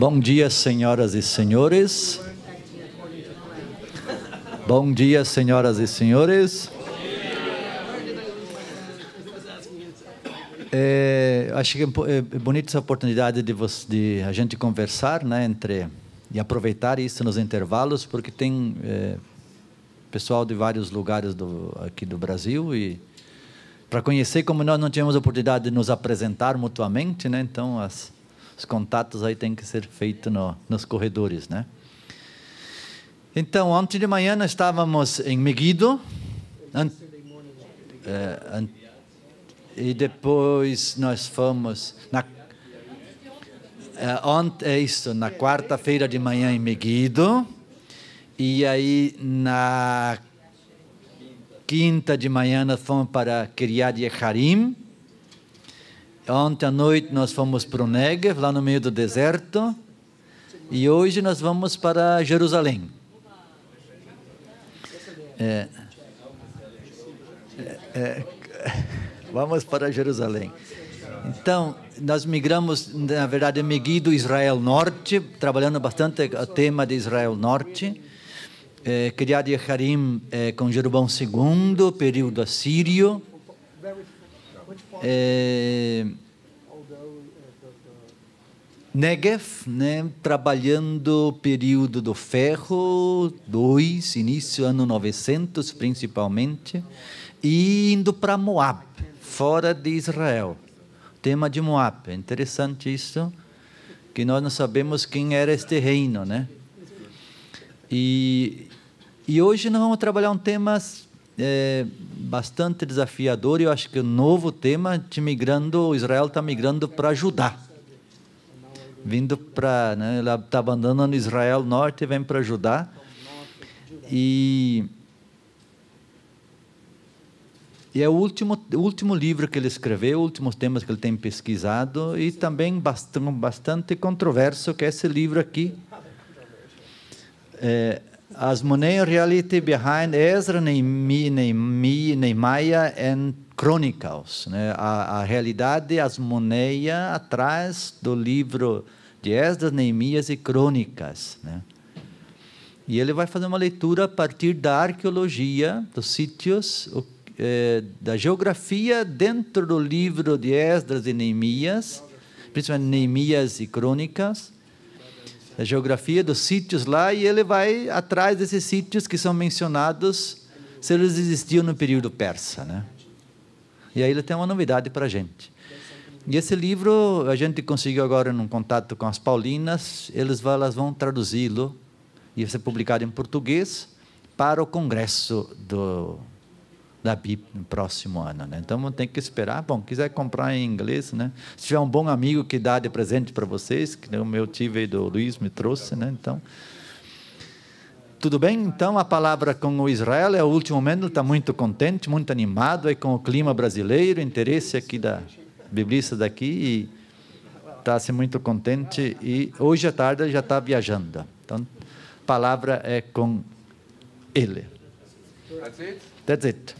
Bom dia, senhoras e senhores. Bom dia, senhoras e senhores. É, acho que é, é, é bonita essa oportunidade de, você, de, a gente conversar, né, entre e aproveitar isso nos intervalos, porque tem é, pessoal de vários lugares do, aqui do Brasil e para conhecer como nós não tínhamos oportunidade de nos apresentar mutuamente, né? Então as os contatos aí têm que ser feitos no, nos corredores, né? Então, ontem de manhã nós estávamos em Meguido, An é, an e depois nós fomos. Na, é, é isso, na quarta-feira de manhã em Meguido, E aí na quinta de manhã nós fomos para Kiryat Yeharim. Ontem à noite nós fomos para o Negev, lá no meio do deserto. E hoje nós vamos para Jerusalém. É, é, é, vamos para Jerusalém. Então, nós migramos, na verdade, Megui do Israel Norte, trabalhando bastante o tema de Israel Norte. É, criado Harim é, com Jerubão II, período assírio é, Negev, né, trabalhando período do ferro 2, início ano 900 principalmente, e indo para Moab, fora de Israel. Tema de Moab, é interessante isso, que nós não sabemos quem era este reino, né? E, e hoje nós vamos trabalhar um tema é bastante desafiador e eu acho que o novo tema de migrando, Israel está migrando para Judá. Vindo para, né, ela está abandonando Israel Norte e vem para ajudar E, e é o último, o último livro que ele escreveu, últimos temas que ele tem pesquisado e também bastante, bastante controverso que é esse livro aqui. É, as money reality behind Ezra, Nehemi, Nehemi, Nehemiah and Chronicles. Né? A, a realidade, as moneia atrás do livro de Esdras, Neemias e Crônicas. Né? E ele vai fazer uma leitura a partir da arqueologia, dos sítios, o, é, da geografia dentro do livro de Esdras e Neemias, principalmente Neemias e Crônicas, da geografia dos sítios lá e ele vai atrás desses sítios que são mencionados se eles existiam no período persa, né? E aí ele tem uma novidade para a gente. E esse livro a gente conseguiu agora num contato com as Paulinas, eles vão, elas vão traduzi-lo e ser publicado em português para o Congresso do da BIP no próximo ano. Né? Então, tem que esperar. Bom, quiser comprar em inglês, né? se tiver um bom amigo que dá de presente para vocês, que o meu tive do Luiz me trouxe, né? então... Tudo bem? Então, a palavra com o Israel é o último momento, ele está muito contente, muito animado aí com o clima brasileiro, interesse aqui da biblista daqui e está se muito contente e hoje à tarde ele já está viajando. Então, a palavra é com ele. That's it? That's it.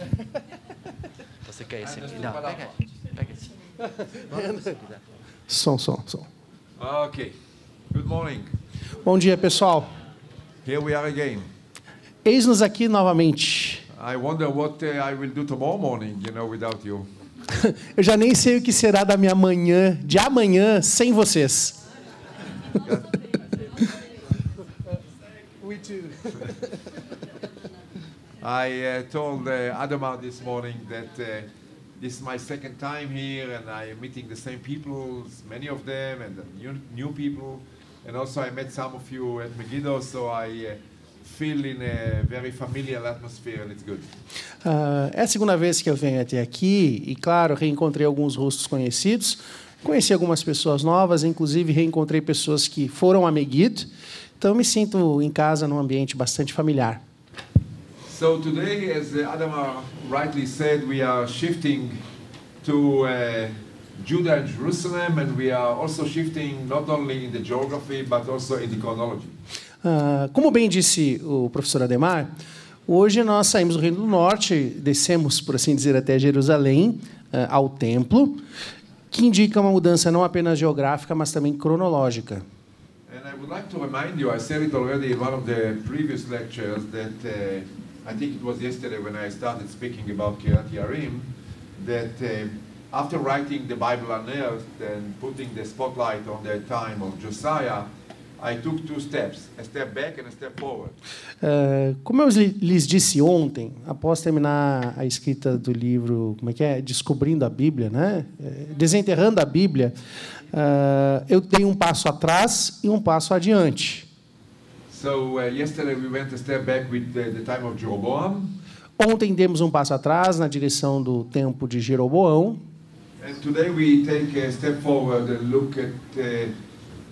Você quer esse Som, som, som. Good morning. Bom dia, pessoal. Here we are again. Eis-nos aqui novamente. I wonder what uh, I will do tomorrow morning, you know, without you. Eu já nem sei o que será da minha manhã, de amanhã, sem vocês. We too. I uh, told uh, Adamar this morning that uh, this is my second time here and I am meeting the same people, many of them, and new, new people. And also, I met some of you at Megiddo, so I. Uh, feel in a very familiar atmosphere and it's good. Uh, é a segunda vez que eu venho até aqui e, claro, reencontrei alguns rostos conhecidos, conheci algumas pessoas novas, inclusive reencontrei pessoas que foram a Megiddo, então me sinto em casa num ambiente bastante familiar. So today, as Adama uh, rightly said, we are shifting to uh, Judah and Jerusalem, and we are also shifting not only in the geography but also in the chronology. Uh, como bem disse o professor Ademar, hoje nós saímos do Reino do Norte, descemos, por assim dizer, até Jerusalém, uh, ao templo, que indica uma mudança não apenas geográfica, mas também cronológica. And I would like to remind you, I já it already in lectures, uh, I think it was yesterday when I started speaking about Kiryat Yarim, that uh, after writing the Bible on earth and putting the spotlight on the time of Josiah, I took two steps, a step back and a step forward. Uh, como eu lhes disse ontem, após terminar a escrita do livro, como é que é, descobrindo a Bíblia, né? É, desenterrando a Bíblia, uh, eu dei um passo atrás e um passo adiante. So, we Ontem demos um passo atrás na direção do tempo de Jeroboão. And today we take a step forward and look at uh,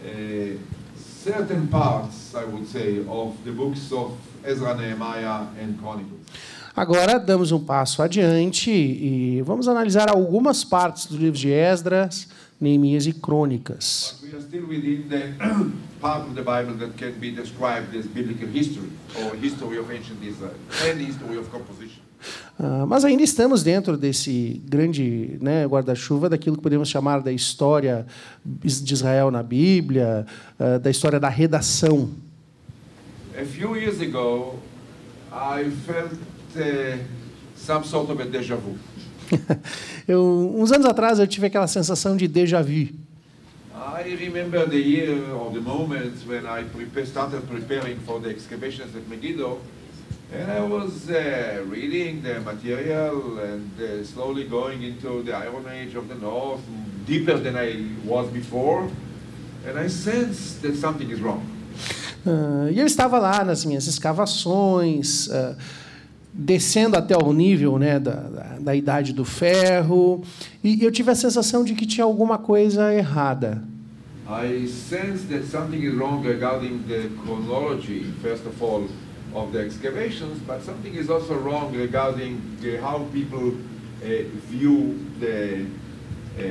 uh, certain parts, I would say, of the books of Ezra, Nehemiah and Chronicles. Agora damos um passo adiante e vamos analisar algumas partes do livro de Esdras, Neemias e Crônicas. Ah, mas ainda estamos dentro desse grande né, guarda-chuva daquilo que podemos chamar da história de Israel na Bíblia, uh, da história da redação. A few years ago, I felt uh, some sort of a déjà vu. eu, uns anos atrás eu tive aquela sensação de déjà vu. I remember the year or the moment when I prepare, started preparing for the excavations at Megiddo, and I was uh, reading the material and uh, slowly going into the Iron Age of the North, deeper than I was before, and I sensed that something is wrong. Uh, e eu estava lá nas minhas escavações. Uh, descendo até o nível né, da, da, da, idade do ferro, e eu tive a sensação de que tinha alguma coisa errada. I sense that something is wrong regarding the chronology, first of all, of the excavations, but something is also wrong regarding how people uh, view the uh,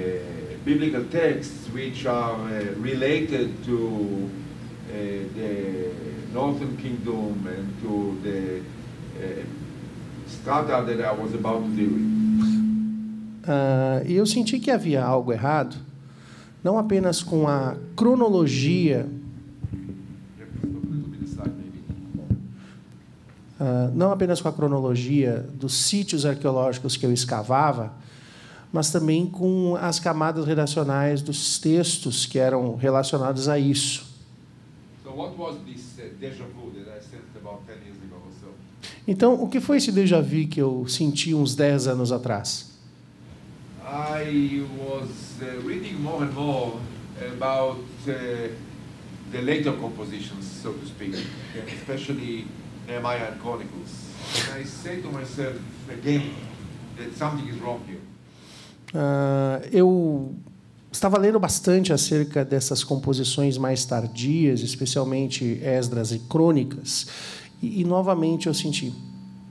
biblical texts which are uh, related to the northern kingdom and to the ah, e eu senti que havia algo errado, não apenas com a cronologia Uh, não apenas com a cronologia dos sítios arqueológicos que eu escavava, mas também com as camadas relacionais dos textos que eram relacionados a isso. So eh, então, o que foi esse déjà vu que eu senti uns 10 anos atrás? I was uh, reading more and more about uh, the later compositions, so to speak, especially Nehemiah and Chronicles. And I say to myself again that something is wrong here. Uh, eu estava lendo bastante acerca dessas composições mais tardias, especialmente Esdras e Crônicas, e, e novamente eu senti: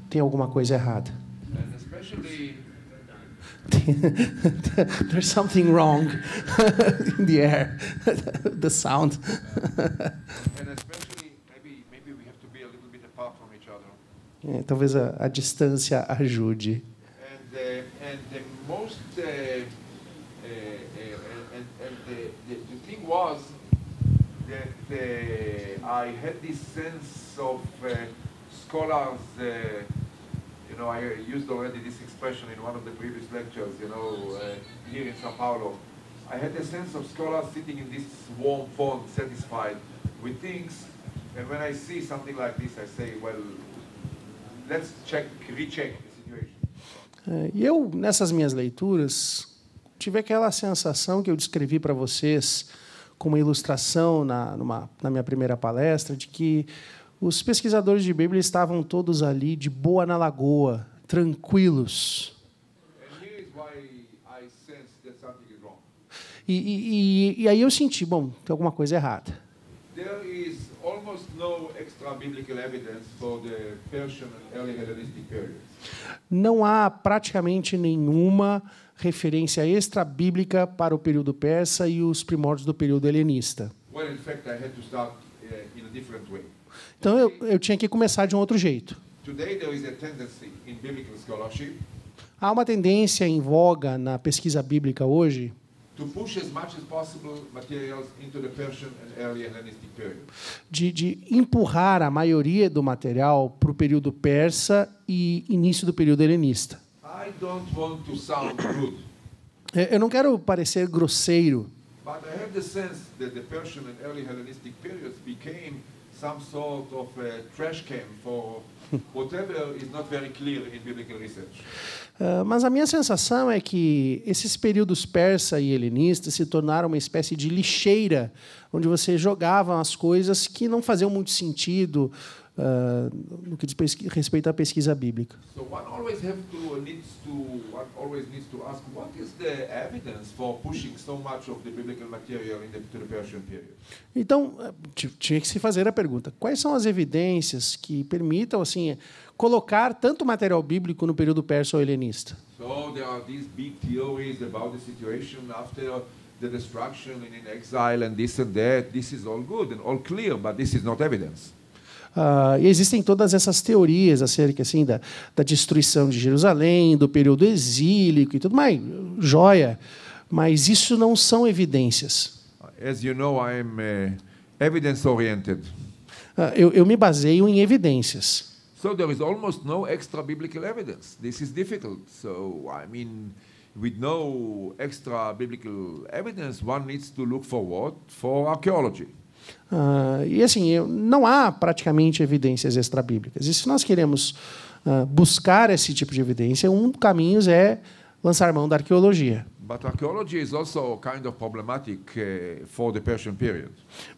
tem alguma coisa errada. There's something wrong in the air, the sound. É, talvez a, a, distância ajude. And, the thing was I had this sense of uh, scholars, uh, you know, I used already this expression in one of the previous lectures, you know, uh, here in Sao Paulo. I had a sense of scholars sitting in this warm pond, satisfied with things, and when I see something like this, I say, well, let's check, recheck the situation. É, e eu, nessas minhas leituras, tive aquela sensação que eu descrevi para vocês com uma ilustração na, numa, na minha primeira palestra de que os pesquisadores de Bíblia estavam todos ali de boa na lagoa, tranquilos. E, e, e, aí eu senti, bom, tem alguma coisa errada. Não há praticamente nenhuma referência extra-bíblica para o período persa e os primórdios do período helenista. Eh, então, eu, eu tinha que começar de um outro jeito. Há uma tendência em voga na pesquisa bíblica hoje de, de empurrar a maioria do material para o período persa e início do período helenista. É, eu não quero parecer grosseiro. But I have the sense that the Persian and early Hellenistic periods became some sort of a trash can for whatever is not very clear in biblical research. Uh, mas a minha sensação é que esses períodos persa e helenista se tornaram uma espécie de lixeira, onde você jogava as coisas que não faziam muito sentido, Uh, no que diz respeito à pesquisa bíblica. So one always have to needs to one always needs to ask what is the evidence for pushing so much of the biblical material in the, Persian period. Então eh, tinha que se fazer a pergunta: quais são as evidências que permitam assim colocar tanto material bíblico no período perso helenista? So there are these big theories about the situation after the destruction and in exile and this and that. This is all good and all clear, but this is not evidence. Uh, e existem todas essas teorias acerca assim, da, da destruição de Jerusalém, do período exílico e tudo mais, joia. Mas isso não são evidências. As you know, I'm uh, evidence-oriented. Uh, eu, eu me baseio em evidências. So there is almost no extra biblical evidence. This is difficult. So I mean, with no extra biblical evidence, one needs to look for what? For archaeology. Ah, e assim, não há praticamente evidências extrabíblicas. E se nós queremos ah, buscar esse tipo de evidência, um dos caminhos é lançar mão da arqueologia. Kind of eh,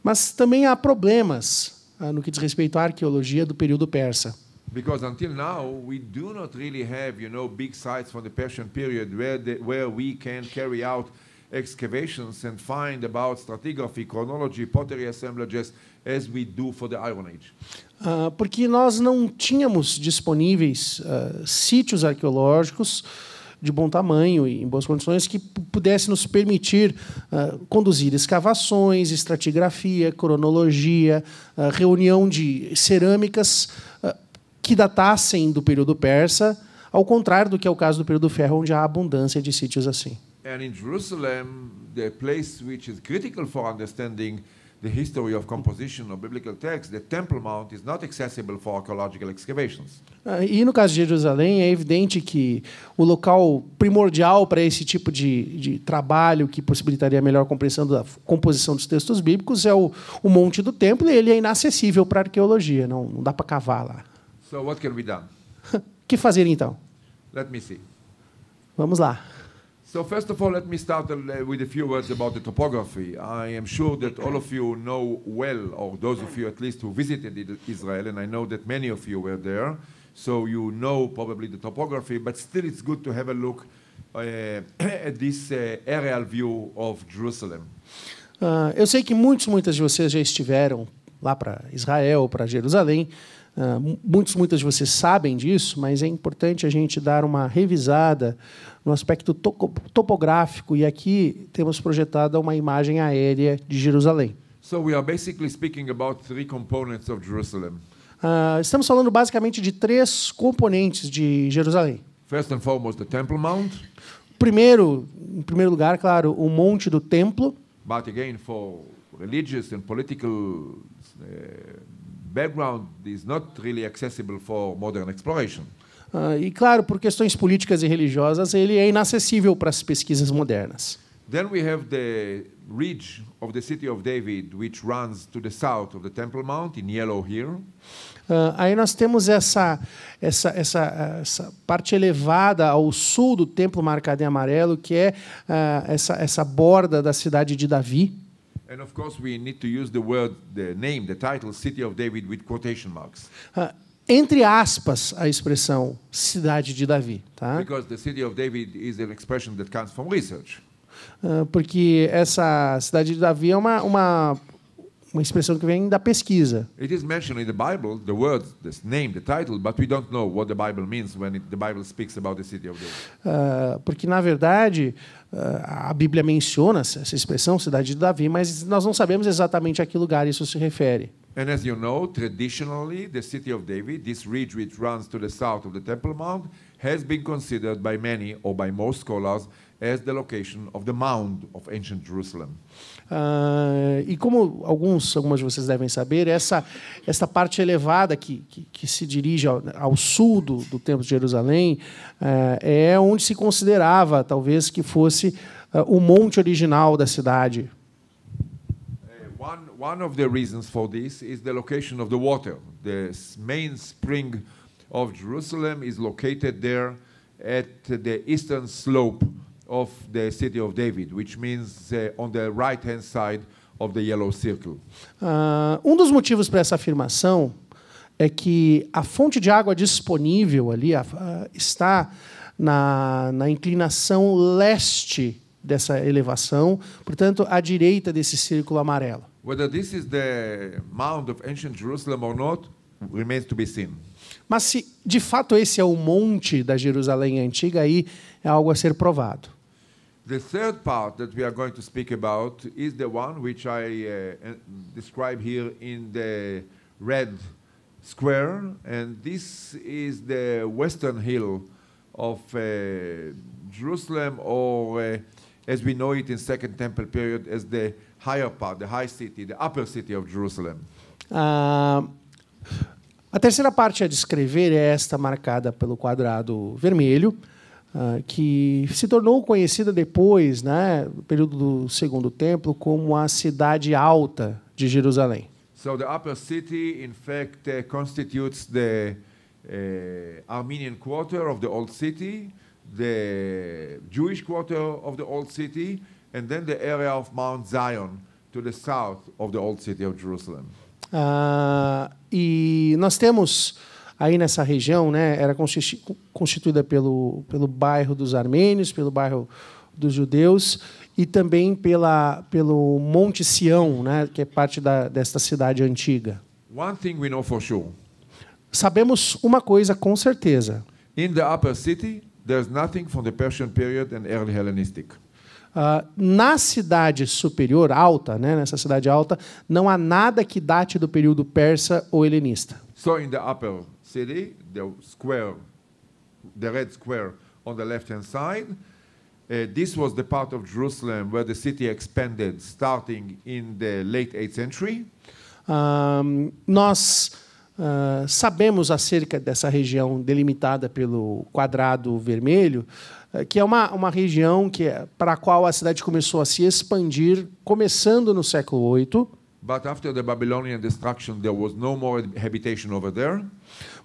Mas também há problemas ah, no que diz respeito à arqueologia do período persa. Because until now we do not really have, you know, big sites from the Persian period where, the, where we can carry out excavations and find about stratigraphy, chronology, pottery assemblages as we do for the Iron Age. Uh, porque nós não tínhamos disponíveis uh, sítios arqueológicos de bom tamanho e em boas condições que pudessem nos permitir uh, conduzir escavações, estratigrafia, cronologia, uh, reunião de cerâmicas uh, que datassem do período persa, ao contrário do que é o caso do período ferro, onde há abundância de sítios assim. And in Jerusalem, the place which is critical for understanding the history of composition of biblical texts, the Temple Mount is not accessible for archaeological excavations. Ah, e no caso de Jerusalém, é evidente que o local primordial para esse tipo de, de trabalho que possibilitaria a melhor compreensão da composição dos textos bíblicos é o, o Monte do Templo, e ele é inacessível para a arqueologia, não, não dá para cavar lá. So what can be done? que fazer então? Let me see. Vamos lá. So first of all, let me start uh, with a few words about the topography. I am sure that all of you know well, or those of you at least who visited Israel, and I know that many of you were there, so you know probably the topography, but still it's good to have a look uh, at this uh, aerial view of Jerusalem. Ah, eu sei que muitos, muitas de vocês já estiveram lá para Israel, para Jerusalém, Uh, muitos, muitas de vocês sabem disso, mas é importante a gente dar uma revisada no aspecto topográfico, e aqui temos projetada uma imagem aérea de Jerusalém. So we are basically speaking about three components of Jerusalem. Uh, estamos falando basicamente de três componentes de Jerusalém. First and foremost, the Temple Mount. Primeiro, em primeiro lugar, claro, o Monte do Templo. But again, for religious and political uh, background, is not really accessible for modern exploration. Ah, e, claro, por questões políticas e religiosas, ele é inacessível para as pesquisas modernas. Then we have the ridge of the city of David, which runs to the south of the Temple Mount, in yellow here. Uh, aí nós temos essa, essa, essa, essa, parte elevada ao sul do templo marcada em amarelo, que é uh, essa, essa borda da cidade de Davi. And of course we need to use the word, the name, the title, City of David with quotation marks. Uh, entre aspas a expressão cidade de Davi, tá? Because the city of David is an expression that comes from research. Ah, porque essa cidade de Davi é uma, uma uma expressão que vem da pesquisa. It is mentioned in the Bible, the word, the name, the title, but we don't know what the Bible means when it, the Bible speaks about the city of David. Uh, porque na verdade uh, a Bíblia menciona essa expressão cidade de Davi, mas nós não sabemos exatamente a que lugar isso se refere. And as you know, traditionally, the city of David, this ridge which runs to the south of the Temple Mount, has been considered by many or by most scholars as the location of the mound of ancient Jerusalem. Uh, e como alguns, algumas de vocês devem saber, essa, essa parte elevada que, que, que se dirige ao, ao sul do, do, Templo de Jerusalém uh, é onde se considerava, talvez, que fosse uh, o monte original da cidade one of the reasons for this is the location of the water. The main spring of Jerusalem is located there at the eastern slope of the city of David, which means uh, on the right-hand side of the yellow circle. Uh, um dos motivos para essa afirmação é que a fonte de água disponível ali uh, está na, na inclinação leste dessa elevação, portanto, à direita desse círculo amarelo. Whether this is the mound of ancient Jerusalem or not remains to be seen. Mas se de fato esse é o monte da Jerusalém antiga, aí é algo a ser provado. The third part that we are going to speak about is the one which I uh, describe here in the red square, and this is the western hill of uh, Jerusalem, or uh, as we know it in Second Temple period, as the higher part, the high city, the upper city of Jerusalem. Ah, a terceira parte a descrever é esta marcada pelo quadrado vermelho, ah, que se tornou conhecida depois, né, no período do Segundo Templo, como a cidade alta de Jerusalém. So the upper city, in fact, uh, constitutes the uh, Armenian quarter of the old city, the Jewish quarter of the old city, and then the area of Mount Zion to the south of the old city of Jerusalem. Ah, e nós temos aí nessa região, né, era constituída pelo, pelo bairro dos armênios, pelo bairro dos judeus e também pela, pelo Monte Sião, né, que é parte da, desta cidade antiga. One thing we know for sure. Sabemos uma coisa com certeza. In the upper city, there's nothing from the Persian period and early Hellenistic. Ah, na cidade superior, alta, né, nessa cidade alta, não há nada que date do período persa ou helenista. So in the upper city, the square, the red square on the left-hand side, Uh, this was the part of Jerusalem where the city expanded starting in the late 8th century. Um, nós uh, sabemos acerca dessa região delimitada pelo quadrado vermelho é, que é uma, uma região que é, para a qual a cidade começou a se expandir, começando no século VIII. But after the Babylonian destruction, there was no more habitation over there.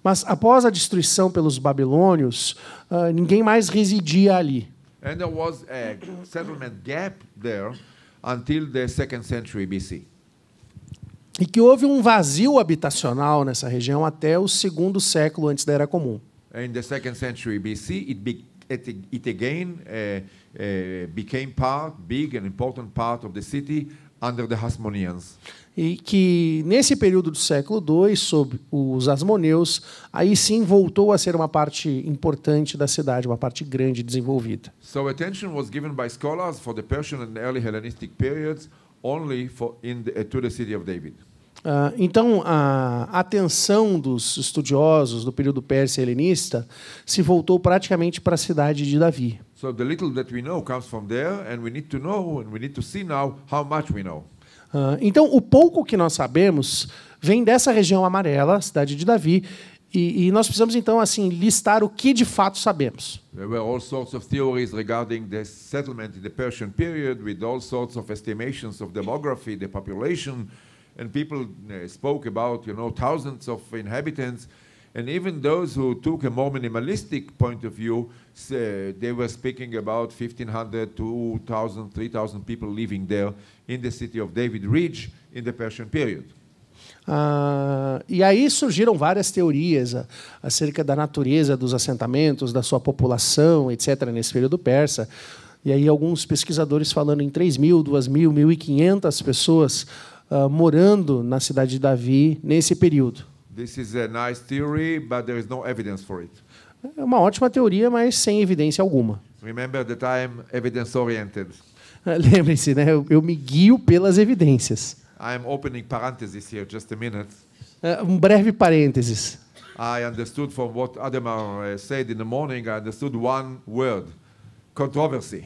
Mas após a destruição pelos babilônios, uh, ninguém mais residia ali. And there was a settlement gap there until the second century BC. E que houve um vazio habitacional nessa região até o segundo século antes da Era Comum. In the second century BC, it it, it again eh, eh, became part, big and important part of the city under the Hasmoneans e que nesse período do século II, sob os Asmoneus, aí sim voltou a ser uma parte importante da cidade, uma parte grande desenvolvida. So attention was given by scholars for the Persian and early Hellenistic periods only for in the, eh, to the city of David. Ah, então, a atenção dos estudiosos do período persa helenista se voltou praticamente para a cidade de Davi. So the little that we know comes from there and we need to know and we need to see now how much we know. Ah, então, o pouco que nós sabemos vem dessa região amarela, cidade de Davi, e, e, nós precisamos então assim listar o que de fato sabemos. There were all sorts of theories regarding the settlement in the Persian period with all sorts of estimations of demography, the population, and people uh, spoke about you know thousands of inhabitants and even those who took a more minimalistic point of view uh, they were speaking about 1500 2000 3000 people living there in the city of David Ridge in the Persian period ah, e aí surgiram várias teorias ah, acerca da natureza dos assentamentos, da sua população, etc., nesse período persa. E aí alguns pesquisadores falando em 3 mil, 2 mil, 1.500 pessoas ah, morando na cidade de Davi nesse período. This is a nice theory, but there is no evidence for it. É uma ótima teoria, mas sem evidência alguma. Remember that I am evidence oriented. Lembrem-se, né? Eu, eu, me guio pelas evidências. I am opening parentheses here, just a minute. Uh, um breve parênteses. I understood from what Ademar eh, said in the morning, I understood one word, controversy.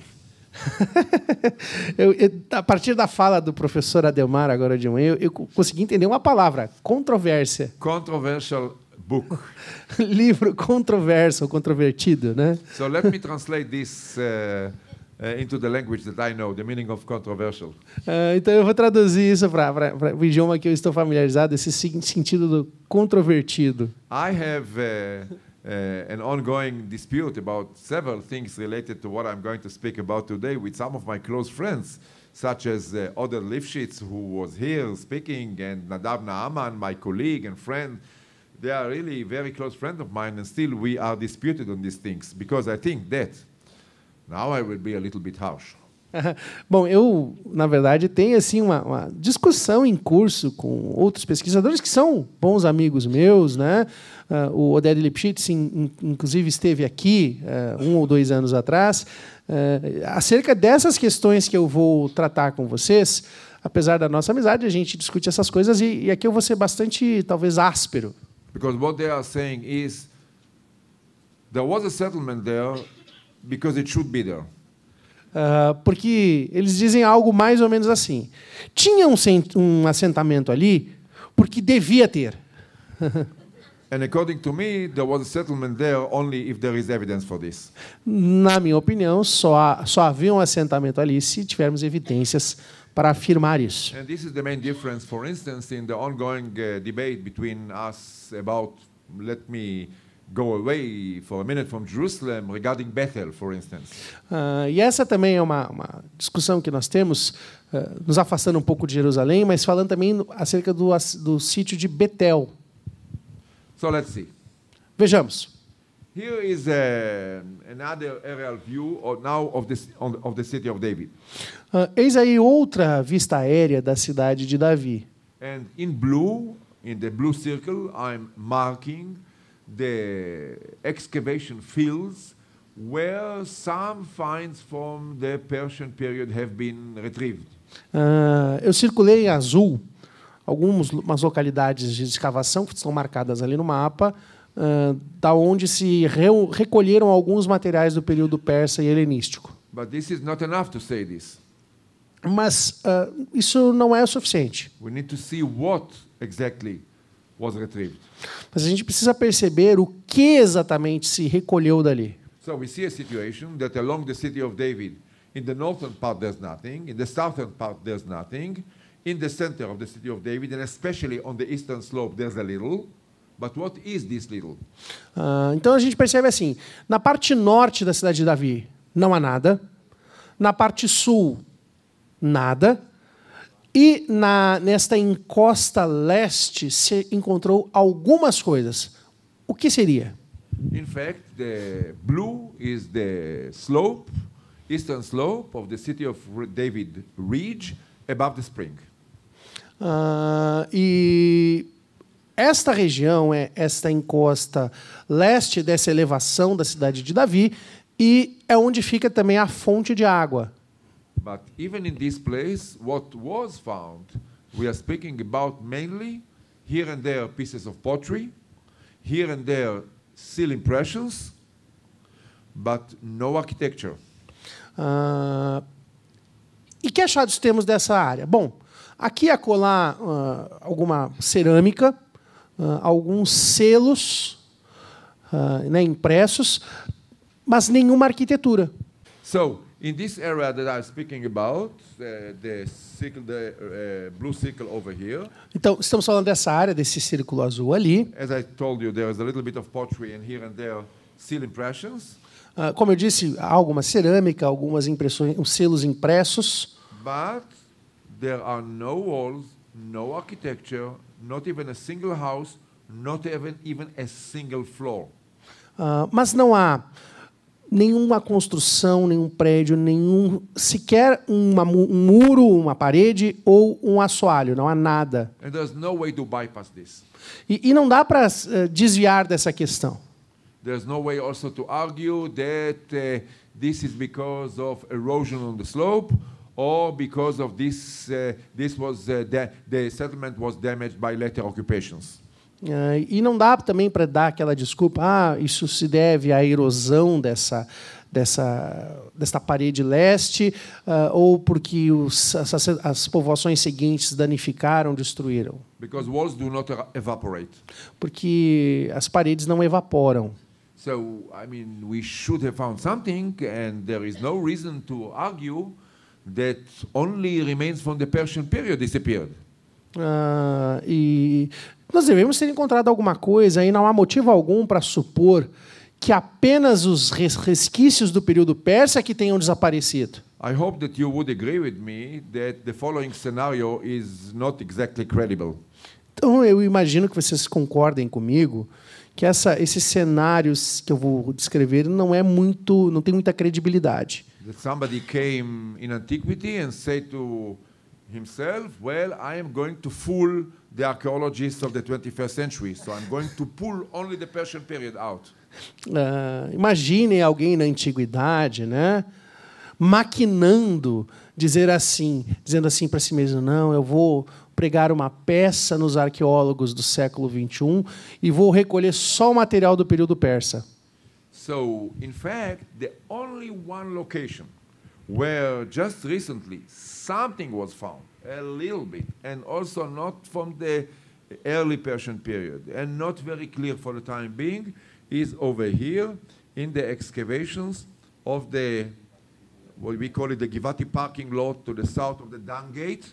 eu, eu, a partir da fala do professor Ademar agora de manhã, eu, eu consegui entender uma palavra: controvérsia. Controversial book. Livro controverso, controvertido, né? So let me translate this. Uh... Uh, into the language that I know, the meaning of controversial. Uh, então eu vou traduzir isso para o idioma que eu estou familiarizado, esse sentido do controvertido. I have uh, Uh, an ongoing dispute about several things related to what I'm going to speak about today with some of my close friends, such as uh, Oder Lifshitz, who was here speaking, and Nadav Naaman, my colleague and friend. They are really very close friends of mine, and still we are disputed on these things because I think that now I will be a little bit harsh. Bom, eu, na verdade, tenho assim uma, uma, discussão em curso com outros pesquisadores que são bons amigos meus, né? Ah, o Oded Lipschitz, inclusive, esteve aqui ah, um ou dois anos atrás. Ah, acerca dessas questões que eu vou tratar com vocês, apesar da nossa amizade, a gente discute essas coisas e, aqui eu vou ser bastante, talvez, áspero. Because what they are saying é que havia um settlement there porque deveria estar Uh, porque eles dizem algo mais ou menos assim: tinha um, um assentamento ali porque devia ter. And according to me, there was a settlement there only if there is evidence for this. Na minha opinião, só há, só havia um assentamento ali se tivermos evidências para afirmar isso. And this is the main difference, for instance, in the ongoing uh, debate between us about let me go away for a minute from Jerusalem regarding Bethel, for instance. Uh, e essa também é uma, uma discussão que nós temos, uh, nos afastando um pouco de Jerusalém, mas falando também acerca do, do sítio de Betel. So let's see. Vejamos. Here is a, uh, another aerial view of now of the, of the city of David. Uh, eis aí outra vista aérea da cidade de Davi. And in blue, in the blue circle, I'm marking the excavation fields where some finds from the Persian period have been retrieved. Uh, eu circulei em azul algumas localidades de escavação que estão marcadas ali no mapa, uh, da onde se re recolheram alguns materiais do período persa e helenístico. But this is not enough to say this. Mas uh, isso não é o suficiente. We need to see what exactly was retrieved. Mas a gente precisa perceber o que exatamente se recolheu dali. So we see a situation that along the city of David, in the northern part there's nothing, in the southern part there's nothing in the center of the city of David, and especially on the eastern slope, there's a little. But what is this little? Uh, então a gente percebe assim: na parte norte da cidade de Davi não há nada, na parte sul nada, e na, nesta encosta leste se encontrou algumas coisas. O que seria? In fact, the blue is the slope, eastern slope of the city of David Ridge above the spring. Uh, e esta região é esta encosta leste dessa elevação da cidade de Davi e é onde fica também a fonte de água. But even in this place, what was found, we are speaking about mainly here and there pieces of pottery, here and there seal impressions, but no architecture. Uh, e que achados temos dessa área? Bom, Aqui a é acolá, uh, ah, alguma cerâmica, uh, alguns selos uh, né, impressos, mas nenhuma arquitetura. So, in this area that I'm speaking about, uh, the, circle, the uh, blue circle over here. Então, estamos falando dessa área, desse círculo azul ali. As I told you, there is a little bit of pottery and here and there seal impressions. Uh, como eu disse, há alguma cerâmica, algumas impressões, selos impressos. But there are no walls, no architecture, not even a single house, not even, even a single floor. Uh, mas não há nenhuma construção, nenhum prédio, nenhum sequer uma, um muro, uma parede ou um assoalho. Não há nada. E, e, não dá para uh, eh, desviar dessa questão. There's no way also to argue that uh, this is because of erosion on the slope or because of this, uh, this was, uh, the, the settlement was damaged by later occupations. Uh, e não dá também para dar aquela desculpa, ah, isso se deve à erosão dessa, dessa, dessa parede leste, uh, ou porque os, as, as, povoações seguintes danificaram, destruíram. Because walls do not evaporate. Porque as paredes não evaporam. So, I mean, we should have found something, and there is no reason to argue that only remains from the Persian period disappeared. Ah, e nós devemos ter encontrado alguma coisa e não há motivo algum para supor que apenas os resquícios do período persa que tenham desaparecido. I hope that you would agree with me that the following scenario is not exactly credible. Então eu imagino que vocês concordem comigo que essa, esses cenários que eu vou descrever não é muito, não tem muita credibilidade that somebody came in antiquity and said to himself, well, I am going to fool the archaeologists of the 21st century, so I'm going to pull only the Persian period out. Uh, ah, imagine alguém na antiguidade, né, maquinando, dizer assim, dizendo assim para si mesmo, não, eu vou pregar uma peça nos arqueólogos do século 21 e vou recolher só o material do período persa. So, in fact, the only one location where just recently something was found, a little bit, and also not from the early Persian period, and not very clear for the time being, is over here in the excavations of the, what we call it the Givati parking lot to the south of the Dung Gate,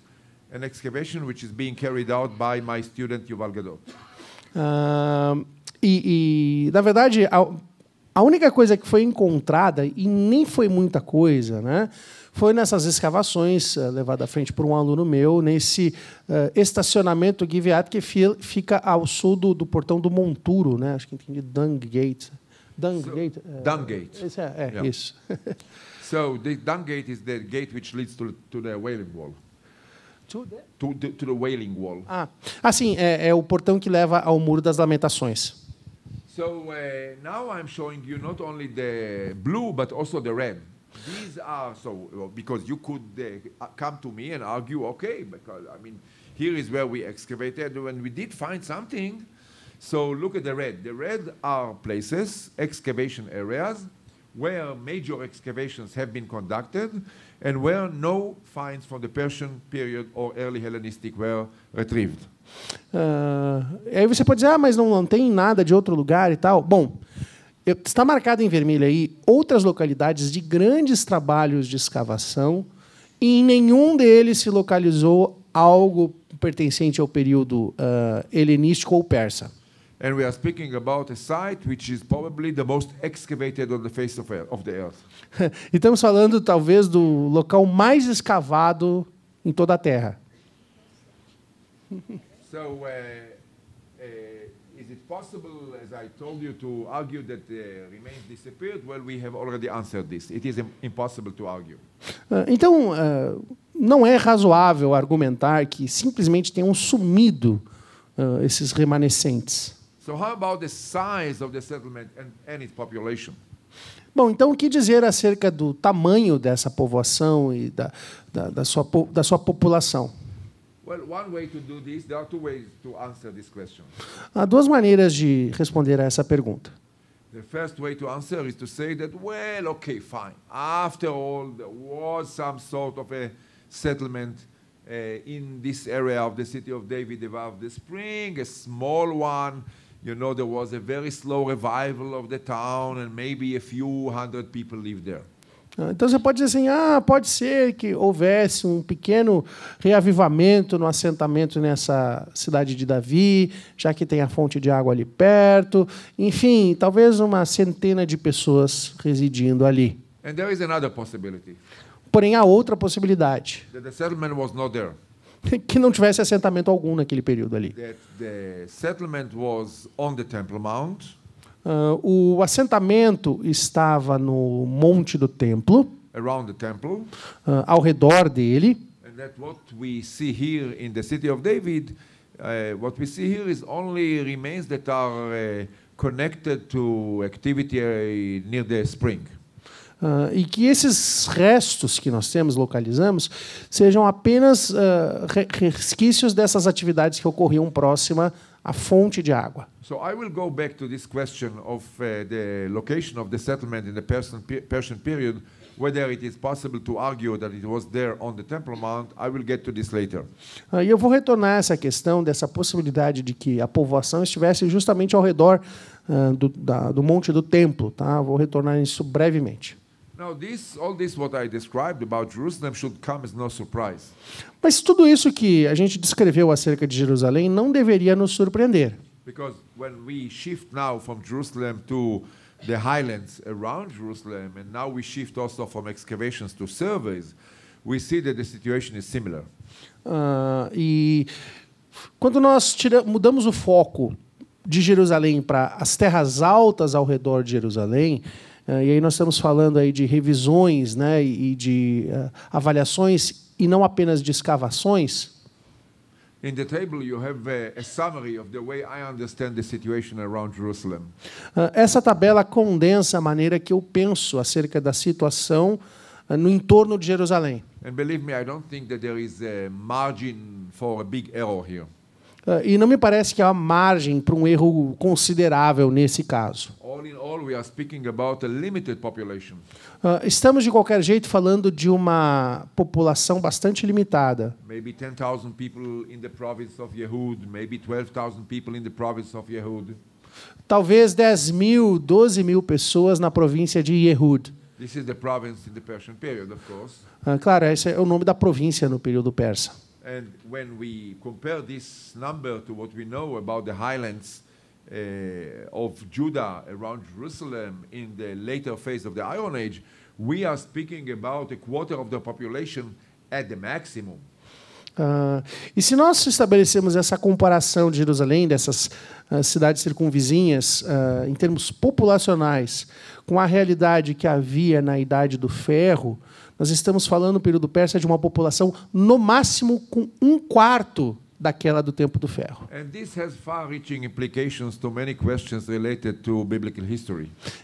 an excavation which is being carried out by my student Yuval Gadot. Um, e, e, na verdade, A única coisa que foi encontrada, e nem foi muita coisa, né? foi nessas escavações levadas eh, levada à frente por um aluno meu, nesse uh, estacionamento Giveat, que fica ao sul do, do, portão do Monturo, né? acho que entendi, Dungate. Dungate. So, eh, Gate. Uh, é, é yeah. isso. so, the Dungate is the gate which leads to, to the Wailing Wall. To the... To, the, to the Wailing Wall. Ah, assim, é, é o portão que leva ao Muro das Lamentações. So uh, now I'm showing you not only the blue, but also the red. These are so because you could uh, come to me and argue, okay, because I mean, here is where we excavated when we did find something. So look at the red. The red are places, excavation areas, where major excavations have been conducted and where no finds from the Persian period or early Hellenistic were retrieved. Uh, aí você pode dizer, ah, mas não, não tem nada de outro lugar e tal. Bom, eu, está marcado em vermelho aí outras localidades de grandes trabalhos de escavação e em nenhum deles se localizou algo pertencente ao período uh, helenístico ou persa. And we are speaking about a site which is probably the most excavated on the face of, of the earth. e estamos falando talvez do local mais escavado em toda a Terra. So, uh, uh, is it possible, as I told you, to argue that uh, remains disappeared? Well, we have already answered this. It is impossible to argue. Ah, então, ah, não é razoável argumentar que simplesmente tenham sumido ah, esses remanescentes. So how about the size of the settlement and, and its population? Bom, então o que dizer acerca do tamanho dessa povoação e da, da, da, sua, da sua população? Well, one way to do this, there are two ways to answer this question. Há duas maneiras de responder a essa pergunta. The first way to answer is to say that well, okay, fine. After all, there was some sort of a settlement uh, in this area of the city of David above the spring, a small one. You know, there was a very slow revival of the town, and maybe a few hundred people lived there. Ah, então você pode dizer assim: ah, pode ser que houvesse um pequeno reavivamento no assentamento nessa cidade de Davi, já que tem a fonte de água ali perto. Enfim, talvez uma centena de pessoas residindo ali. And there is another possibility. Porém, há outra possibilidade: that the settlement was not there. que não tivesse assentamento algum naquele período ali. That the settlement was on the Temple Mount Uh, o assentamento estava no monte do templo, temple, uh, ao redor dele. And that what we see here in the city of David, uh, what we see here is only remains that are uh, connected to activity eh, near the spring. Uh, e que esses restos que nós temos, localizamos, sejam apenas uh, resquícios dessas atividades que ocorriam próxima a fonte de água. So I will go back to this question of uh, the location of the settlement in the Persian, Persian period, whether it is possible to argue that it was there on the Temple Mount. I will get to this later. Uh, e eu vou retornar a essa questão dessa possibilidade de que a povoação estivesse justamente ao redor uh, do, da, do monte do templo, tá? Vou retornar isso brevemente. Mas tudo isso que a gente descreveu acerca de Jerusalém não deveria nos surpreender. Because when we shift now from Jerusalem to the highlands around Jerusalem and now we shift also from excavations to surveys, we see that the situation is similar. Uh, e quando nós mudamos o foco de Jerusalém para as terras altas ao redor de Jerusalém, eh, e aí nós estamos falando aí de revisões né, e de eh, avaliações, e não apenas de escavações. In the table you have eh, a, summary of the way I understand the situation around Jerusalem. Essa tabela condensa a maneira que eu penso acerca da situação no entorno de Jerusalém. And believe me, I don't think that there is a margin for a big error here. Ah, e não me parece que há margem para um erro considerável nesse caso. Ah, estamos de qualquer jeito falando de uma população bastante limitada. Talvez 10 mil, 12 mil pessoas na província de Yehud. Ah, claro, esse é o nome da província no período persa. And when we compare this number to what we know about the highlands uh, of Judah around Jerusalem in the later phase of the Iron Age, we are speaking about a quarter of the population at the maximum. Uh, e se nós estabelecemos essa comparação de Jerusalém, dessas uh, cidades circunvizinhas, uh, em termos populacionais, com a realidade que havia na Idade do Ferro, nós estamos falando, no período persa, de uma população, no máximo, com um quarto daquela do tempo do ferro.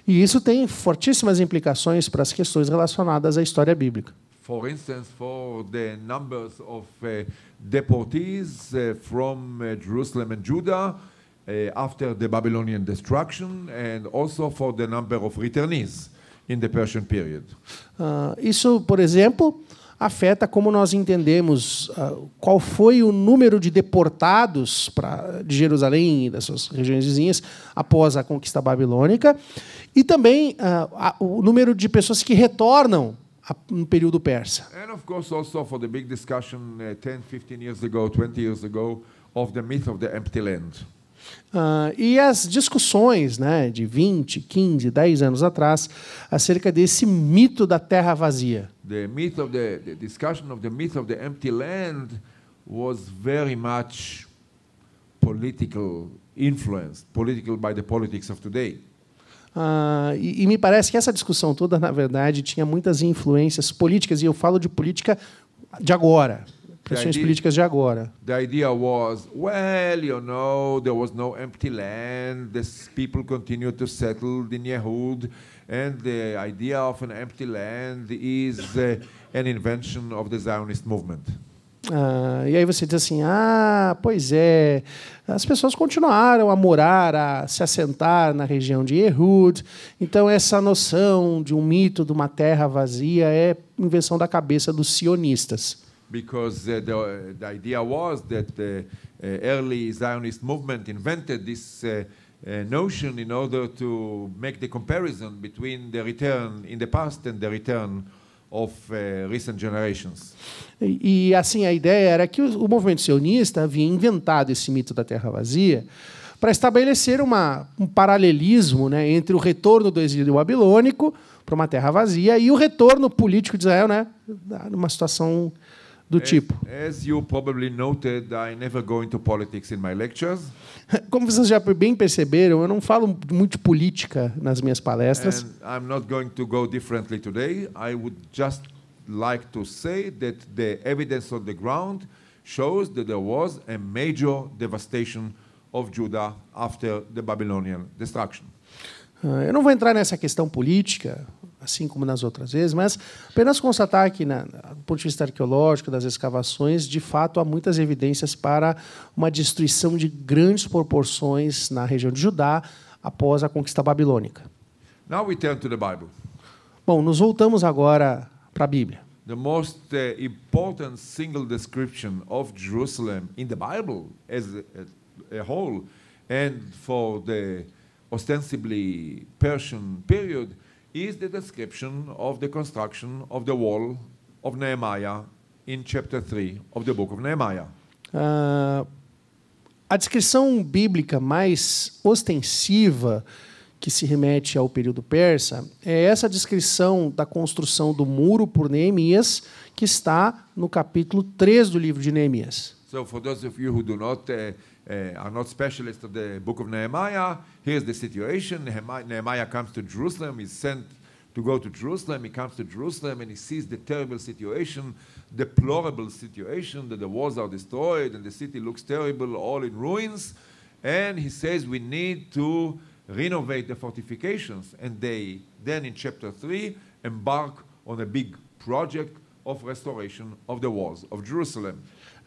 E isso tem fortíssimas implicações para as questões relacionadas à história bíblica. For instance, for the numbers of uh, deportees uh, from uh, Jerusalem and Judah uh, after the Babylonian destruction, and also for the number of returnees in the Persian period. Uh, isso, por exemplo, afeta como nós entendemos uh, qual foi o número de deportados pra, de Jerusalém e das suas regiões vizinhas após a conquista babilônica, e também uh, a, o número de pessoas que retornam a, no período persa. And of course also for the big discussion uh, 10, 15 years ago, 20 years ago of the myth of the empty land. Uh, e as discussões né, de 20, 15, 10 anos atrás acerca desse mito da terra vazia. The myth of the, the discussion of the myth of the empty land was very much political influenced, political by the politics of today. Uh, e, e, me parece que essa discussão toda, na verdade, tinha muitas influências políticas, e eu falo de política de agora pressões idea, políticas de agora. The idea was, well, you know, there was no empty land. These people continued to settle in Yehud, and the idea of an empty land is uh, an invention of the Zionist movement. Ah, e aí você diz assim, ah, pois é, as pessoas continuaram a morar, a se assentar na região de Ehud, então essa noção de um mito de uma terra vazia é invenção da cabeça dos sionistas because uh, the, uh, the, idea was that the uh, uh, early Zionist movement invented this notion in order to make the comparison between the return in the past and the return Of, uh, e, e, assim a ideia era que o, o, movimento sionista havia inventado esse mito da terra vazia para estabelecer uma, um paralelismo né, entre o retorno do exílio babilônico para uma terra vazia e o retorno político de Israel, né, numa situação do as, tipo. As noted, Como vocês já bem perceberam, eu não falo muito de política nas minhas palestras. And I'm not going to go differently today. I would just like to say that the evidence on the ground shows that there was a major devastation of Judah after the Babylonian destruction. Ah, eu não vou entrar nessa questão política, assim como nas outras vezes, mas apenas constatar que, na, do ponto de vista arqueológico, das escavações, de fato há muitas evidências para uma destruição de grandes proporções na região de Judá após a conquista babilônica. Now we turn to the Bible. Bom, nos voltamos agora para a Bíblia. The most uh, important single description of Jerusalem in the Bible as a, a whole and for the ostensibly Persian period is the description of the construction of the wall of Nehemiah in chapter 3 of the book of Nehemiah. Uh, a descrição bíblica mais ostensiva que se remete ao período persa é essa descrição da construção do muro por Neemias, que está no capítulo 3 do livro de Neemias. So for those of you who do not uh, Uh, are not specialists of the book of Nehemiah. Here's the situation Nehemiah, Nehemiah comes to Jerusalem, he's sent to go to Jerusalem. He comes to Jerusalem and he sees the terrible situation, deplorable situation that the walls are destroyed and the city looks terrible, all in ruins. And he says, We need to renovate the fortifications. And they then, in chapter 3, embark on a big project of restoration of the walls of Jerusalem.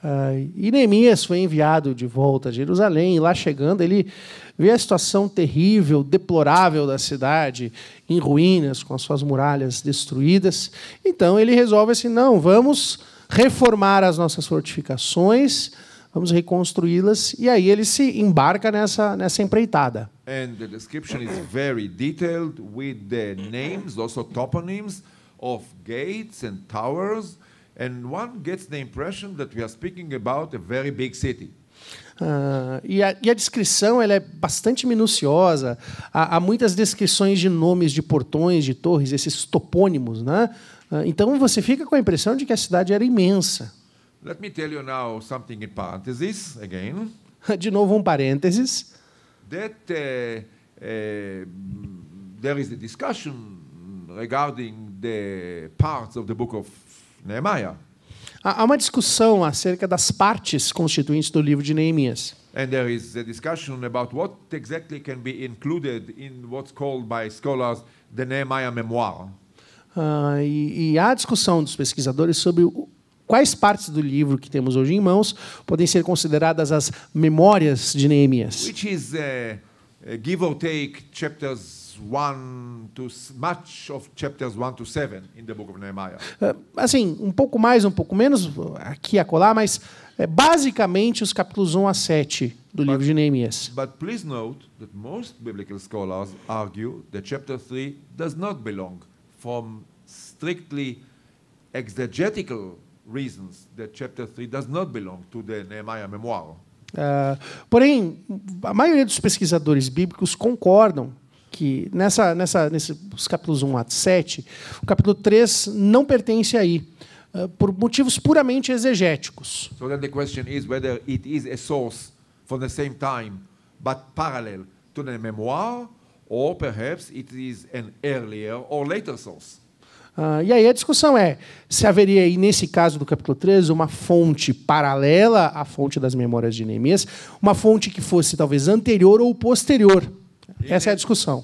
Uh, e Neemias foi enviado de volta a Jerusalém, e lá chegando, ele vê a situação terrível, deplorável da cidade, em ruínas, com as suas muralhas destruídas. Então ele resolve assim: não, vamos reformar as nossas fortificações, vamos reconstruí-las, e aí ele se embarca nessa, nessa empreitada. E a descrição é muito detalhada, com os nomes, also toponyms of gates and towers and one gets the impression that we are speaking about a very big city. Uh, e, a, e, a, descrição ela é bastante minuciosa. Há, há, muitas descrições de nomes de portões, de torres, esses topônimos. Né? Uh, então você fica com a impressão de que a cidade era imensa. Let me tell you now something in parentheses again. de novo um parênteses. That uh, there is a discussion regarding the parts of the book of Nehemiah. Né, há uma discussão acerca das partes constituintes do livro de Neemias. And there is a discussion about what exactly can be included in what's called by scholars the Nehemiah memoir. Uh, e, e há discussão dos pesquisadores sobre o, quais partes do livro que temos hoje em mãos podem ser consideradas as memórias de Neemias. Which is, uh, give or take, chapters 1 to much of chapters 1 to 7 in the book of Nehemiah. É, assim, um pouco mais, um pouco menos aqui e acolá, mas é basicamente os capítulos 1 a 7 do but, livro de Neemias. But please note that most biblical scholars argue that chapter 3 does not belong from strictly exegetical reasons that chapter 3 does not belong to the Nehemiah memoir. Uh, porém, a maioria dos pesquisadores bíblicos concordam que nessa, nessa, nesses capítulos 1 a 7, o capítulo 3 não pertence aí, eh, por motivos puramente exegéticos. So then the question is whether it is a source for the same time, but parallel to the memoir, or perhaps it is an earlier or later source. Ah, e aí a discussão é se haveria aí, nesse caso do capítulo 3, uma fonte paralela à fonte das memórias de Neemias, uma fonte que fosse talvez anterior ou posterior. Essa é a discussão.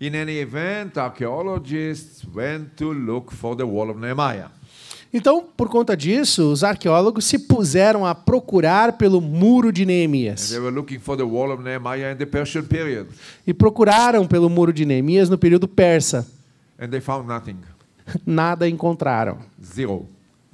In any event, archaeologists went to look for the wall of Nehemiah. Então, por conta disso, os arqueólogos se puseram a procurar pelo muro de Neemias. E procuraram pelo muro de Neemias no período persa. Nada encontraram. Zero.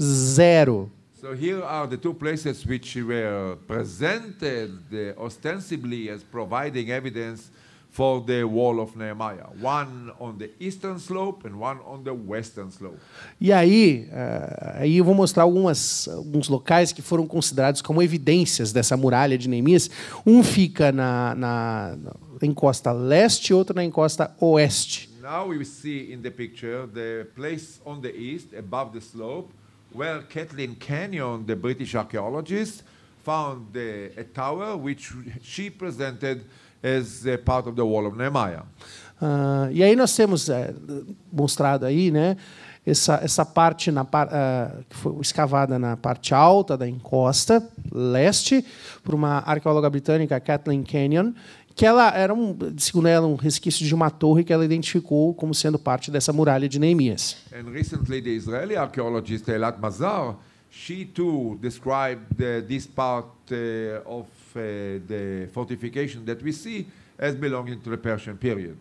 Zero. So here are the two places which were presented ostensibly as providing evidence for the wall of Nehemiah, one on the eastern slope and one on the western slope. E aí, uh, aí eu vou mostrar algumas alguns locais que foram considerados como evidências dessa muralha de Neemias. Um fica na, na, na encosta leste, outro na encosta oeste. Now we see in the picture the place on the east above the slope where Kathleen Canyon, the British archaeologist, found the, a tower which she presented as eh, part of the wall of Nehemiah. Uh, e aí nós temos é, mostrado aí, né, essa, essa parte na, uh, que foi escavada na parte alta da encosta leste por uma arqueóloga britânica, Kathleen Canyon, que ela era um, segundo ela, um resquício de uma torre que ela identificou como sendo parte dessa muralha de Neemias. And recently the Israeli archaeologist Elat Mazar, she too described uh, this part uh, of eh, the fortification that we see as belonging to the Persian period.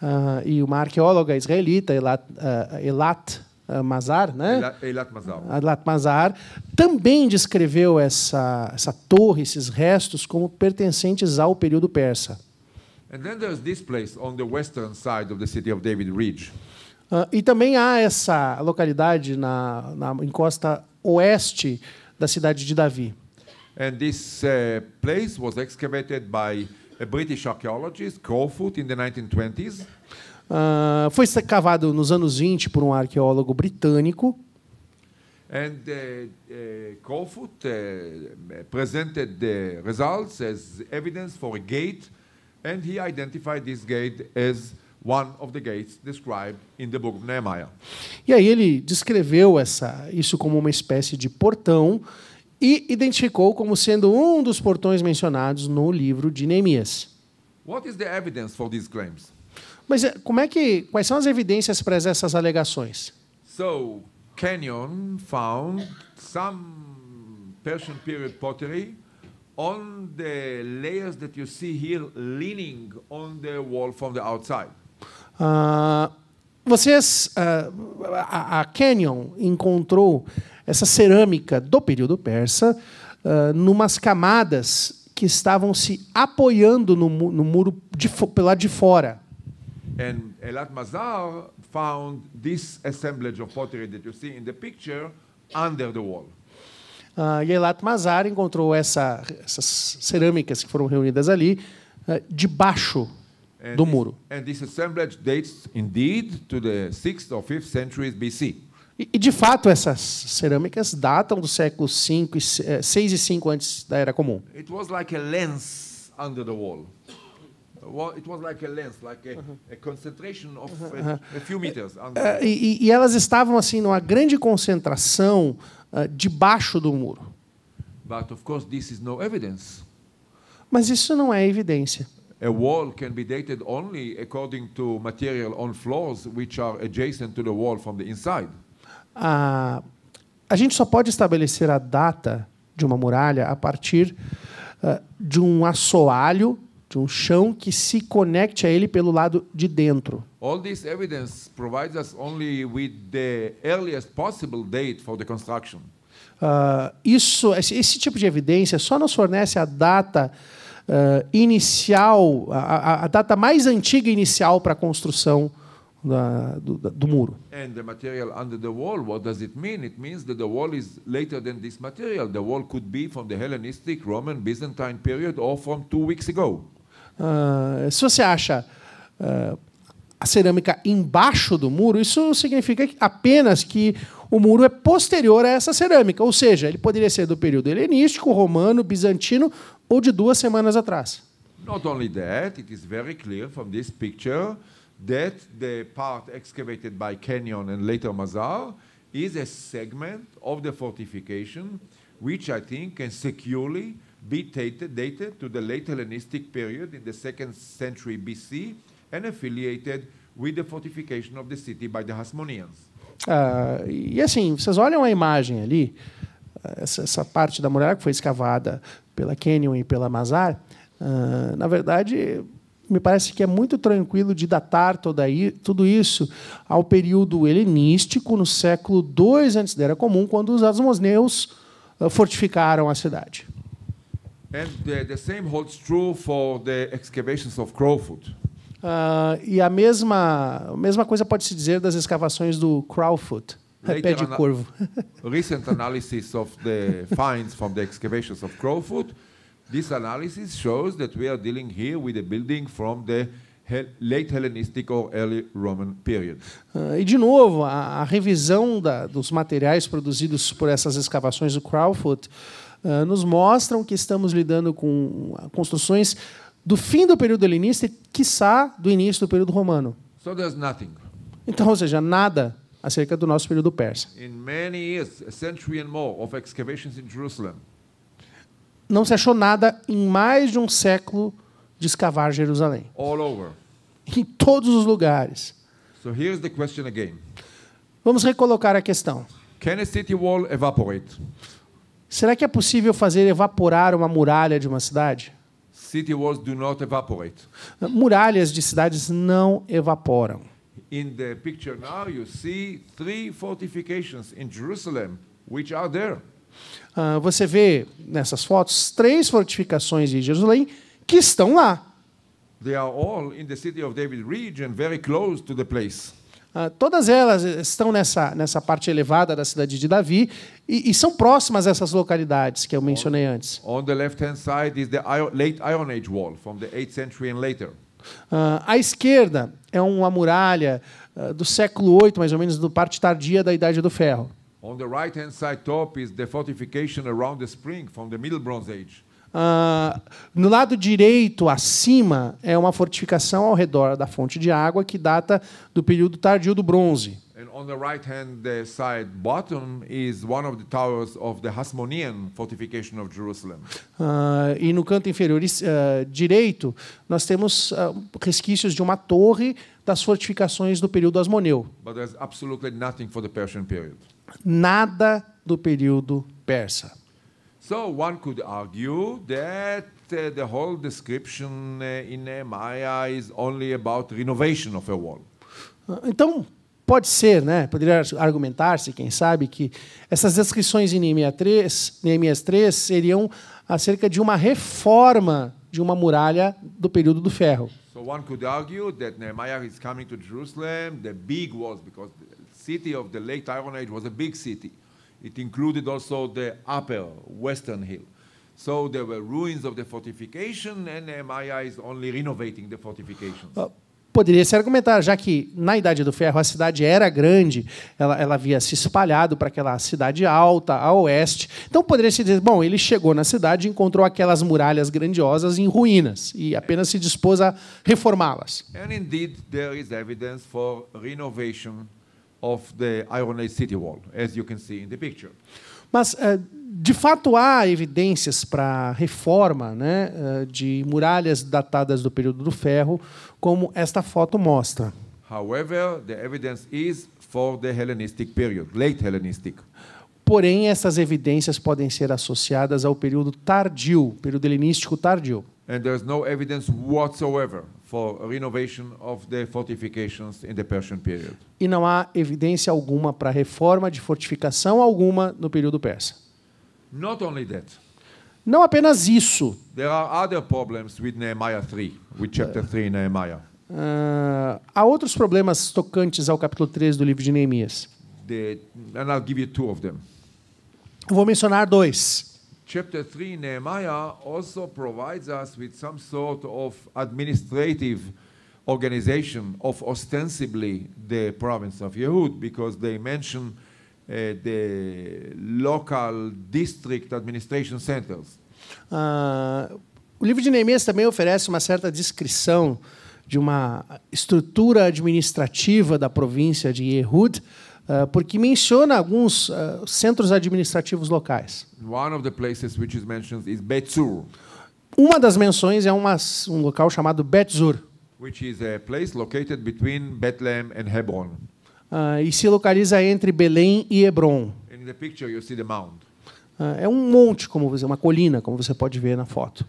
Uh, e uma arqueóloga israelita, Elat, uh, Elat uh, Mazar, né? Elat Mazar. Ah, Elat Mazar também descreveu essa essa torre, esses restos como pertencentes ao período persa. And then there's this place on the western side of the city of David Ridge. Uh, e também há essa localidade na, na encosta oeste da cidade de Davi. And this uh, place was excavated by a British archaeologist, Crowfoot, in the 1920s. Uh, ah, foi cavado nos anos 20 por um arqueólogo britânico. And uh, uh, Crowfoot uh, presented the results as evidence for a gate, and he identified this gate as one of the gates described in the book of Nehemiah. E aí ele descreveu essa, isso como uma espécie de portão e identificou como sendo um dos portões mencionados no livro de Neemias. What is the evidence for these claims? Mas eh, como é que quais são as evidências para essas alegações? So, Canyon found some Persian period pottery on the layers that you see here leaning on the wall from the outside. Uh, vocês uh, a, a Canyon encontrou essa cerâmica do período persa, uh, numas camadas que estavam se apoiando no, mu no muro de pelo lado de fora. And Elat Mazar found this assemblage of pottery that you see in the picture under the wall. Uh, e Elat Mazar encontrou essa, essas cerâmicas que foram reunidas ali uh, debaixo and do this, muro. And this assemblage dates indeed to the 6th or 5th centuries BC. E, de fato, essas cerâmicas datam do século 5 e 6 eh, e 5 antes da era comum. It was like a lens under the wall. It was like a lens, like a, a concentration of a, a few meters. Eh, e, e, elas estavam assim numa grande concentração uh, debaixo do muro. But of course this is no evidence. Mas isso não é evidência. A wall can be dated only according to material on floors which are adjacent to the wall from the inside a, a gente só pode estabelecer a data de uma muralha a partir uh, de um assoalho, de um chão que se conecte a ele pelo lado de dentro. All this evidence provides us only with the earliest possible date for the construction. Uh, isso, esse, esse, tipo de evidência só nos fornece a data uh, inicial, a, a, a, data mais antiga inicial para a construção da, do, da, do, muro. And the material under the wall, what does it mean? It means that the wall is later than this material. The wall could be from the Hellenistic, Roman, Byzantine period, or from two weeks ago. Uh, se você acha uh, a cerâmica embaixo do muro, isso significa apenas que o muro é posterior a essa cerâmica, ou seja, ele poderia ser do período helenístico, romano, bizantino ou de duas semanas atrás. Not only that, it is very clear from this picture that the part excavated by Canyon and later Mazar is a segment of the fortification which I think can securely be dated, dated to the late Hellenistic period in the second century BC and affiliated with the fortification of the city by the Hasmoneans. Uh, e assim, vocês olham a imagem ali, essa, essa, parte da muralha que foi escavada pela Canyon e pela Mazar, uh, na verdade me parece que é muito tranquilo de datar toda aí, tudo isso ao período helenístico, no século II antes da Era Comum, quando os asmoneus eh, fortificaram a cidade. And the, the same holds true for the excavations of Crowfoot. Uh, ah, e a mesma, a mesma coisa pode se dizer das escavações do Crowfoot. pé de corvo. recent analysis of the finds from the excavations of Crowfoot This analysis shows that we are dealing here with a building from the late Hellenistic or early Roman period. Uh, e de novo, a, a revisão da, dos materiais produzidos por essas escavações do Crowfoot uh, ah, nos mostram que estamos lidando com ah, construções do fim do período helenístico, e, quiçá, do início do período romano. So there's nothing. Então, ou seja, nada acerca do nosso período persa. In many years, a century and more of excavations in Jerusalem não se achou nada em mais de um século de escavar Jerusalém. All over. Em todos os lugares. So here's the question again. Vamos recolocar a questão. Can a city wall evaporate? Será que é possível fazer evaporar uma muralha de uma cidade? City walls do not evaporate. Muralhas de cidades não evaporam. In the picture now you see three fortifications in Jerusalem which are there. Ah, você vê nessas fotos três fortificações de Jerusalém que estão lá. They are all in the city of David region, very close to the place. Ah, todas elas estão nessa, nessa parte elevada da cidade de Davi e, e são próximas a essas localidades que eu mencionei antes. On the left-hand side is the late Iron Age wall from the 8th century and later. Ah, à esquerda é uma muralha do século 8, mais ou menos, do parte tardia da Idade do Ferro. On the right hand side top is the fortification around the spring from the Middle Bronze Age. Uh, no lado direito, acima, é uma fortificação ao redor da fonte de água que data do período tardio do bronze. And on the right hand side bottom is one of the towers of the Hasmonean fortification of Jerusalem. Uh, e no canto inferior uh, direito, nós temos resquícios de uma torre das fortificações do período Asmoneu. But there's absolutely nothing for the Persian period nada do período persa. So one could argue that uh, the whole description uh, in Nehemiah is only about renovation of a wall. Ah, então, pode ser, né? Poderia argumentar-se, quem sabe, que essas descrições em Neemias 3, Neemias 3 seriam acerca de uma reforma de uma muralha do período do ferro. So one could argue that Nehemiah is coming to Jerusalem, the big walls because city of the late Iron Age was a big city. It included also the upper western hill. So there were ruins of the fortification and is only renovating the fortifications. Poderia se argumentar, já que na Idade do Ferro a cidade era grande, ela, ela havia se espalhado para aquela cidade alta, a oeste. Então poderia se dizer, bom, ele chegou na cidade e encontrou aquelas muralhas grandiosas em ruínas e apenas se dispôs a reformá-las of the Iron Age city wall, as you can see in the picture. Mas eh, de fato há evidências para reforma né, eh, de muralhas datadas do período do ferro, como esta foto mostra. However, the evidence is for the Hellenistic period, late Hellenistic. Porém, essas evidências podem ser associadas ao período tardio, período helenístico tardio and there's no evidence whatsoever for renovation of the fortifications in the Persian period. E não há evidência alguma para reforma de fortificação alguma no período persa. Not only that. Não apenas isso. There are other problems with Nehemiah 3, with chapter 3 Nehemiah. Uh, há outros problemas tocantes ao capítulo 3 do livro de Neemias. The, and I'll give you two of them. Vou mencionar dois chapter 3, Nehemiah also provides us with some sort of administrative organization of ostensibly the province of Yehud, because they mention uh, the local district administration centers. Uh, o livro de Neemias também oferece uma certa descrição de uma estrutura administrativa da província de Yehud, ah, porque menciona alguns ah, centros administrativos locais. One of the places which is mentioned is Betzur. Uma das menções é uma, um local chamado Betzur. Which is a place located between Bethlehem and Hebron. Uh, e se localiza entre Belém e Hebron. In the picture you see the mound. Uh, é um monte, como você, uma colina, como você pode ver na foto.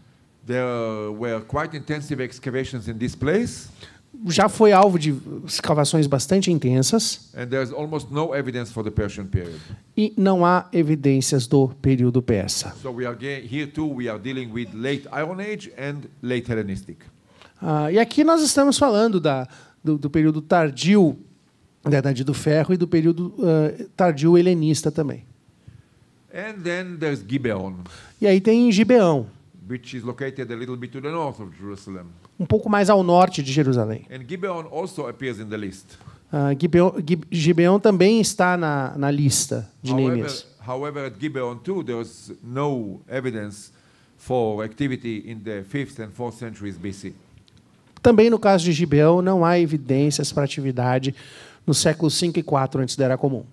There were quite intensive excavations in this place já foi alvo de escavações bastante intensas. E não há evidências do período persa. So too, e aqui nós estamos falando da, do, do, período tardio da Idade do Ferro e do período uh, tardio helenista também. E aí tem Gibeão. Which is located a little bit to the north of Jerusalem um pouco mais ao norte de Jerusalém. And Gibeon also appears in the list. Uh, Gibeon, Gibeon, também está na, na lista de however, Neemias. However, at Gibeon too, there was no evidence for activity in the 5th and 4th centuries BC. Também no caso de Gibeão não há evidências para atividade no século 5 e 4 antes da era comum.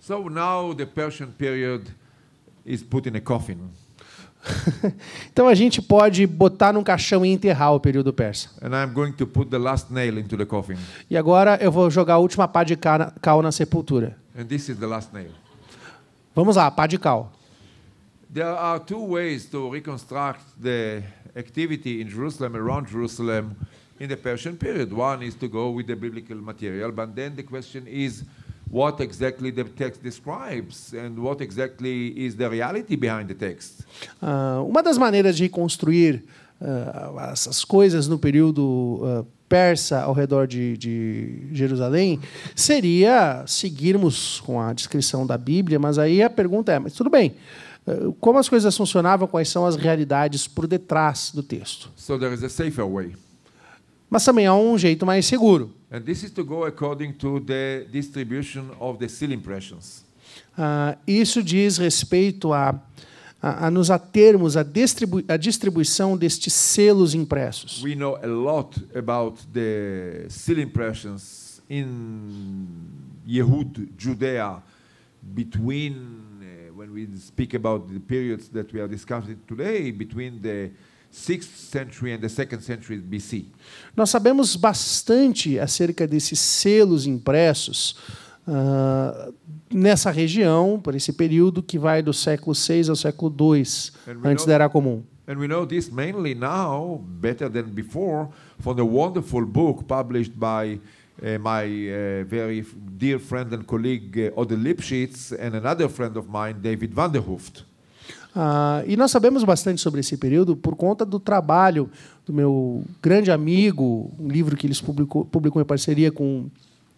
So now the Persian period is put in a coffin. então a gente pode botar num caixão e enterrar o período persa. E agora eu vou jogar a última pá de cal na sepultura. Vamos lá, pá de cal. There are two ways to reconstruct the activity in Jerusalem around Jerusalem in the Persian period. One is to go with the biblical material, but then the question is what exactly the text describes and what exactly is the reality behind the text. Uh, uma das maneiras de reconstruir uh, ah, essas coisas no período uh, persa ao redor de, de, Jerusalém seria seguirmos com a descrição da Bíblia, mas aí a pergunta é, mas tudo bem, como as coisas funcionavam, quais são as realidades por detrás do texto? So there is a safer way. Mas também há um jeito mais seguro. And this is to go according to the distribution of the seal impressions. Uh, isso diz respeito a, a, a nos atermos à distribu distribuição destes selos impressos. We know a lot about the seal impressions in Yehud, Judea, between uh, when we speak about the periods that we are discussing today, between the 6th century century 2nd BC. Nós sabemos bastante acerca desses selos impressos uh, nessa região, por esse período que vai do século 6 ao século 2 antes know, da era comum. And we know this mainly now, better than before, from the wonderful book published by Uh, my uh, very dear friend and colleague uh, eh, Odell Lipschitz and another friend of mine, David Vanderhooft. Ah, e nós sabemos bastante sobre esse período por conta do trabalho do meu grande amigo, um livro que eles publicou, publicou em parceria com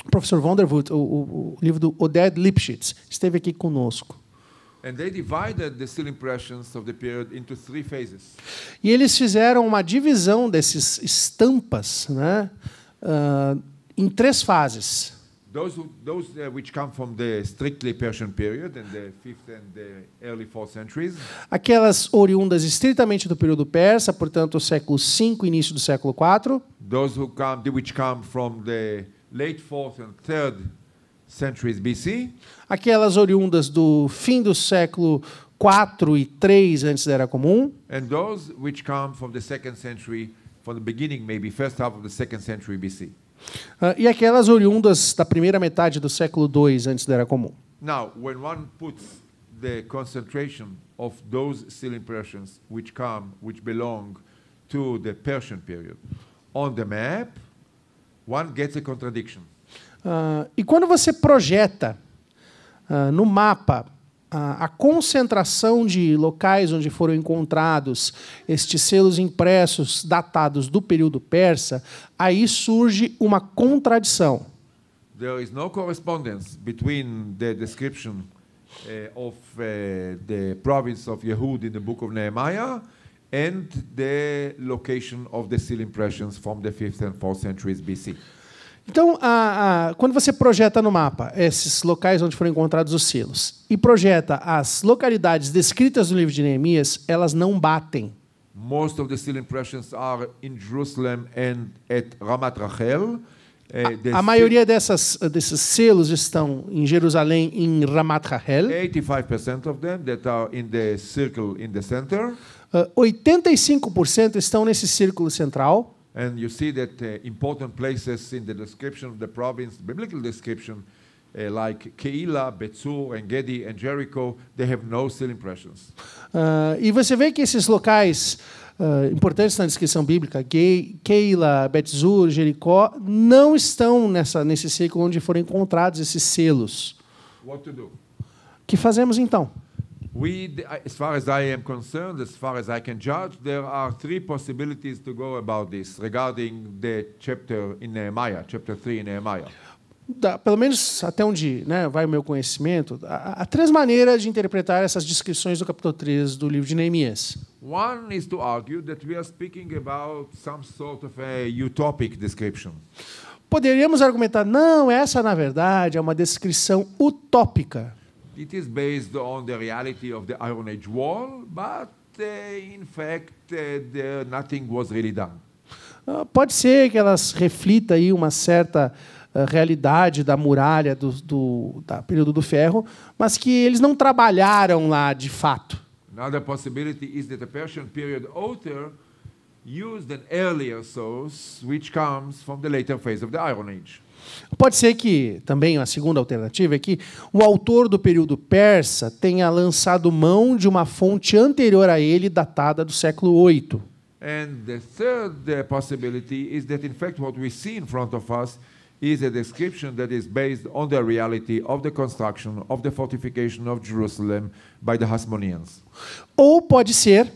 o professor Vandervoort, o, o, o livro do Oded Lipschitz, esteve aqui conosco. E eles fizeram uma divisão dessas estampas, né, uh, em três fases those, who, those uh, which come from the strictly Persian period the 5th and the early 4th centuries. Aquelas oriundas estritamente do período persa, portanto, século 5, início do século 4. Those who come, which come from the late 4th and 3rd centuries BC. Aquelas oriundas do fim do século 4 e 3 antes da era comum. And those which come from the 2nd century from the beginning maybe first half of the 2nd century BC. Ah, e aquelas oriundas da primeira metade do século II antes da Era Comum. Now, when one puts the concentration of those seal impressions which come, which belong to the Persian period, on the map, one gets a contradiction. Uh, e quando você projeta uh, no mapa a, concentração de locais onde foram encontrados estes selos impressos datados do período persa, aí surge uma contradição. There is no correspondence between the description uh, of uh, the province of Yehud in the book of Nehemiah and the location of the seal impressions from the 5th and 4th centuries BC. Então, a, a, quando você projeta no mapa esses locais onde foram encontrados os selos e projeta as localidades descritas no livro de Neemias, elas não batem. Most of the seal impressions are in Jerusalem and at Ramat Rachel. Eh, a, a maioria dessas, desses selos estão em Jerusalém, em Ramat Rahel. 85% of them that are in the circle in the center. Uh, eh, 85% estão nesse círculo central. And you see that uh, important places in the description of the province, biblical description, Uh, like Keilah, Betzur, Engedi and Jericho, they have no seal impressions. Uh, e você vê que esses locais uh, importantes na descrição bíblica, Ge Keila, Betzur, Jericó, não estão nessa, nesse círculo onde foram encontrados esses selos. O que fazemos então? We, as far as I am concerned, as far as I can judge, there are three possibilities to go about this regarding the chapter in Nehemiah, chapter 3 in Nehemiah. Da, pelo menos até onde né, vai o meu conhecimento, há, há, três maneiras de interpretar essas descrições do capítulo 3 do livro de Neemias. One is to argue that we are speaking about some sort of a utopic description. Poderíamos argumentar, não, essa na verdade é uma descrição utópica. It is based on the reality of the Iron Age wall, but uh, in fact uh, the, nothing was really done. Ah, pode ser que elas reflita aí uma certa eh, realidade da muralha do, do da período do ferro, mas que eles não trabalharam lá de fato. Another possibility is that the Persian period author used an earlier source which comes from the later phase of the Iron Age. Pode ser que, também, a segunda alternativa é que o autor do período persa tenha lançado mão de uma fonte anterior a ele, datada do século VIII. And the third uh, possibility is that, in fact, what we see in front of us is a description that is based on the reality of the construction of the fortification of Jerusalem by the Hasmoneans. Ou pode ser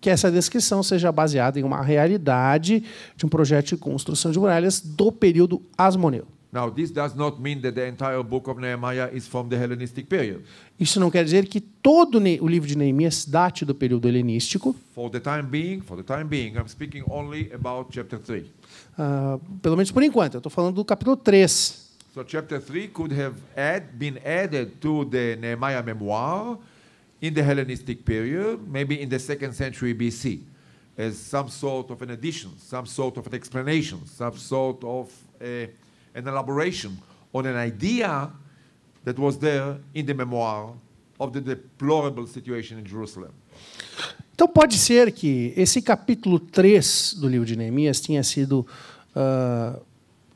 que essa descrição seja baseada em uma realidade de um projeto de construção de muralhas do período Asmoneu. Now, this does not mean that the entire book of Nehemiah is from the Hellenistic period. Isso não quer dizer que todo o livro de Neemias date do período helenístico. For the time being, for the time being, I'm speaking only about chapter 3. Uh, ah, pelo menos por enquanto, eu estou falando do capítulo 3. So chapter 3 could have add, been added to the Nehemiah memoir in the Hellenistic period, maybe in the second century BC, as some sort of an addition, some sort of an explanation, some sort of a, eh, an elaboration on an idea that was there in the memoir of the deplorable situation in Jerusalem. Então pode ser que esse capítulo 3 do livro de Neemias tinha sido uh,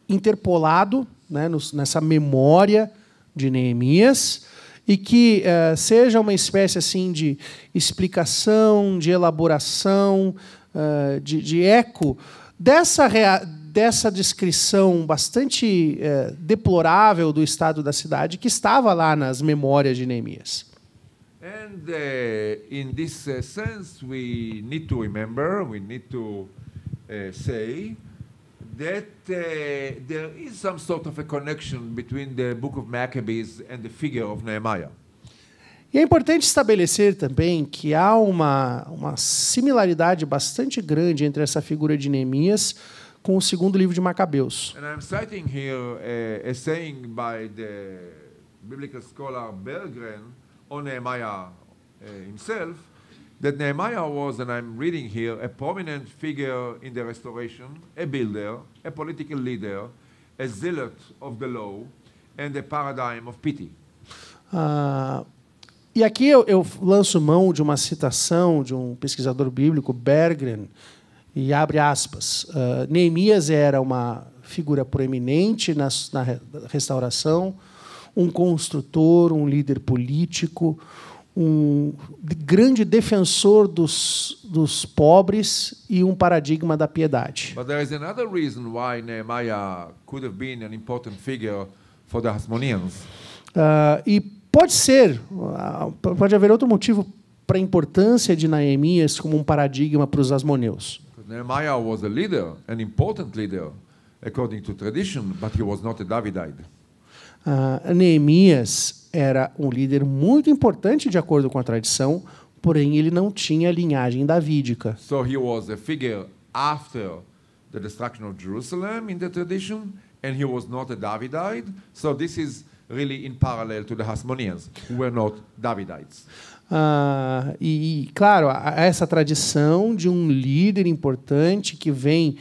interpolado né, nessa memória de Neemias e que uh, seja uma espécie assim de explicação, de elaboração, uh, de, de, eco dessa, dessa descrição bastante uh, deplorável do estado da cidade que estava lá nas memórias de Neemias. And uh, in this sense, we need to remember, we need to uh, say that uh, there is some sort of a connection between the book of Maccabees and the figure of Nehemiah. E é importante estabelecer também que há uma, uma similaridade bastante grande entre essa figura de Neemias com o segundo livro de Macabeus. And Berggren Nehemiah himself that Nehemiah was, and I'm reading here, a prominent figure in the restoration, a builder, a political leader, a zealot of the law, and a paradigm of pity. Uh, e aqui eu, eu, lanço mão de uma citação de um pesquisador bíblico, Berggren, e abre aspas. Uh, Neemias era uma figura proeminente na, na restauração, um construtor, um líder político, um grande defensor dos, dos pobres e um paradigma da piedade. But there is another reason why Nehemiah could have been an important figure for the Hasmoneans. Uh, e pode ser, ah, pode haver outro motivo para a importância de Nehemias como um paradigma para os hasmoneus. Nehemiah was a leader, an important leader, according to tradition, but he was not a Davidite. Uh, era um líder muito importante de acordo com a tradição, porém ele não tinha linhagem davídica. So he was a figure after the destruction of Jerusalem in the tradition and he was not a Davidite. So this is really in parallel to the Hasmoneans who were not Davidites. Ah, e, claro, essa tradição de um líder importante que vem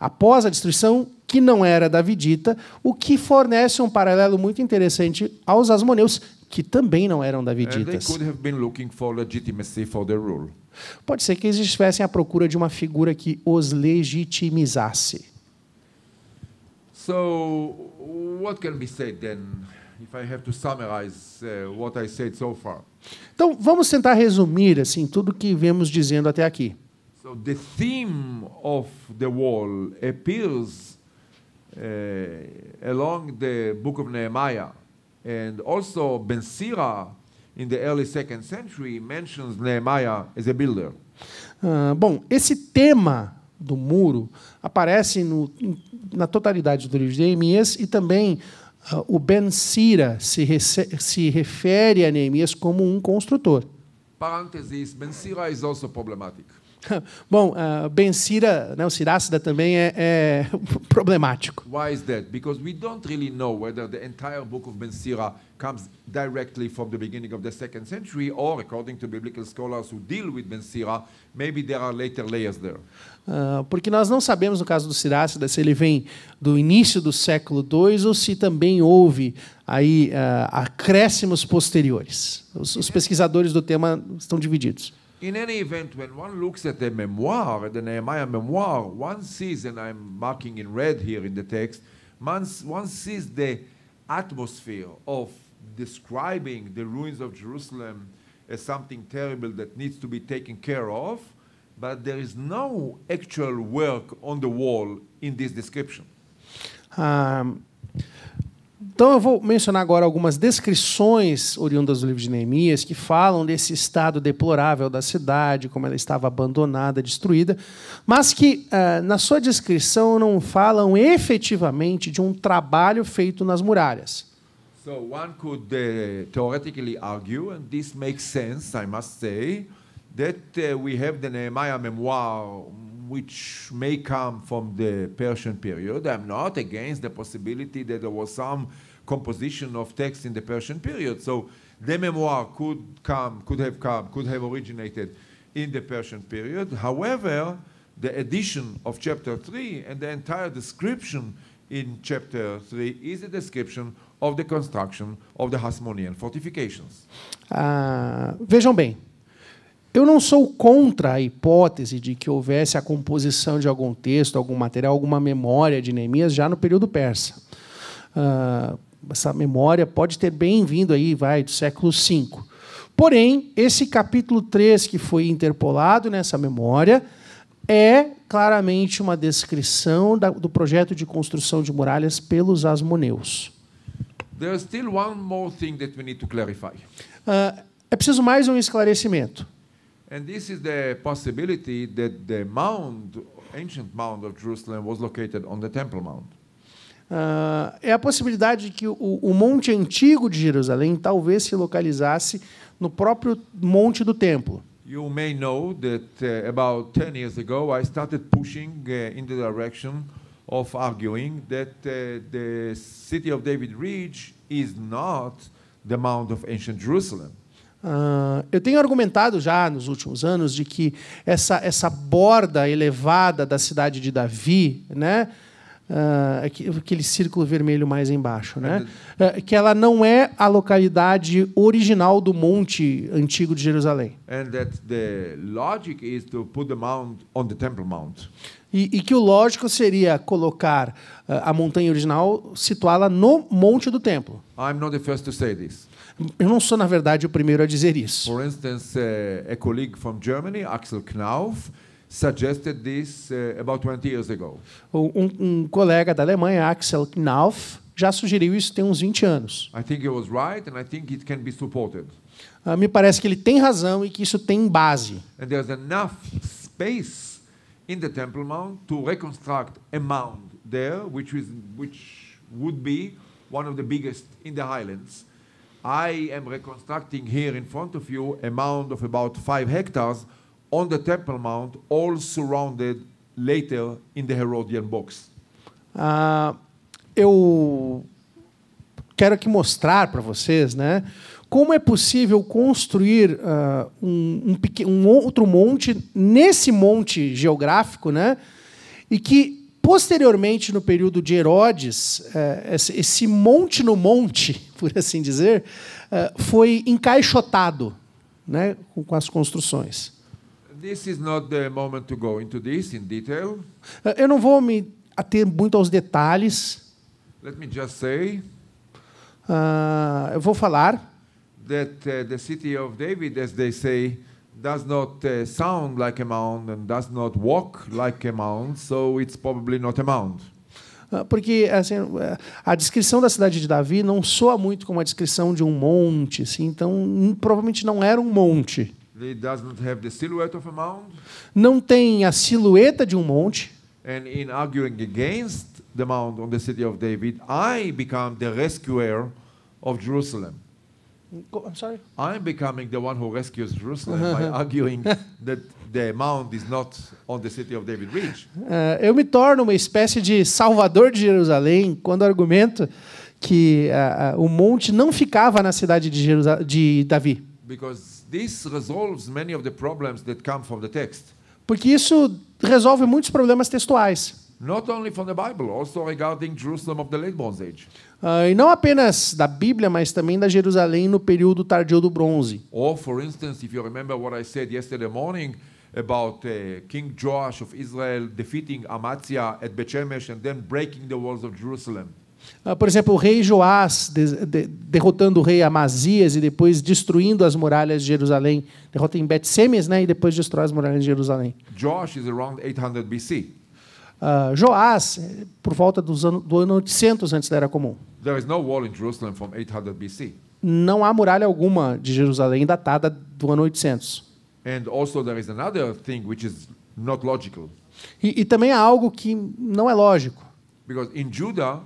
após a destruição que não era davidita, o que fornece um paralelo muito interessante aos asmoneus, que também não eram daviditas. Pode ser que eles estivessem à procura de uma figura que os legitimizasse. So, what can be said then? If I have to summarize uh, what I said so far. Então, vamos tentar resumir assim tudo que vemos dizendo até aqui. So the theme of the wall appears uh, along the book of Nehemiah. And also Ben Sira, in the early second century, mentions Nehemiah as a builder. Uh, bom, esse tema do muro aparece no, na totalidade do livro de Neemias e também uh, o Ben Sira se, se refere a Neemias como um construtor. Parênteses, Ben Sira is also problematic. Bom, uh, Ben Sira, né, o Sirácida também é, é, problemático. Why is that? Because we don't really know whether the entire book of Ben Sira comes directly from the beginning of the second century, or according to biblical scholars who deal with Ben Sira, maybe there are later layers there. Uh, porque nós não sabemos, no caso do Sirácida, se ele vem do início do século II ou se também houve aí uh, acréscimos posteriores. Os, os pesquisadores do tema estão divididos. In any event, when one looks at the memoir, the Nehemiah memoir, one sees, and I'm marking in red here in the text, one, sees the atmosphere of describing the ruins of Jerusalem as something terrible that needs to be taken care of, but there is no actual work on the wall in this description. Um, Então eu vou mencionar agora algumas descrições oriundas do livro de Neemias que falam desse estado deplorável da cidade, como ela estava abandonada, destruída, mas que eh, na sua descrição não falam efetivamente de um trabalho feito nas muralhas. So one could uh, theoretically argue, and this makes sense, I must say, that uh, we have the Nehemiah memoir, which may come from the Persian period. I'm not against the possibility that there was some composition of text in the Persian period. So the memoir could come, could have come, could have originated in the Persian period. However, the addition of chapter 3 and the entire description in chapter 3 is a description of the construction of the Hasmonean fortifications. Ah, vejam bem, eu não sou contra a hipótese de que houvesse a composição de algum texto, algum material, alguma memória de Neemias já no período persa. Ah, essa memória pode ter bem vindo aí, vai, do século V. Porém, esse capítulo 3 que foi interpolado nessa memória é claramente uma descrição do projeto de construção de muralhas pelos asmoneus. still one more thing that we need to Uh, é preciso mais um esclarecimento. E essa é a possibilidade that the mound, ancient mound of Jerusalem was located on the Temple Mount. Ah, é a possibilidade de que o, o, Monte Antigo de Jerusalém talvez se localizasse no próprio Monte do Templo. You may know that uh, about 10 years ago I started pushing uh, in the direction of arguing that uh, the city of David Ridge is not the Mount of ancient Jerusalem. Uh, eu tenho argumentado já nos últimos anos de que essa, essa borda elevada da cidade de Davi, né, Uh, aquele círculo vermelho mais embaixo, né? É ah, que ela não é a localidade original do monte antigo de Jerusalém. And that the logic is to put the mount on the Temple Mount. E, e que o lógico seria colocar uh, a montanha original, situá-la no monte do templo. I'm not the first to say this. Eu não sou, na verdade, o primeiro a dizer isso. Por exemplo, um colega de Germany, Axel Knauf, suggested this uh, about 20 years ago. Um, um, colega da Alemanha, Axel Knauf, já sugeriu isso tem uns 20 anos. I think he was right and I think it can be supported. Uh, me parece que ele tem razão e que isso tem base. And there's enough space in the Temple Mount to reconstruct a mound there which is which would be one of the biggest in the highlands. I am reconstructing here in front of you a mound of about 5 hectares on the Temple Mount, all surrounded later in the Herodian box. Ah, eu quero aqui mostrar para vocês, né? Como é possível construir uh, um, um, um, outro monte nesse monte geográfico, né? E que posteriormente, no período de Herodes, uh, esse, esse, monte no monte, por assim dizer, uh, foi encaixotado, né? Com, com as construções. Eu não vou me ater muito aos detalhes. Let me just say, uh, eu vou falar that uh, the city of David, as they say, does not uh, sound like a mound and does not walk like a mound, so it's probably not a mound. Ah, porque assim, eh, a descrição da cidade de Davi não soa muito como a descrição de um monte, assim, então hum, provavelmente não era um monte. Não tem a silhueta de um monte. And in arguing against the monte on the city of David, I become the rescuer of Jerusalem. I'm sorry. I'm becoming the one who rescues Jerusalem by arguing that the is not on the city of David ridge. Uh, eu me torno uma espécie de salvador de Jerusalém quando argumento que uh, uh, o monte não ficava na cidade de, de Davi. Because this resolves many of the problems that come from the text. Porque isso resolve muitos problemas textuais. Not only from the Bible, also regarding Jerusalem of the late Bronze Age. Uh, e não apenas da Bíblia, mas também da Jerusalém no período tardio do Bronze. Or for instance, if you remember what I said yesterday morning, about uh, King Joash of Israel defeating Amatzia at Bethshemesh and then breaking the walls of Jerusalem. Ah, por exemplo, o rei Joás derrotando o rei Amazias e depois destruindo as muralhas de Jerusalém. Derrota em Bet-Semes né, e depois destrói as muralhas de Jerusalém. Josh is around 800 BC. Uh, Joás, por volta dos do ano 800 antes da Era Comum. There is no wall in Jerusalem from 800 BC. Não há muralha alguma de Jerusalém datada do ano 800. And also there is another thing which is not logical. E, e também há algo que não é lógico. Because in Judah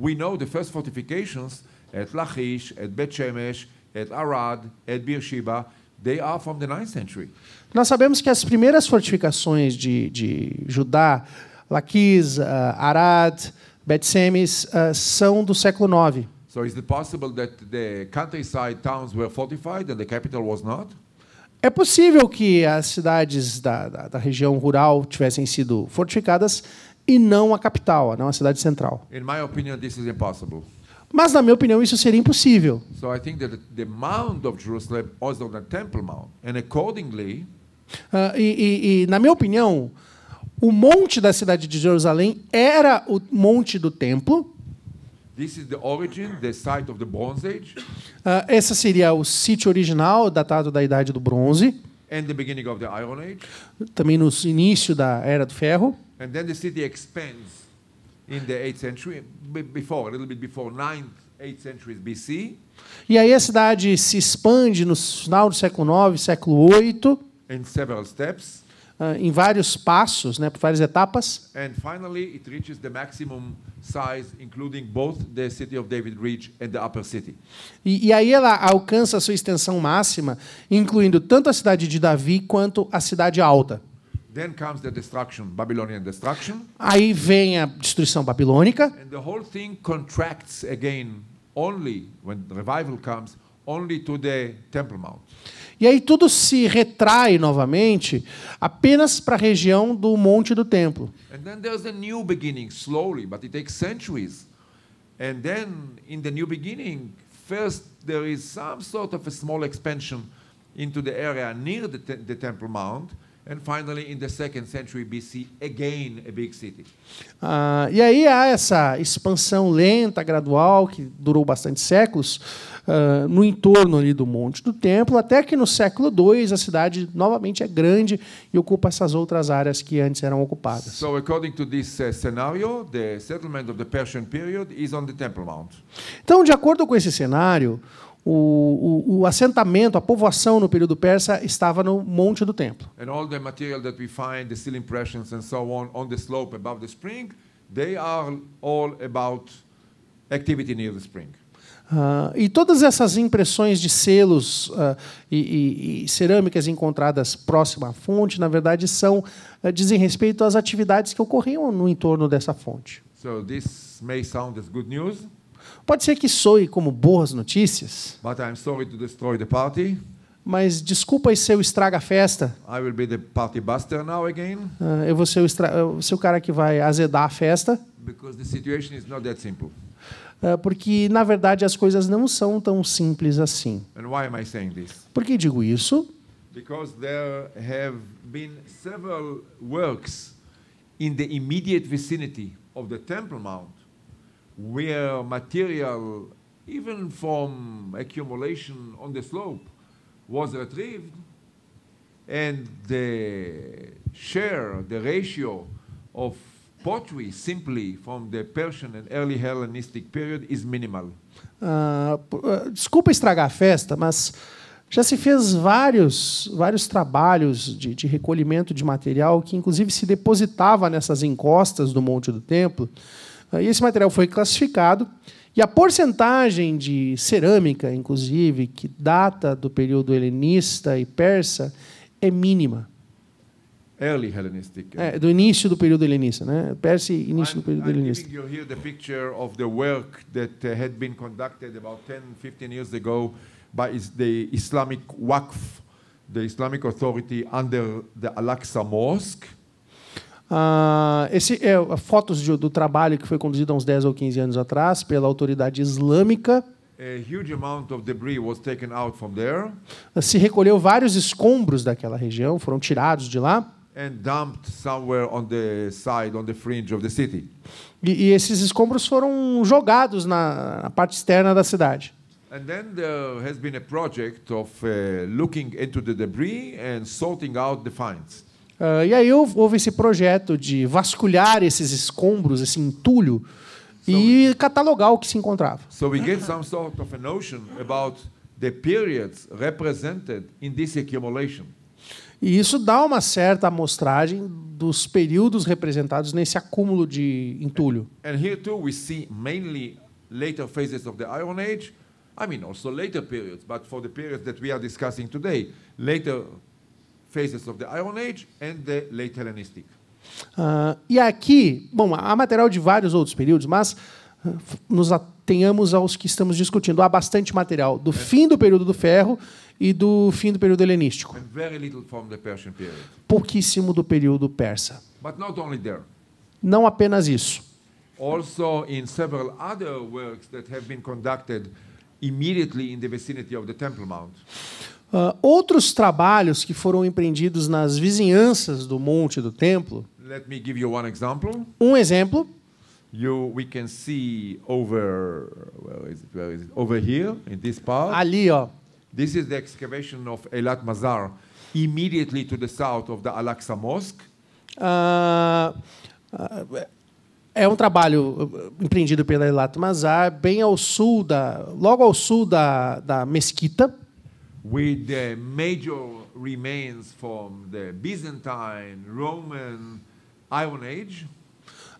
We know the first fortifications at Lachish, at Bet Shemesh, at Arad, at Beersheba, they are from the 9th century. Nós sabemos que as primeiras fortificações de, de Judá, Laquis, uh, eh, Arad, Bet Shemesh, uh, são do século 9. So is it possible that the countryside towns were fortified and the capital was not? É possível que as cidades da, da, da região rural tivessem sido fortificadas, e não a capital, não a cidade central. In my opinion, this is impossible. Mas na minha opinião isso seria impossível. So I think that the of Jerusalem the Temple Mount, and accordingly, uh, e, e, e na minha opinião o monte da cidade de Jerusalém era o monte do templo. This is the origin, the site of the Bronze Age. Uh, esse seria o sítio original datado da Idade do Bronze. And the beginning of the Iron Age. Também no início da Era do Ferro. And then the city expands in the 8th century, before, a little bit before 9th, 8th BC. E aí a cidade se expande no final do século IX, século VIII. In several steps. Uh, em vários passos, né, por várias etapas. And finally, it reaches the maximum size, including both the city of David and the upper city. E, e aí ela alcança a sua extensão máxima, incluindo tanto a cidade de Davi quanto a cidade alta. Then comes the destruction, Babylonian destruction. Aí vem a destruição babilônica. And the whole thing contracts again only when the revival comes only to the Temple Mount. E aí tudo se retrai novamente apenas para a região do Monte do Templo. And then there's a new beginning slowly, but it takes centuries. And then in the new beginning, first there is some sort of a small expansion into the area near the, the Temple Mount. And finally, in the second century BC, again a big city. Ah, e aí há essa expansão lenta, gradual, que durou bastante séculos, uh, no entorno ali do Monte do Templo, até que no século II a cidade novamente é grande e ocupa essas outras áreas que antes eram ocupadas. So, according to this uh, scenario, the settlement of the Persian period is on the Temple Mount. Então, de acordo com esse cenário, o, o, o, assentamento, a povoação no período persa estava no monte do templo. material Find, so on, on slope, spring, uh, e todas essas impressões de selos uh, e, e, e, cerâmicas encontradas próximo à fonte, na verdade, são uh, dizem respeito às atividades que ocorriam no entorno dessa fonte. So this may sound as good news. Pode ser que soe como boas notícias. But I'm sorry to destroy the party. Mas desculpa se eu estraga a festa. I will be the party buster now again. Uh, eu vou ser o, estra... ser o cara que vai azedar a festa. Because the situation is not that simple. Ah, porque na verdade as coisas não são tão simples assim. And why am I this? Por que digo isso? Because there have been several works in the immediate vicinity of the Temple Mount where material, even from accumulation on the slope, was retrieved, and the share, the ratio of pottery simply from the Persian and early Hellenistic period is minimal. Ah, eh, desculpa estragar a festa, mas já se fez vários, vários trabalhos de, de, recolhimento de material que, inclusive, se depositava nessas encostas do Monte do Templo, e esse material foi classificado. E a porcentagem de cerâmica, inclusive, que data do período helenista e persa, é mínima. Early Hellenistic. É, do início do período helenista, né? Persa e início I'm, do período I'm helenista. Eu giving you here the picture of the work that uh, had been conducted about 10, 15 years ago by the Islamic Waqf, the Islamic Authority under the Al-Aqsa Mosque. Ah, esse é ah, fotos de, do trabalho que foi conduzido há uns 10 ou 15 anos atrás pela autoridade islâmica. Ah, se recolheu vários escombros daquela região, foram tirados de lá. Side, e, e, esses escombros foram jogados na, na parte externa da cidade. And then there has been a project of uh, looking into the debris and sorting out the finds. Uh, e aí houve esse projeto de vasculhar esses escombros, esse entulho, so, e catalogar o que se encontrava. So we get some sort of a notion about the periods represented in this accumulation. E isso dá uma certa amostragem dos períodos representados nesse acúmulo de entulho. and here too we see mainly later phases of the Iron Age. I mean, also later periods, but for the periods that we are discussing today, later phases of the Iron Age and the late Hellenistic. Uh, e aqui, bom, há material de vários outros períodos, mas ah, nos atenhamos aos que estamos discutindo. Há bastante material do fim do período do ferro e do fim do período helenístico. Pouquíssimo do período persa. Não apenas isso. Also in several other works that have been conducted immediately in the vicinity of the Temple Mount. Uh, outros trabalhos que foram empreendidos nas vizinhanças do monte do templo. Let me give you one example. Um exemplo. You, we can see over, where is it, where is it? over here in this part. Ali, ó. This is the excavation of Elat Mazar, immediately to the south of the Al-Aqsa Mosque. Uh, uh, é um trabalho uh, empreendido pela Elat Mazar, bem ao sul da, logo ao sul da, da mesquita with the major remains from the Byzantine, Roman, Iron Age.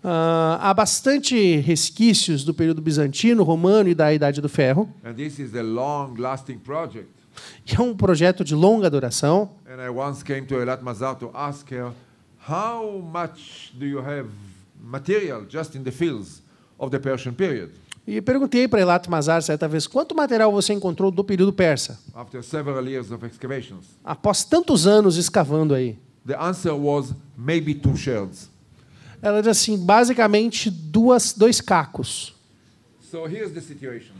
Uh, há bastante resquícios do período bizantino, romano e da Idade do Ferro. And this is a long é um projeto de longa duração. And I once came to Elat Mazar to ask her how much do you have material just in the fields of the Persian period. E perguntei para Elat Mazar certa vez quanto material você encontrou do período persa. Após tantos anos escavando aí. The answer was maybe two shells. Ela disse assim, basicamente duas, dois cacos. So here's the situation.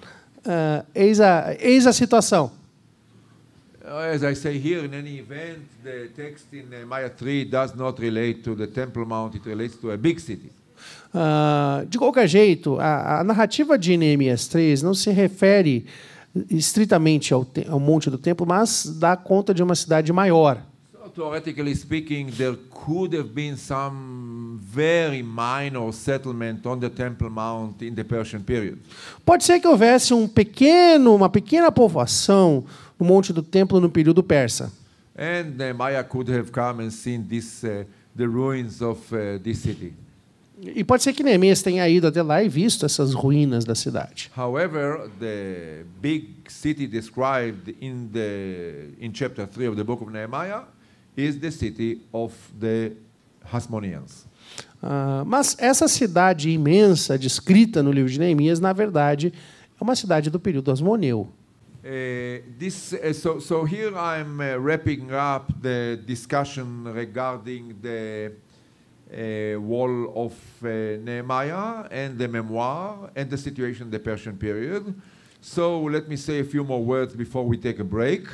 Uh, eis, a, eis a situação. Uh, as I say here in any event, the text in Maya 3 does not relate to the Temple Mount, it relates to a big city. Uh, de qualquer jeito, a, a, narrativa de Neemias 3 não se refere estritamente ao, te, ao Monte do Templo, mas dá conta de uma cidade maior. theoretically speaking, there could have been some very minor settlement on the Temple Mount in the Persian period. Pode ser que houvesse um pequeno, uma pequena povoação no Monte do Templo no período persa. And Nehemiah uh, could have come and seen this, uh, the ruins of uh, this city. E pode ser que Neemias tenha ido até lá e visto essas ruínas da cidade. However, the big city described in the in chapter 3 of the book of Nehemiah is the city of the Hasmoneans. Uh, mas essa cidade imensa descrita no livro de Neemias, na verdade, é uma cidade do período Hasmoneu. Uh, this, uh, so, so here I'm uh, wrapping up the discussion regarding the uh, wall of uh, Nehemiah and the memoir and the situation in the Persian period. So let me say a few more words before we take a break.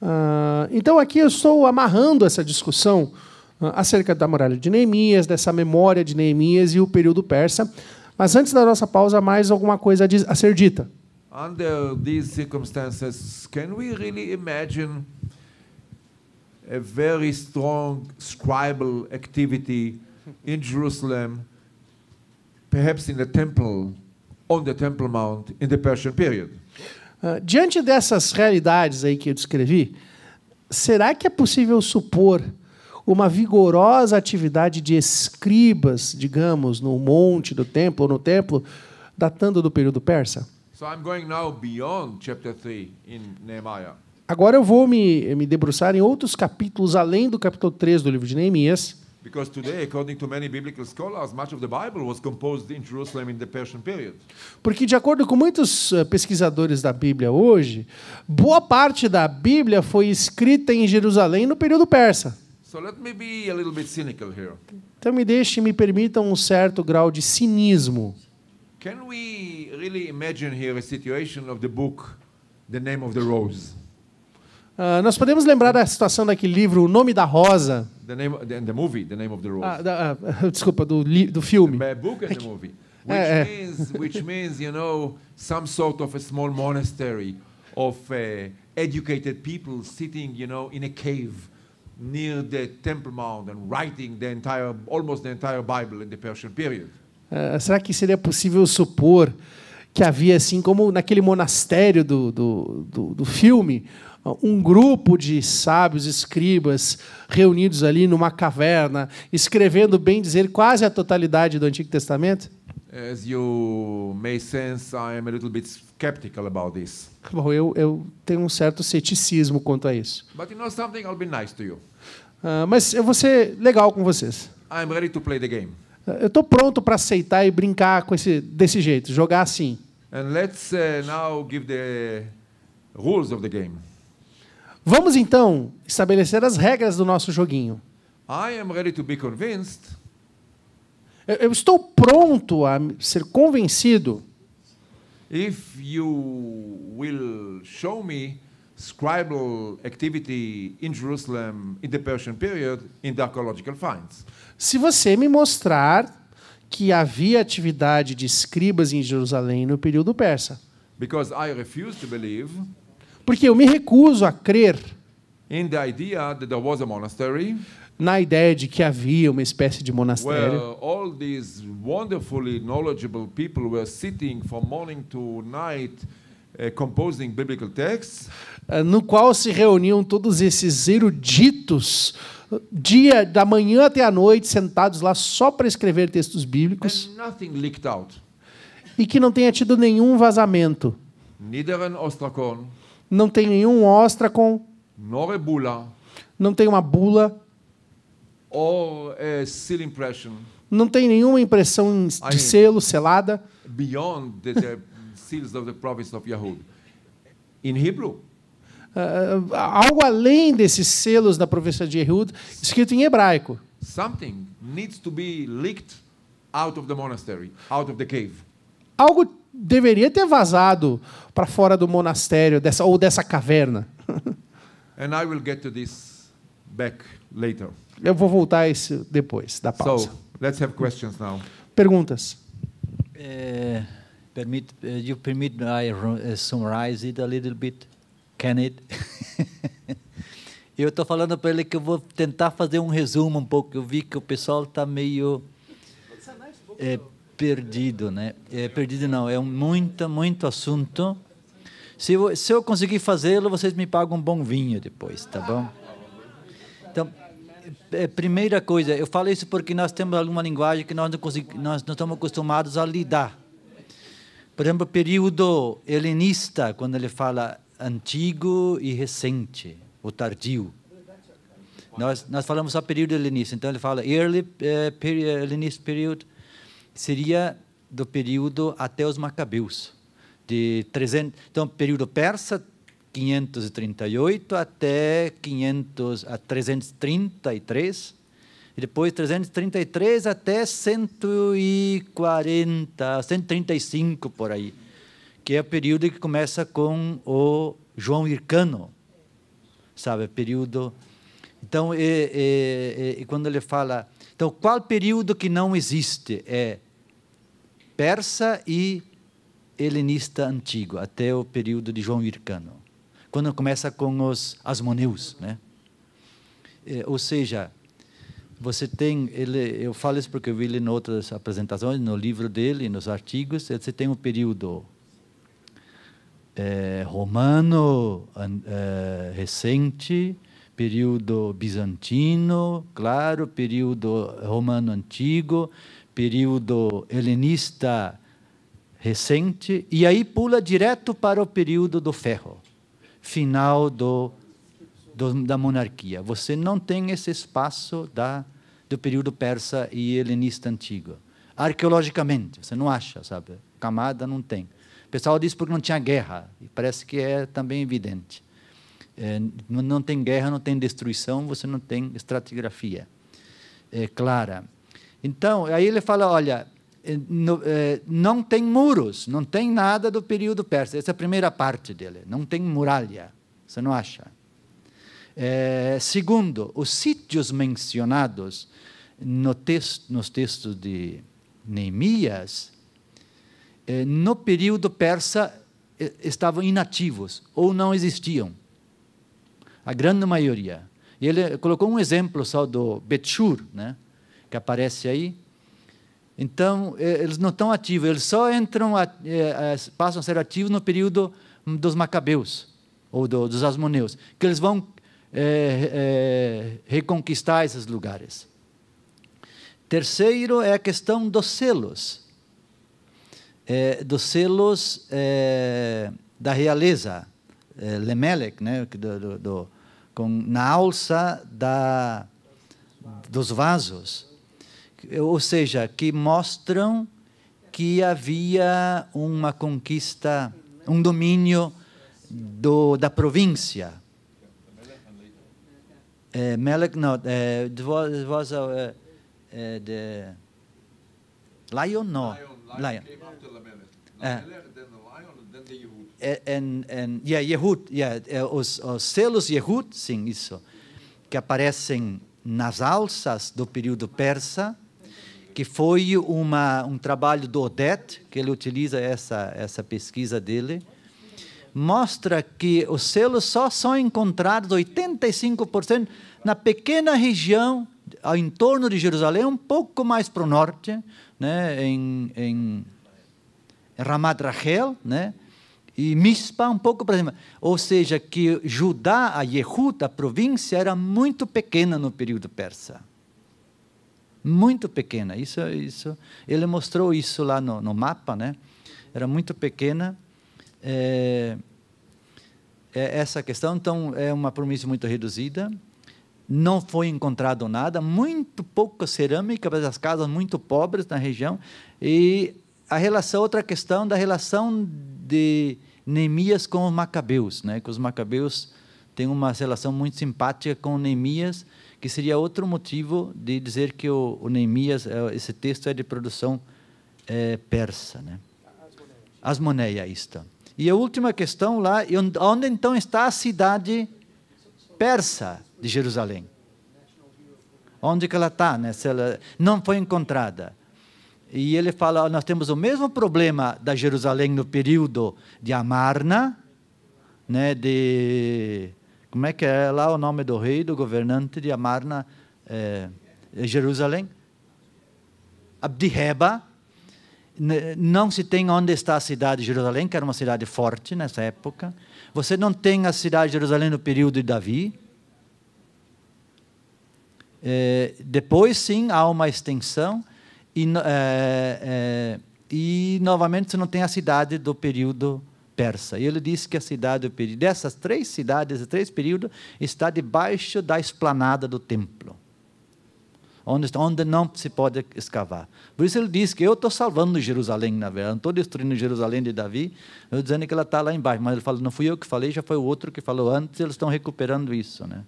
Uh, então aqui eu estou amarrando essa discussão uh, acerca da muralha de Neemias, dessa memória de Neemias e o período persa. Mas antes da nossa pausa, mais alguma coisa a, ser dita. Under these circumstances, can we really imagine a very strong scribal activity in Jerusalem, perhaps in the temple, on the Temple Mount, in the Persian period. Uh, diante dessas realidades aí que eu descrevi, será que é possível supor uma vigorosa atividade de escribas, digamos, no monte do templo ou no templo, datando do período persa? So I'm going now beyond chapter 3 in Nehemiah. Agora eu vou me, me debruçar em outros capítulos além do capítulo 3 do livro de Neemias. Because today, according to many biblical scholars, much of the Bible was composed in Jerusalem in the Persian period. Porque de acordo com muitos eh, pesquisadores da Bíblia hoje, boa parte da Bíblia foi escrita em Jerusalém no período persa. So let me be a little bit cynical here. Então me deixe, me permita um certo grau de cinismo. Can we really imagine here a situation of the book The Name of the Rose? Uh, nós podemos lembrar da situação daquele livro O Nome da Rosa. The name, the, the movie, the name of the rose. Ah, da, ah, desculpa, do, li, do filme. The book and é the movie. É, which é, means, which means, you know, some sort of a small monastery of uh, educated people sitting, you know, in a cave near the Temple Mount and writing the entire, almost the entire Bible in the Persian period. Uh, será que seria possível supor que havia assim, como naquele monastério do, do, do, do filme, um grupo de sábios, escribas, reunidos ali numa caverna, escrevendo, bem dizer, quase a totalidade do Antigo Testamento? As you may sense, I am a little bit skeptical about this. Bom, eu, eu tenho um certo ceticismo quanto a isso. But you know something, I'll be nice to you. Uh, mas eu vou ser legal com vocês. I'm ready to play the game. Ah, eu estou pronto para aceitar e brincar com esse desse jeito, jogar assim. And let's uh, now give the rules of the game. Vamos então estabelecer as regras do nosso joguinho. I am ready to be convinced. Eu, eu estou pronto a ser convencido. If you will show me scribal activity in Jerusalem in the Persian period in the archaeological finds. Se você me mostrar que havia atividade de escribas em Jerusalém no período persa. Because I refuse to believe porque eu me recuso a crer in the idea that there was a monastery, na ideia de que havia uma espécie de monastério. All these eh, composing biblical texts, eh, no qual se reuniam todos esses eruditos dia da manhã até a noite sentados lá só para escrever textos bíblicos. out. E que não tenha tido nenhum vazamento. Nieder Ostracon não tem nenhum ostracon. Nor é bula. Não tem uma bula. Or é seal impression. Não tem nenhuma impressão de selo selada. Beyond the seals of the province of Yahud. In Hebrew. Uh, algo além desses selos da província de Yehud, escrito em hebraico. Something needs to be leaked out of the monastery, out of the cave. Algo deveria ter vazado para fora do monastério dessa, ou dessa caverna. And I will get to this back later. Eu vou voltar isso depois da pausa. So, let's have questions now. Perguntas. Uh, permit uh, you permit I eh, summarize it a little bit? Can it? eu estou falando para ele que eu vou tentar fazer um resumo um pouco. Eu vi que o pessoal está meio é, perdido, né? É, perdido não, é um muito, muito assunto. Se eu, se eu conseguir fazê-lo, vocês me pagam um bom vinho depois, tá bom? Então, é, primeira coisa, eu falo isso porque nós temos alguma linguagem que nós não, consegui, nós não estamos acostumados a lidar. Por exemplo, o período helenista, quando ele fala antigo e recente, ou tardio. Nós, nós falamos só período helenista, então ele fala early eh, period, eh, helenist period, seria do período até os Macabeus. De 300, então, período persa, 538 até 500, a 333, e depois 333 até 140, 135 por aí, que é o período que começa com o João Hircano, sabe, período. Então, e, e, e, quando ele fala, então qual período que não existe é persa e helenista antigo, até o período de João Hircano, quando começa com os asmoneus. Né? É, ou seja, você tem, ele, eu falo isso porque eu vi ele em outras apresentações, no livro dele, nos artigos, você tem um período é, romano é, recente, período bizantino, claro, período romano antigo, período helenista recente, e aí pula direto para o período do ferro, final do, do da monarquia. Você não tem esse espaço da, do período persa e helenista antigo. Arqueologicamente, você não acha, sabe? Camada não tem. O pessoal diz porque não tinha guerra, e parece que é também evidente. É, não, tem guerra, não tem destruição, você não tem estratigrafia é, clara. Então, aí ele fala: olha, eh, no, eh, não tem muros, não tem nada do período persa. Essa é a primeira parte dele. Não tem muralha. Você não acha? Eh, segundo, os sítios mencionados no texto, nos textos de Neemias, no período persa estavam inativos ou não existiam. A grande maioria. E ele colocou um exemplo só do Betchur, né? que aparece aí. Então, eles não estão ativos, eles só entram, passam a ser ativos no período dos Macabeus, ou do, dos Asmoneus, que eles vão é, é, reconquistar esses lugares. Terceiro é a questão dos selos, é, dos selos é, da realeza, é, Lemelec, né, do, do, do, com, na alça da, dos vasos ou seja, que mostram que havia uma conquista, um domínio do, da província. Uh, Melek, no, uh, it was, it was é the é, é, é, lion, não. lion. Yehud. os selos Yehud, sim, isso, que aparecem nas alças do período persa que foi uma, um trabalho do Odette, que ele utiliza essa, essa pesquisa dele, mostra que os selos só são encontrados 85% na pequena região em torno de Jerusalém, um pouco mais para o norte, né, em, em Ramat Rachel, né, e Mispa um pouco para cima. Ou seja, que Judá, a Yehuda, a província, era muito pequena no período persa muito pequena. Isso, isso, ele mostrou isso lá no, no mapa, né? Era muito pequena. É, é essa questão, então, é uma promessa muito reduzida. Não foi encontrado nada, muito pouca cerâmica, mas as casas muito pobres na região. E a relação, outra questão da relação de Neemias com os macabeus, né? Que os macabeus têm uma relação muito simpática com Neemias que seria outro motivo de dizer que o, o Neemias, é, esse texto é de produção é, persa, né? isto. E a última questão lá, onde então está a cidade persa de Jerusalém? Onde que ela está, né? Se ela não foi encontrada. E ele fala, nós temos o mesmo problema da Jerusalém no período de Amarna, né, de como é que é lá o nome do rei, do governante de Amarna, é, Jerusalém? Abdiheba. Não se tem onde está a cidade de Jerusalém, que era uma cidade forte nessa época. Você não tem a cidade de Jerusalém no período de Davi. É, depois, sim, há uma extensão. E, é, é, e, novamente, você não tem a cidade do período persa. E ele disse que a cidade do período, dessas três cidades, três períodos, está debaixo da esplanada do templo. Onde, onde não se pode escavar. Por isso ele diz que eu estou salvando Jerusalém, na verdade. Não estou destruindo Jerusalém de Davi, eu dizendo que ela está lá embaixo. Mas ele fala, não fui eu que falei, já foi o outro que falou antes, eles estão recuperando isso. Né?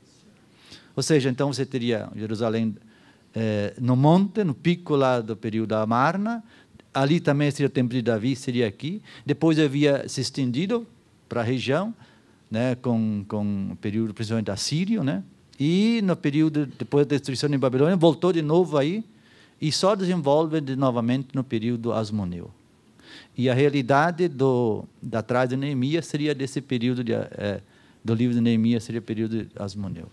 Ou seja, então você teria Jerusalém eh, no monte, no pico lá do período da Amarna, ali também seria o templo de Davi, seria aqui. Depois havia se estendido para a região, né, com, com o período principalmente assírio, né? E no período depois da destruição de Babilônia, voltou de novo aí e só desenvolve de, novamente no período Asmoneu. E a realidade do da trás de Neemias seria desse período de, é, do livro de Neemias, seria o período de Asmoneu.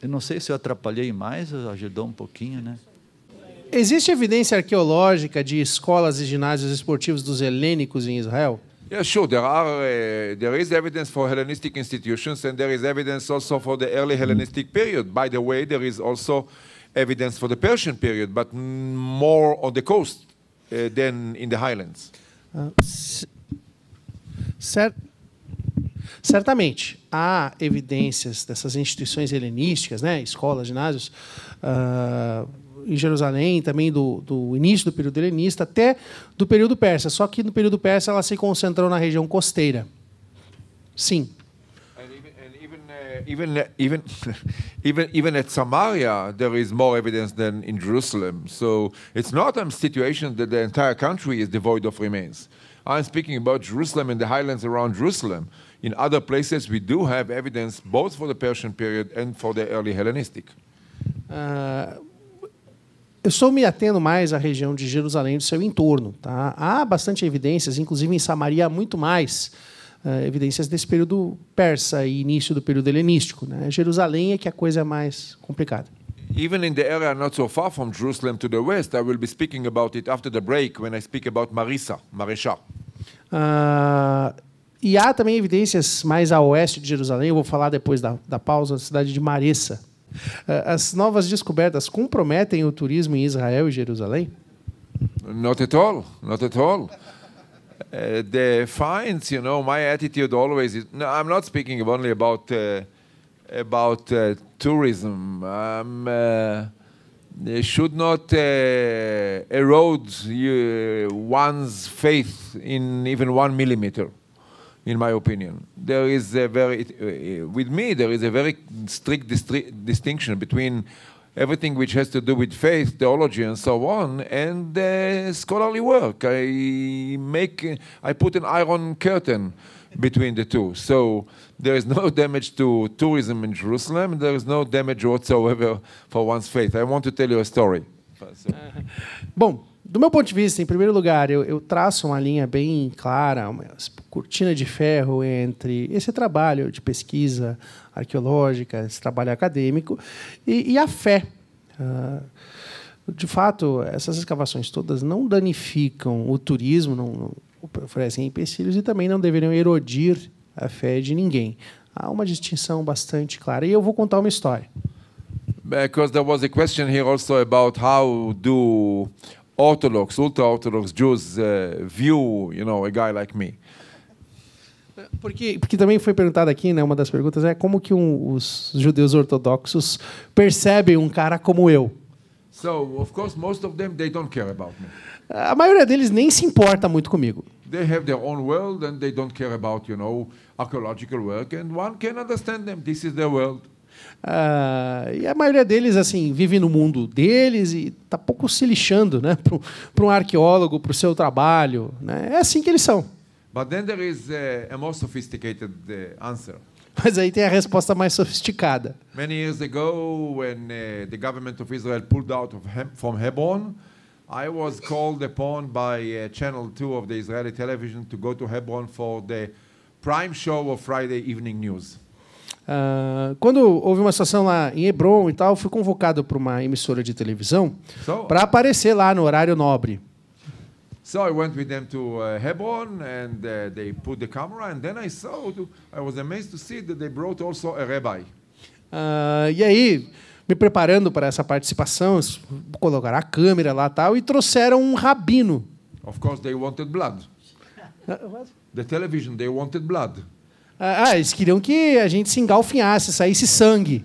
Eu não sei se eu atrapalhei mais, ajudou um pouquinho, né? Existe evidência arqueológica de escolas e ginásios esportivos dos helênicos em Israel? Yeah, sure. There are uh, there is evidence for Hellenistic institutions, and there is evidence also for the early Hellenistic period. By the way, there is also evidence for the Persian period, but more on the coast uh, than in the highlands. Uh, cer certamente há evidências dessas instituições helenísticas, né, escolas, ginásios. Uh, em Jerusalém, também do, do início do período helenista, até do período persa. Só que no período persa ela se concentrou na região costeira. Sim. even even uh, uh, even even at Samaria there is more evidence than in Jerusalem. So it's not a situation that the entire country is devoid of remains. I'm speaking about Jerusalem and the highlands around Jerusalem. In other places, we do have evidence both for the Persian period and for the early Hellenistic. Uh, eu só me atendo mais à região de Jerusalém e do seu entorno. Tá? Há bastante evidências, inclusive em Samaria muito mais, uh, evidências desse período persa e início do período helenístico. Né? Jerusalém é que a coisa é mais complicada. even in the area not so far from Jerusalem to the west, I will be speaking about it after the break when I speak about Marisa, Marisha. Uh, e há também evidências mais a oeste de Jerusalém, eu vou falar depois da, da pausa, da cidade de Marissa. Eh, as novas descobertas comprometem o turismo em Israel e Jerusalém? Not at all. Not at all. Uh, the finds, you know, my attitude always is. No, I'm not speaking only about uh, about uh, tourism. I'm. They should not erode one's faith in even one millimeter. in my opinion. There is a very, uh, uh, with me, there is a very strict distinction between everything which has to do with faith, theology, and so on, and uh, scholarly work. I make, I put an iron curtain between the two. So there is no damage to tourism in Jerusalem. There is no damage whatsoever for one's faith. I want to tell you a story. Uh, bom, do meu ponto de vista, em primeiro lugar, eu, eu traço uma linha bem clara, uma cortina de ferro entre esse trabalho de pesquisa arqueológica, esse trabalho acadêmico e, e a fé. Uh, de fato, essas escavações todas não danificam o turismo, não oferecem empecilhos e também não deveriam erodir a fé de ninguém. Há uma distinção bastante clara e eu vou contar uma história. Because there was a question here also about how do Orthodox, ultra-Orthodox Jews uh, view, you know, a guy like me? Porque, porque também foi perguntado aqui, né? Uma das perguntas é como que um, os judeus ortodoxos percebem um cara como eu. So, of course, most of them they don't care about me. A maioria deles nem se importa muito comigo. They have their own world and they don't care about, you know, archaeological work and one can understand them. This is their world. Ah, e a maioria deles assim vive no mundo deles e tá pouco se lixando, né, para um arqueólogo, para o seu trabalho, né? É assim que eles são. But then there is a, a more sophisticated eh, answer. Mas aí tem a resposta mais sofisticada. Many years ago, when uh, the government of Israel pulled out of He from Hebron, I was called upon by uh, Channel 2 of the Israeli television to go to Hebron for the prime show of Friday evening news. Uh, quando houve uma situação lá em Hebron e tal, fui convocado para uma emissora de televisão so, para aparecer lá no horário nobre. So I went with them to uh, Hebron and uh, they put the camera and then I saw to, I was amazed to see that they brought also a rabbi. Uh, e aí, me preparando para essa participação, colocaram a câmera lá tal e trouxeram um rabino. Of course they wanted blood. Uh, what? The television they wanted blood. Ah, ah, eles queriam que a gente se engalfinhasse, saísse sangue.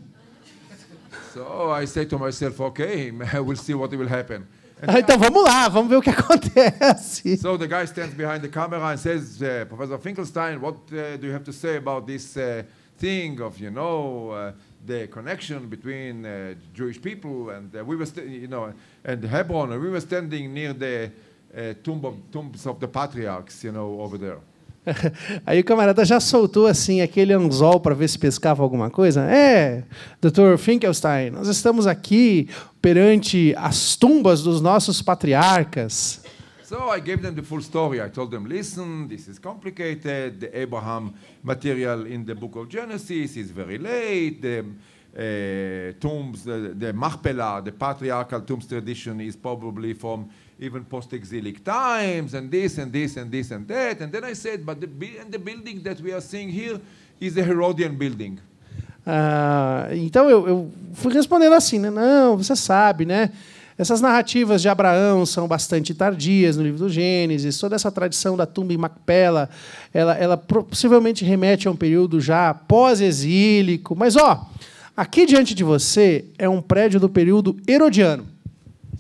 So I say to myself, okay, we'll see what will happen. Ah, então vamos lá, vamos ver o que acontece. So the guy stands behind the camera and says, uh, Professor Finkelstein, what uh, do you have to say about this uh, thing of, you know, uh, the connection between uh, Jewish people and uh, we were, you know, and Hebron, we were standing near the uh, tomb of, tombs of the patriarchs, you know, over there. Aí o camarada já soltou assim aquele anzol para ver se pescava alguma coisa. É, Dr. Finkelstein, nós estamos aqui perante as tumbas dos nossos patriarcas. So I gave them the full story. I told them, listen, this is complicated. The Abraham material in the book of Genesis is very late. The uh, tombs, the, the Machpelah, the patriarchal tombs tradition is probably from even post-exilic times, and this and this and this and that. And then I said, but the, and the building that we are seeing here is a Herodian building. Ah, então eu, eu, fui respondendo assim, né? Não, você sabe, né? Essas narrativas de Abraão são bastante tardias no livro do Gênesis. Toda essa tradição da tumba em Macpela, ela, ela possivelmente remete a um período já pós-exílico. Mas ó, aqui diante de você é um prédio do período herodiano.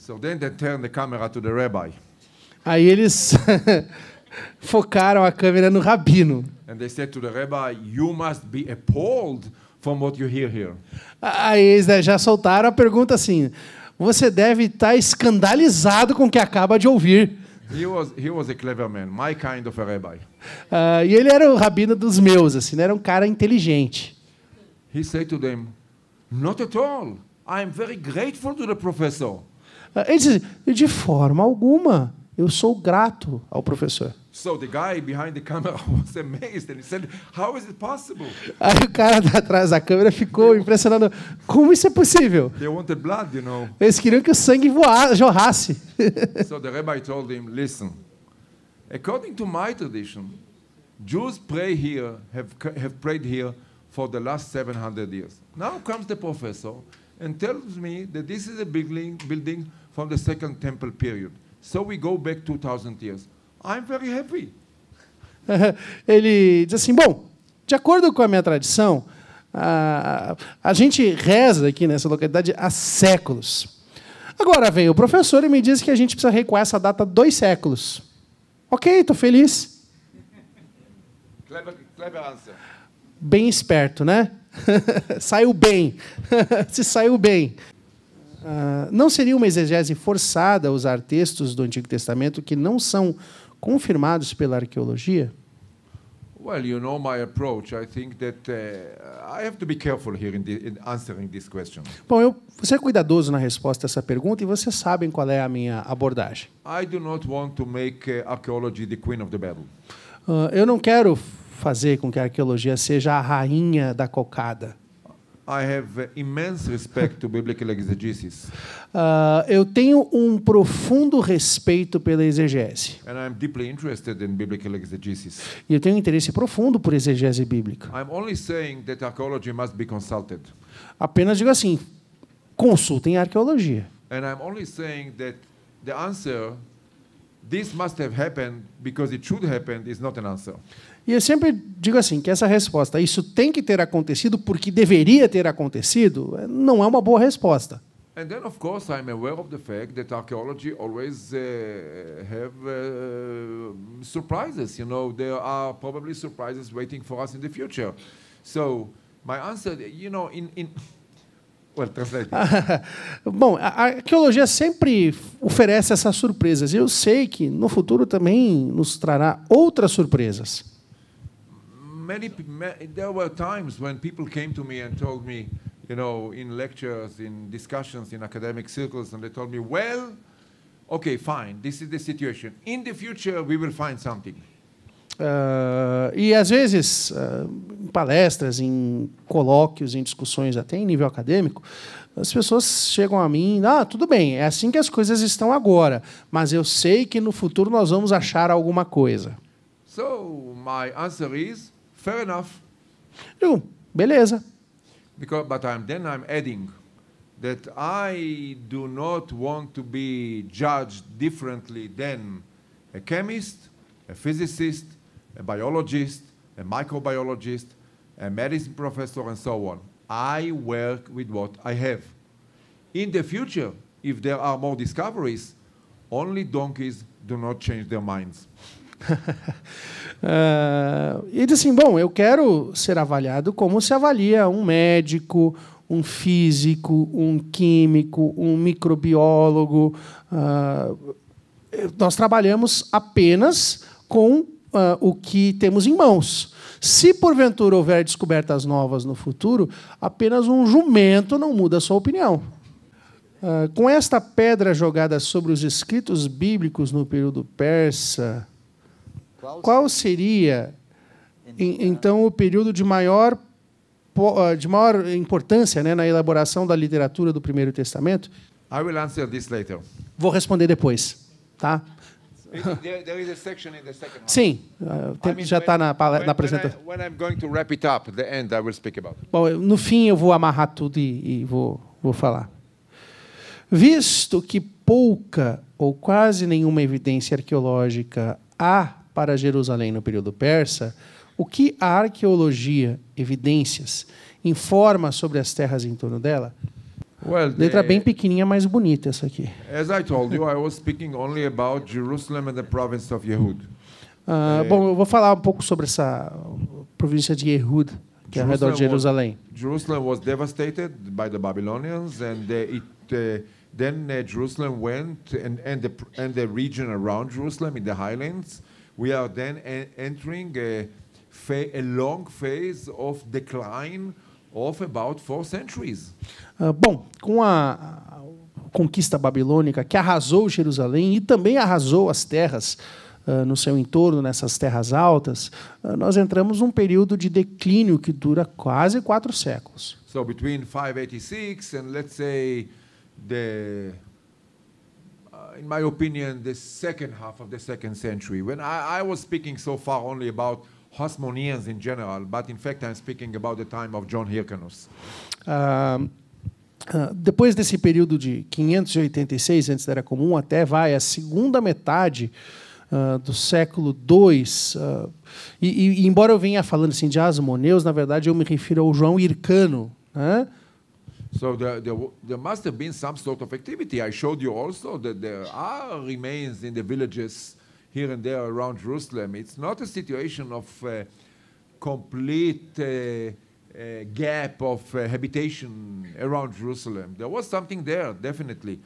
So then they turned the camera to the rabbi. Aí eles focaram a câmera no rabino. And they said to the rabbi, you must be appalled from what you hear here. Aí eles já soltaram a pergunta assim: você deve estar tá escandalizado com o que acaba de ouvir. He was, he was a clever man, my kind of a rabbi. Uh, e ele era o rabino dos meus, assim, né? era um cara inteligente. He said to them, not at all. I am very grateful to the professor. Ah, ele diz, de forma alguma, eu sou grato ao professor. So the guy behind the camera was amazed and he said, "How is it possible?" Aí o cara atrás da câmera ficou impressionado. Como isso é possível? They wanted blood, you know. Eles queriam que o sangue voasse, jorrasse. so the rabbi told him, "Listen, according to my tradition, Jews pray here, have have prayed here for the last 700 years. Now comes the professor and tells me that this is a building building." from the Second Temple period. So we go back 2000 years. I'm very happy. Ele diz assim: bom, de acordo com a minha tradição, a, a gente reza aqui nessa localidade há séculos. Agora vem o professor e me diz que a gente precisa recuar essa data dois séculos. Ok, estou feliz. Clever, clever answer. Bem esperto, né? saiu bem. Se saiu bem. Ah, não seria uma exegese forçada usar textos do Antigo Testamento que não são confirmados pela arqueologia? Well, you know my approach. I think that uh, I have to be careful here in, the, in answering this question. Bom, eu vou ser é cuidadoso na resposta a essa pergunta e vocês sabem qual é a minha abordagem. I do not want to make eh, archaeology the queen of the battle. Uh, eu não quero fazer com que a arqueologia seja a rainha da cocada. I have immense respect to biblical exegesis. Uh, eu tenho um profundo respeito pela exegese. And I'm deeply interested in biblical exegesis. E eu tenho um interesse profundo por exegese bíblica. I'm only saying that archaeology must be consulted. Apenas digo assim, consultem a arqueologia. And I'm only saying that the answer this must have happened because it should happen is not an answer. E eu sempre digo assim, que essa resposta, isso tem que ter acontecido porque deveria ter acontecido, não é uma boa resposta. And then, of course, I'm aware of the fact that archaeology always uh, have uh, surprises. You know, there are probably surprises waiting for us in the future. So, my answer, you know, in, in Bom, a arqueologia sempre oferece essas surpresas. Eu sei que no futuro também nos trará outras surpresas many, many, there were times when people came to me and told me, you know, in lectures, in discussions, in academic circles, and they told me, well, okay, fine, this is the situation. In the future, we will find something. Uh, e às vezes, uh, em palestras, em colóquios, em discussões, até em nível acadêmico, as pessoas chegam a mim, ah, tudo bem, é assim que as coisas estão agora, mas eu sei que no futuro nós vamos achar alguma coisa. So my answer is Fair enough. Eu, beleza. Because, but I'm, then I'm adding that I do not want to be judged differently than a chemist, a physicist, a biologist, a microbiologist, a medicine professor, and so on. I work with what I have. In the future, if there are more discoveries, only donkeys do not change their minds. Uh, e diz assim: bom, eu quero ser avaliado como se avalia um médico, um físico, um químico, um microbiólogo. Uh, nós trabalhamos apenas com uh, o que temos em mãos. Se porventura houver descobertas novas no futuro, apenas um jumento não muda a sua opinião. Uh, com esta pedra jogada sobre os escritos bíblicos no período persa, qual seria, então, né? o período de maior, ah, de maior importância né, na elaboração da literatura do Primeiro Testamento? I will answer this later. Vou responder depois, tá? Sim, ah, já está na, na apresentação. Bom, no fim eu vou amarrar tudo e, e vou, vou falar. Visto que pouca ou quase nenhuma evidência arqueológica há para Jerusalém no período persa, o que a arqueologia, evidências, informa sobre as terras em torno dela? Well, Letra bem pequenininha, mas bonita essa aqui. As I told you, I was speaking only about Jerusalem and the province of Yehud. Uh, uh, bom, eu vou falar um pouco sobre essa província de Yehud, que Jerusalem é ao redor de Jerusalém. Was, Jerusalem was devastated by the Babylonians and uh, it uh, then uh, Jerusalem went and and the and the region around Jerusalem in the highlands we are then entering a, a long phase of decline of about four centuries. Uh, bom, com a conquista babilônica que arrasou Jerusalém e também arrasou as terras uh, no seu entorno, nessas terras altas, uh, nós entramos num período de declínio que dura quase quatro séculos. So between 586 and let's say the in my opinion, the second half of the second century. When I, I was speaking so far only about Hasmoneans in general, but in fact I'm speaking about the time of John Hyrcanus. depois desse período de 586 antes da Era Comum até vai a segunda metade uh, do século II. E, e, embora eu venha falando assim de Asmoneus, na verdade eu me refiro ao João Hircano, né? So there, there, there, must have been some sort of activity. I showed you also that there are remains in the villages here and there around Jerusalem. It's not a situation of uh, complete uh, uh, gap of uh, habitation around Jerusalem. There was something there, definitely.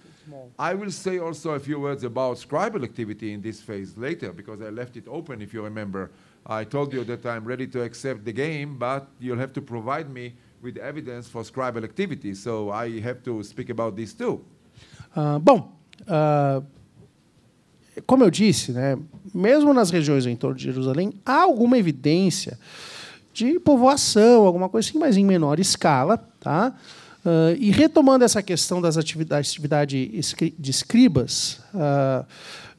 I will say also a few words about scribal activity in this phase later because I left it open, if you remember. I told you that I'm ready to accept the game, but you'll have to provide me with evidence for scribal activity. So I have to speak about this too. Uh, bom, uh, como eu disse, né, mesmo nas regiões em torno de Jerusalém, há alguma evidência de povoação, alguma coisa assim, mas em menor escala. Tá? Uh, e retomando essa questão das atividades atividade de escribas,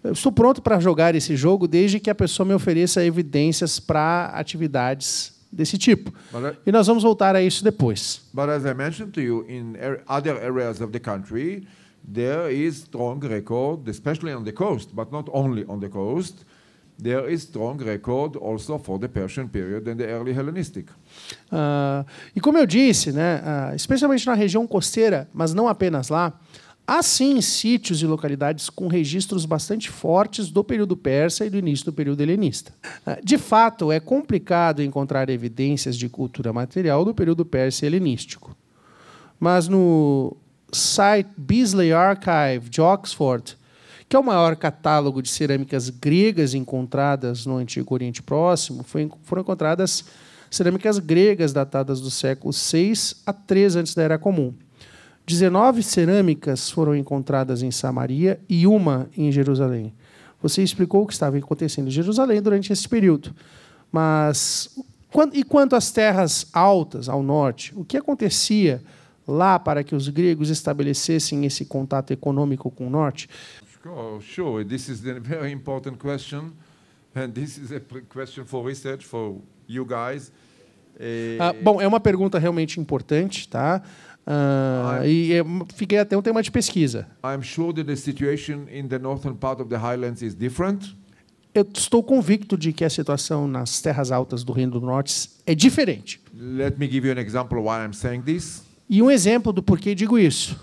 eu estou pronto para jogar esse jogo desde que a pessoa me ofereça evidências para atividades desse tipo. I, e nós vamos voltar a isso depois. But as I mentioned to you, in other areas of the country, there is strong record, especially on the coast, but not only on the coast. There is strong record also for the Persian period and the early Hellenistic. Uh, e como eu disse, né, uh, especialmente na região costeira, mas não apenas lá, Há sim sítios e localidades com registros bastante fortes do período persa e do início do período helenista. Ah, de fato, é complicado encontrar evidências de cultura material do período persa e helenístico. Mas no site Beasley Archive de Oxford, que é o maior catálogo de cerâmicas gregas encontradas no Antigo Oriente Próximo, foram encontradas cerâmicas gregas datadas do século 6 a 3 antes da Era Comum. 19 cerâmicas foram encontradas em Samaria e uma em Jerusalém. Você explicou o que estava acontecendo em Jerusalém durante esse período. Mas e quanto às terras altas ao norte, o que acontecia lá para que os gregos estabelecessem esse contato econômico com o norte? Oh, sure, this is a very important question, and this is a question for research for you guys. Ah, bom, é uma pergunta realmente importante, tá? Uh, e é, fiquei até um tema de pesquisa. I'm sure that the situation in the northern part of the highlands is different. Eu estou convicto de que a situação nas terras altas do Reino do Norte é diferente. Let me give you an example why I'm saying this. E um exemplo do porquê digo isso.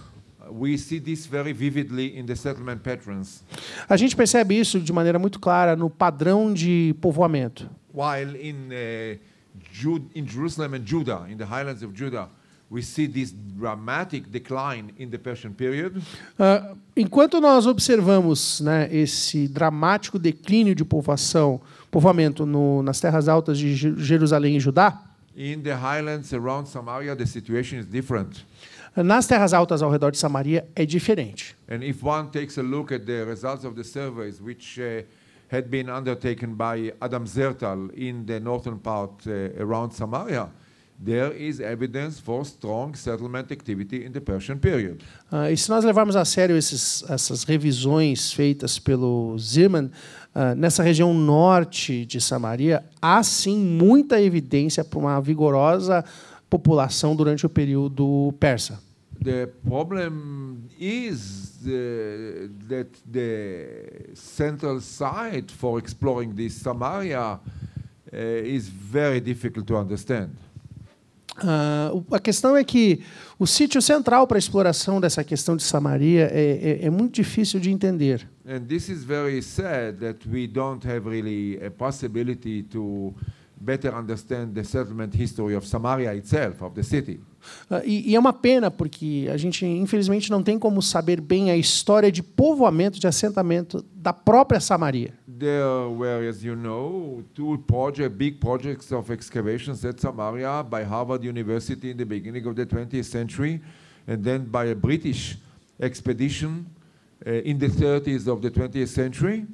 We see this very vividly in the settlement patterns. A gente percebe isso de maneira muito clara no padrão de povoamento. While in, uh, eh, Jude, in Jerusalem and Judah, in the highlands of Judah, We see this dramatic decline in the Persian period. Uh, enquanto nós observamos né, esse dramático declínio de povoação, povoamento no, nas terras altas de Jerusalém e Judá, in the highlands around Samaria, the situation is different. Nas terras altas ao redor de Samaria é diferente. And if one takes a look at the results of the surveys, which uh, had been undertaken by Adam Zertal in the northern part uh, around Samaria there is evidence for strong settlement activity in the Persian period. Uh, e se nós levarmos a sério esses, essas revisões feitas pelo Zirman, uh, ah, nessa região norte de Samaria, há sim muita evidência para uma vigorosa população durante o período persa. The problem is the, that the central site for exploring this Samaria uh, is very difficult to understand. Uh, a questão é que o sítio central para a exploração dessa questão de Samaria é, é, é muito difícil de entender. And this is very sad that we don't have really a possibility to better understand the settlement history of Samaria itself, of the city. Uh, e, e, é uma pena porque a gente infelizmente não tem como saber bem a história de povoamento, de assentamento da própria Samaria there were, as you know, two project, big projects of excavations at Samaria by Harvard University in the beginning of the 20th century, and then by a British expedition uh, in the 30s of the 20th century.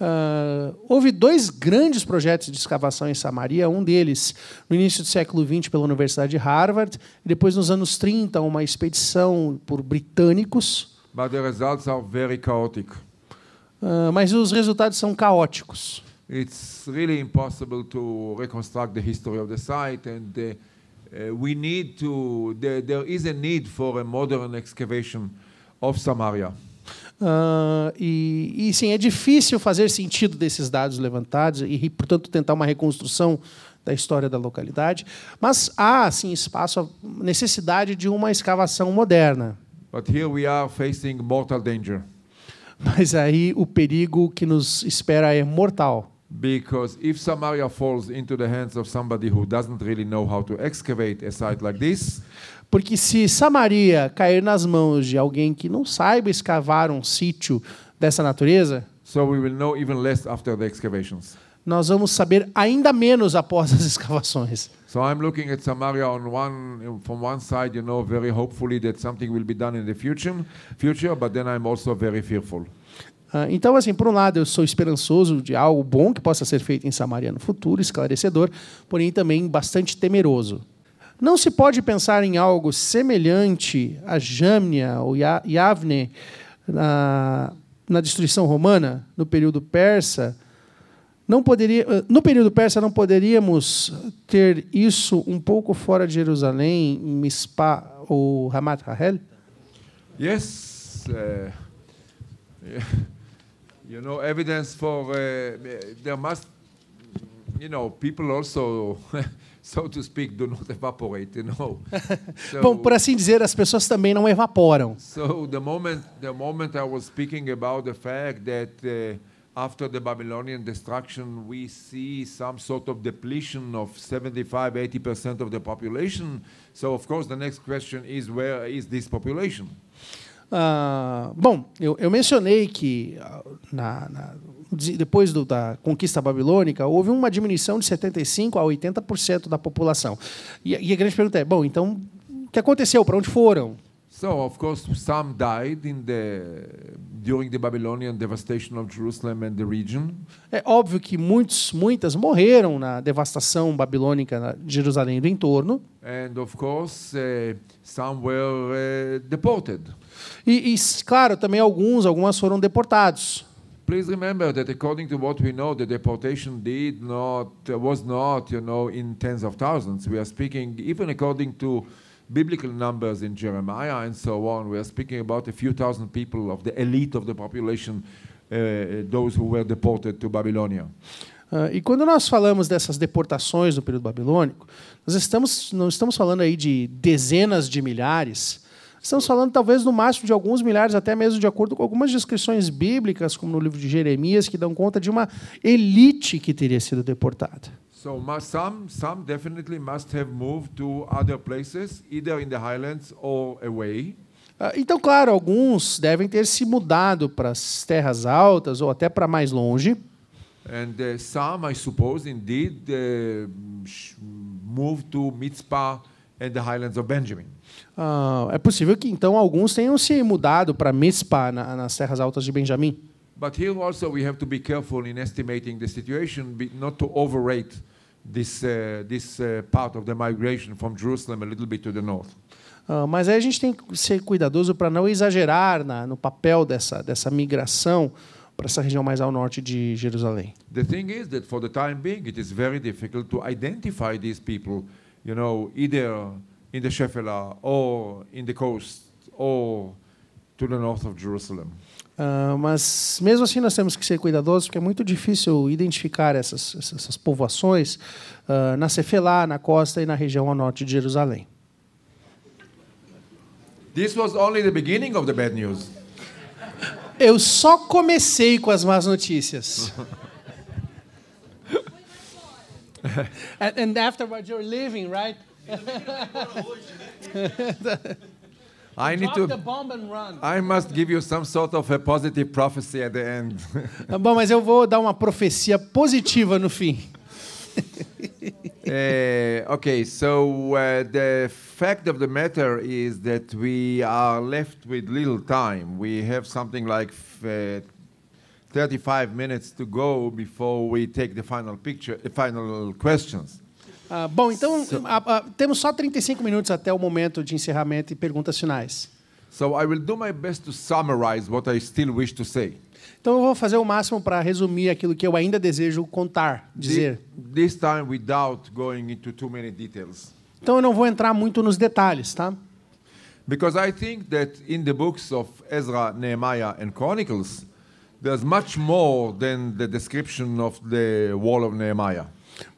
Uh, houve dois grandes projetos de escavação em Samaria, um deles no início do século XX pela Universidade de Harvard, e depois nos anos 30 uma expedição por britânicos. But the results are very chaotic. Ah, mas os resultados são caóticos. It's really impossible to reconstruct the history of the site and the, uh, we need to there, there is a need for a modern excavation of Samaria. Uh, e, e, sim, é difícil fazer sentido desses dados levantados e, portanto, tentar uma reconstrução da história da localidade. Mas há, sim, espaço, necessidade de uma escavação moderna. But here we are facing mortal danger. Mas aí o perigo que nos espera é mortal. Because if Samaria falls into the hands of somebody who doesn't really know how to excavate a site like this, porque se Samaria cair nas mãos de alguém que não saiba escavar um sítio dessa natureza, so we will know even less after the excavations nós vamos saber ainda menos após as escavações. So I'm looking at Samaria on one from one side, you know, very hopefully that something will be done in the future, future, but then I'm also very fearful. Ah, então, assim, por um lado, eu sou esperançoso de algo bom que possa ser feito em Samaria no futuro, esclarecedor, porém também bastante temeroso. Não se pode pensar em algo semelhante a Jamnia ou Yavne na, na destruição romana, no período persa, não poderia, eh, no período persa não poderíamos ter isso um pouco fora de Jerusalém, em Mispa ou Ramat Rahel? Yes, uh, you know, evidence for uh, there must, you know, people also. so to speak, do not evaporate, you know. So, Bom, por assim dizer, as pessoas também não evaporam. So the moment the moment I was speaking about the fact that uh, after the Babylonian destruction, we see some sort of depletion of 75, 80% of the population. So, of course, the next question is where is this population? Ah, bom, eu, eu, mencionei que ah, na, na, depois do, da conquista babilônica houve uma diminuição de 75 a 80% da população. E, e a grande pergunta é: bom, então o que aconteceu? Para onde foram? So, of course, some died in the, during the Babylonian devastation of Jerusalem and the region. É óbvio que muitos, muitas morreram na devastação babilônica de Jerusalém e do entorno. And of course, uh, some were uh, deported. E, e claro, também alguns, algumas foram deportados. Please remember that according to what we know, the deportation did not was not, you know, in tens of thousands. We are speaking even according to biblical numbers in Jeremiah and so on. We are speaking about a few thousand people of the elite of the population, uh, uh those who were deported to Babylonia. Uh, e quando nós falamos dessas deportações no período babilônico, nós estamos, não estamos falando aí de dezenas de milhares, estamos falando talvez no máximo de alguns milhares, até mesmo de acordo com algumas descrições bíblicas, como no livro de Jeremias, que dão conta de uma elite que teria sido deportada. So must, some, some definitely must have moved to other places, either in the highlands or away. Ah, então, claro, alguns devem ter se mudado para as terras altas ou até para mais longe. And uh, some, I suppose, indeed, uh, moved to Mitzpah and the highlands of Benjamin. Uh, é possível que então alguns tenham se mudado para Mitzpah na, nas terras altas de Benjamim. But here also we have to be careful in estimating the situation, not to overrate this, uh, this uh, part of the migration from Jerusalem a little bit to the north. Uh, mas aí a gente tem que ser cuidadoso para não exagerar na, no papel dessa, dessa migração para essa região mais ao norte de Jerusalém. The thing is that for the time being it is very difficult to identify these people, you know, either in the Shephelah or in the coast or to the north of Jerusalem. Uh, mas mesmo assim nós temos que ser cuidadosos, porque é muito difícil identificar essas, essas povoações uh, na Cefelá, na costa e na região ao norte de Jerusalém. This was only the beginning of the bad news. Eu só comecei com as más notícias. and, and afterwards you're leaving, right? Né? I need to. I must give you some sort of a positive prophecy at the end. Bom, mas eu vou dar uma profecia positiva no fim. uh, okay, so uh, the fact of the matter is that we are left with little time. We have something like uh, 35 minutes to go before we take the final picture, the final questions. Ah, bom, então so, a, ah, a, ah, temos só 35 minutos até o momento de encerramento e perguntas finais. So I will do my best to summarize what I still wish to say. Então eu vou fazer o máximo para resumir aquilo que eu ainda desejo contar, dizer. This, time without going into too many details. Então eu não vou entrar muito nos detalhes, tá? Because I think that in the books of Ezra, Nehemiah and Chronicles, there's much more than the description of the wall of Nehemiah.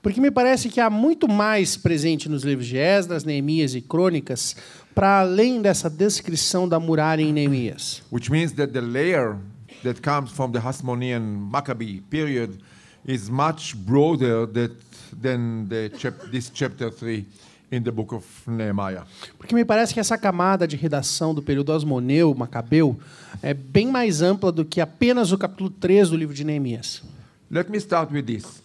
Porque me parece que há muito mais presente nos livros de Esdras, Neemias e Crônicas para além dessa descrição da muralha em Neemias. Which means that the layer that comes from the Hasmonean Maccabee period is much broader that, than the chap this chapter 3 in the book of Nehemiah. Porque me parece que essa camada de redação do período Asmoneu, Macabeu, é bem mais ampla do que apenas o capítulo 3 do livro de Neemias. Let me start with this.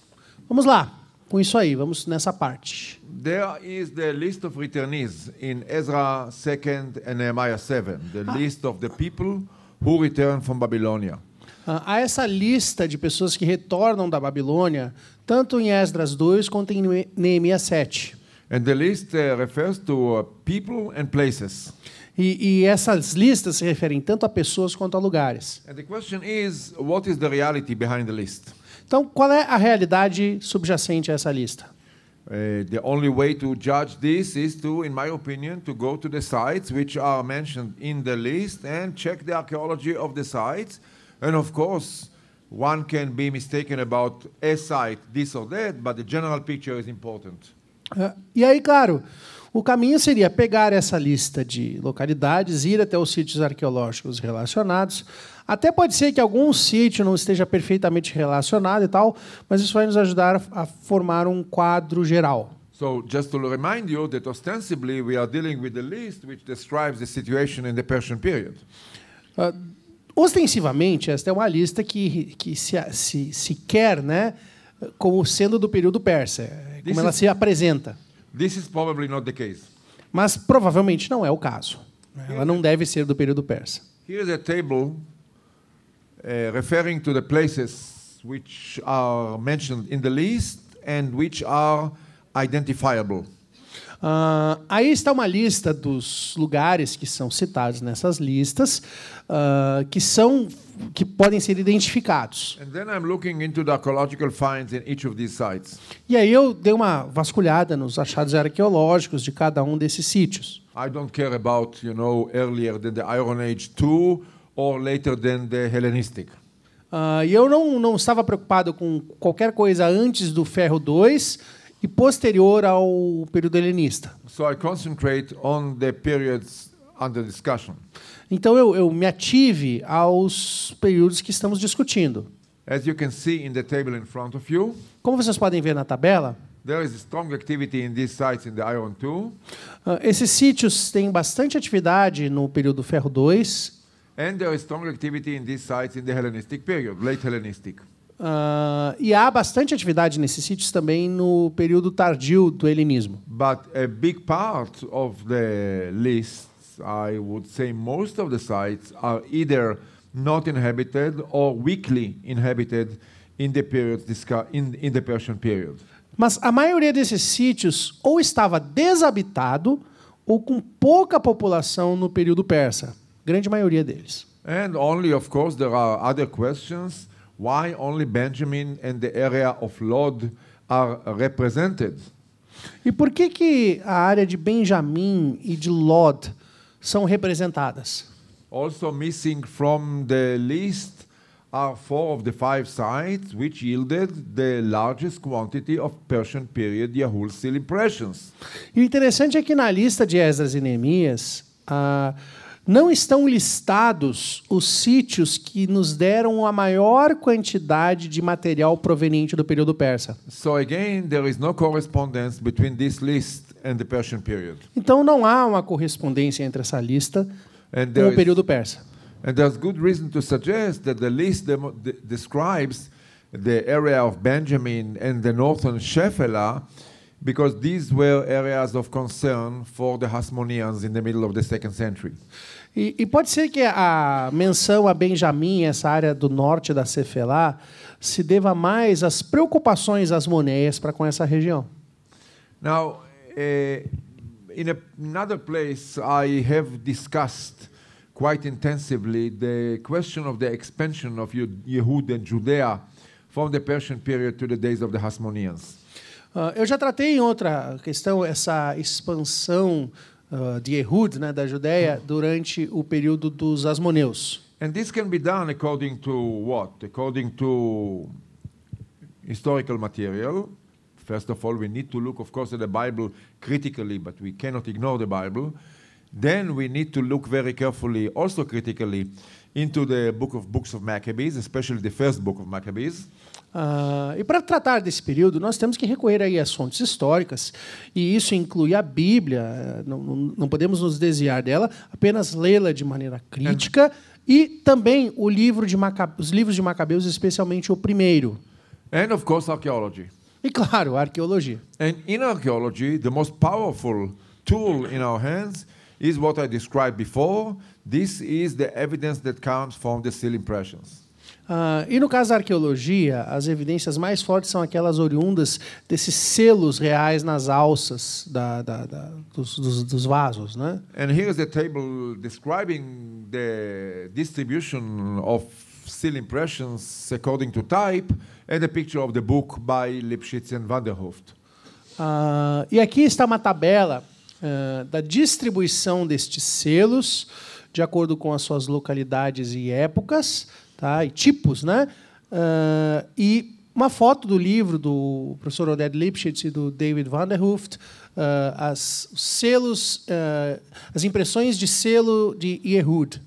Vamos lá com isso aí. Vamos nessa parte. There is the list of returnees in Ezra 2 and Nehemiah 7, the ah. list of the people who from Babylonia. Ah, há essa lista de pessoas que retornam da Babilônia, tanto em Esdras 2 quanto em Neemias 7. And the list eh, refers to uh, people and places. E, e, essas listas se referem tanto a pessoas quanto a lugares. And the question is, what is the reality behind the list? Então, qual é a realidade subjacente a essa lista? Uh, the only way to judge this is to, in my opinion, to go to the sites which are mentioned in the list and check the archaeology of the sites. And of course, one can be mistaken about a site, this or that, but the general picture is important. Uh, e aí, claro, o caminho seria pegar essa lista de localidades, ir até os sítios arqueológicos relacionados, até pode ser que algum sítio não esteja perfeitamente relacionado e tal, mas isso vai nos ajudar a formar um quadro geral. So just to remind you that ostensibly we are dealing with the list which describes the situation in the Persian period. Uh, ostensivamente, esta é uma lista que, que se, se, se quer, né, como sendo do período persa, é, como this ela is, se apresenta. This is probably not the case. Mas provavelmente não é o caso. Né? Ela não deve ser do período persa. Here's a table eh, referring to the places which are mentioned in the list and which are identifiable. Uh, aí está uma lista dos lugares que são citados nessas listas, uh, que são que podem ser identificados. E aí eu dei uma vasculhada nos achados arqueológicos de cada um desses sítios. I don't care about, you know, earlier than the Iron Age 2 or later than the Hellenistic. Uh, eu não, não estava preocupado com qualquer coisa antes do Ferro 2 e posterior ao período helenista. So I concentrate on the periods under discussion. Então eu, eu me ative aos períodos que estamos discutindo. As you can see in the table in front of you. Como vocês podem ver na tabela, There is strong activity in these sites in the Iron II. Uh, ah, esses sítios têm bastante atividade no período Ferro 2 And there is strong activity in these sites in the Hellenistic period, late Hellenistic. Uh, e há bastante atividade nesses sítios também no período tardio do helenismo. But a big part of the lists, I would say most of the sites are either not inhabited or weakly inhabited in the period in, in the Persian period. Mas a maioria desses sítios ou estava desabitado ou com pouca população no período persa grande maioria deles. And only, of course, there are other questions. Why only Benjamin and the area of Lod are represented? E por que que a área de Benjamim e de Lod são representadas? Also missing from the list are four of the five sites which yielded the largest quantity of Persian period Yahul seal impressions. E o interessante é que na lista de Esdras e Neemias, uh, não estão listados os sítios que nos deram a maior quantidade de material proveniente do período persa. So again, there is no correspondence between this list and the Persian period. Então não há uma correspondência entre essa lista e o período persa. And there's good reason to suggest that the list lista de describes the area of Benjamin and the northern Shephelah, because these were areas of concern for the Hasmoneans in the middle of the century. E, e, pode ser que a menção a Benjamin, essa área do norte da Cefelá, se deva mais às preocupações asmoneias para com essa região. Now, uh, in a, another place, I have discussed quite intensively the question of the expansion of Yehud and Judea from the Persian period to the days of the Hasmoneans. Uh, eu já tratei em outra questão essa expansão ah, de Ehud, né, da Judeia, hum. durante o período dos Asmoneus. And this can be done according to what? According to historical material. First of all, we need to look, of course, at the Bible critically, but we cannot ignore the Bible. Then we need to look very carefully, also critically, into the book of books of Maccabees, especially the first book of Maccabees. Ah, e para tratar desse período, nós temos que recorrer aí às fontes históricas, e isso inclui a Bíblia, eh, não, não podemos nos desviar dela, apenas lê-la de maneira crítica, é. e também o livro de Maca... os livros de Macabeus, especialmente o primeiro. And of course, archaeology. E claro, a arqueologia. And in archaeology, the most powerful tool in our hands is what I described before. This is the evidence that comes from the seal impressions. Ah, e no caso da arqueologia, as evidências mais fortes são aquelas oriundas desses selos reais nas alças da, da, da, dos, dos, dos, vasos, né? And here is the table describing the distribution of seal impressions according to type, and a picture of the book by Lipschitz and Van der Hooft. Ah, e aqui está uma tabela uh, da distribuição destes selos de acordo com as suas localidades e épocas tá? e tipos. Né? Uh, e uma foto do livro do professor Oded Lipschitz e do David Vanderhooft, uh, as selos, uh, as impressões de selo de Yehud.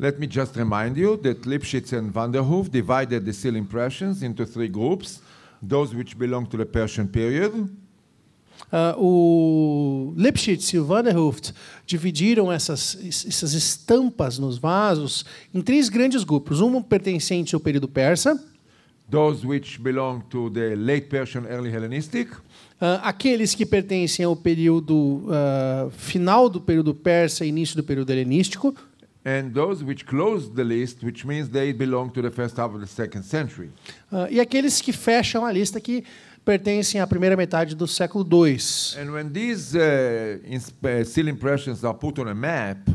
Let me just remind you that Lipschitz and Vanderhoof divided the seal impressions into three groups: those which belong to the Persian period, Uh, o Lipschitz e o Vanderhooft dividiram essas, essas estampas nos vasos em três grandes grupos, um pertencente ao período persa, those which belong to the late Persian early Hellenistic, uh, aqueles que pertencem ao período uh, final do período persa e início do período helenístico, and those which close the list, which means they belong to the first half of the second century. Uh, e aqueles que fecham a lista que pertencem à primeira metade do século II. And when these uh, uh, seal impressions are put on a map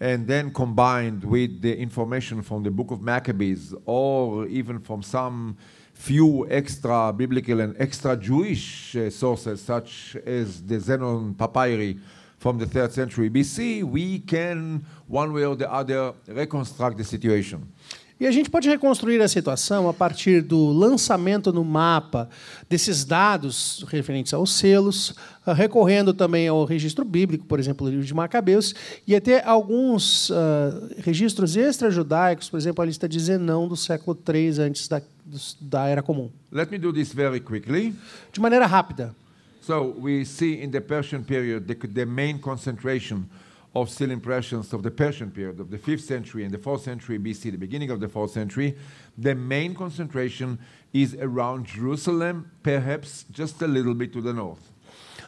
and then combined with the information from the Book of Maccabees or even from some few extra biblical and extra Jewish uh, sources such as the Zenon papyri from the 3rd century BC, we can one way or the other reconstruct the situation. E a gente pode reconstruir a situação a partir do lançamento no mapa desses dados referentes aos selos, ah, recorrendo também ao registro bíblico, por exemplo, o livro de Macabeus, e até alguns uh, registros extrajudaicos, por exemplo, a lista de Zenão do século III antes da, da Era Comum. Let me do this very quickly. De maneira rápida. So we see in the Persian period the, the main concentration of still impressions of the Persian period, of the 5th century and the 4th century BC, the beginning of the 4th century, the main concentration is around Jerusalem, perhaps just a little bit to the north.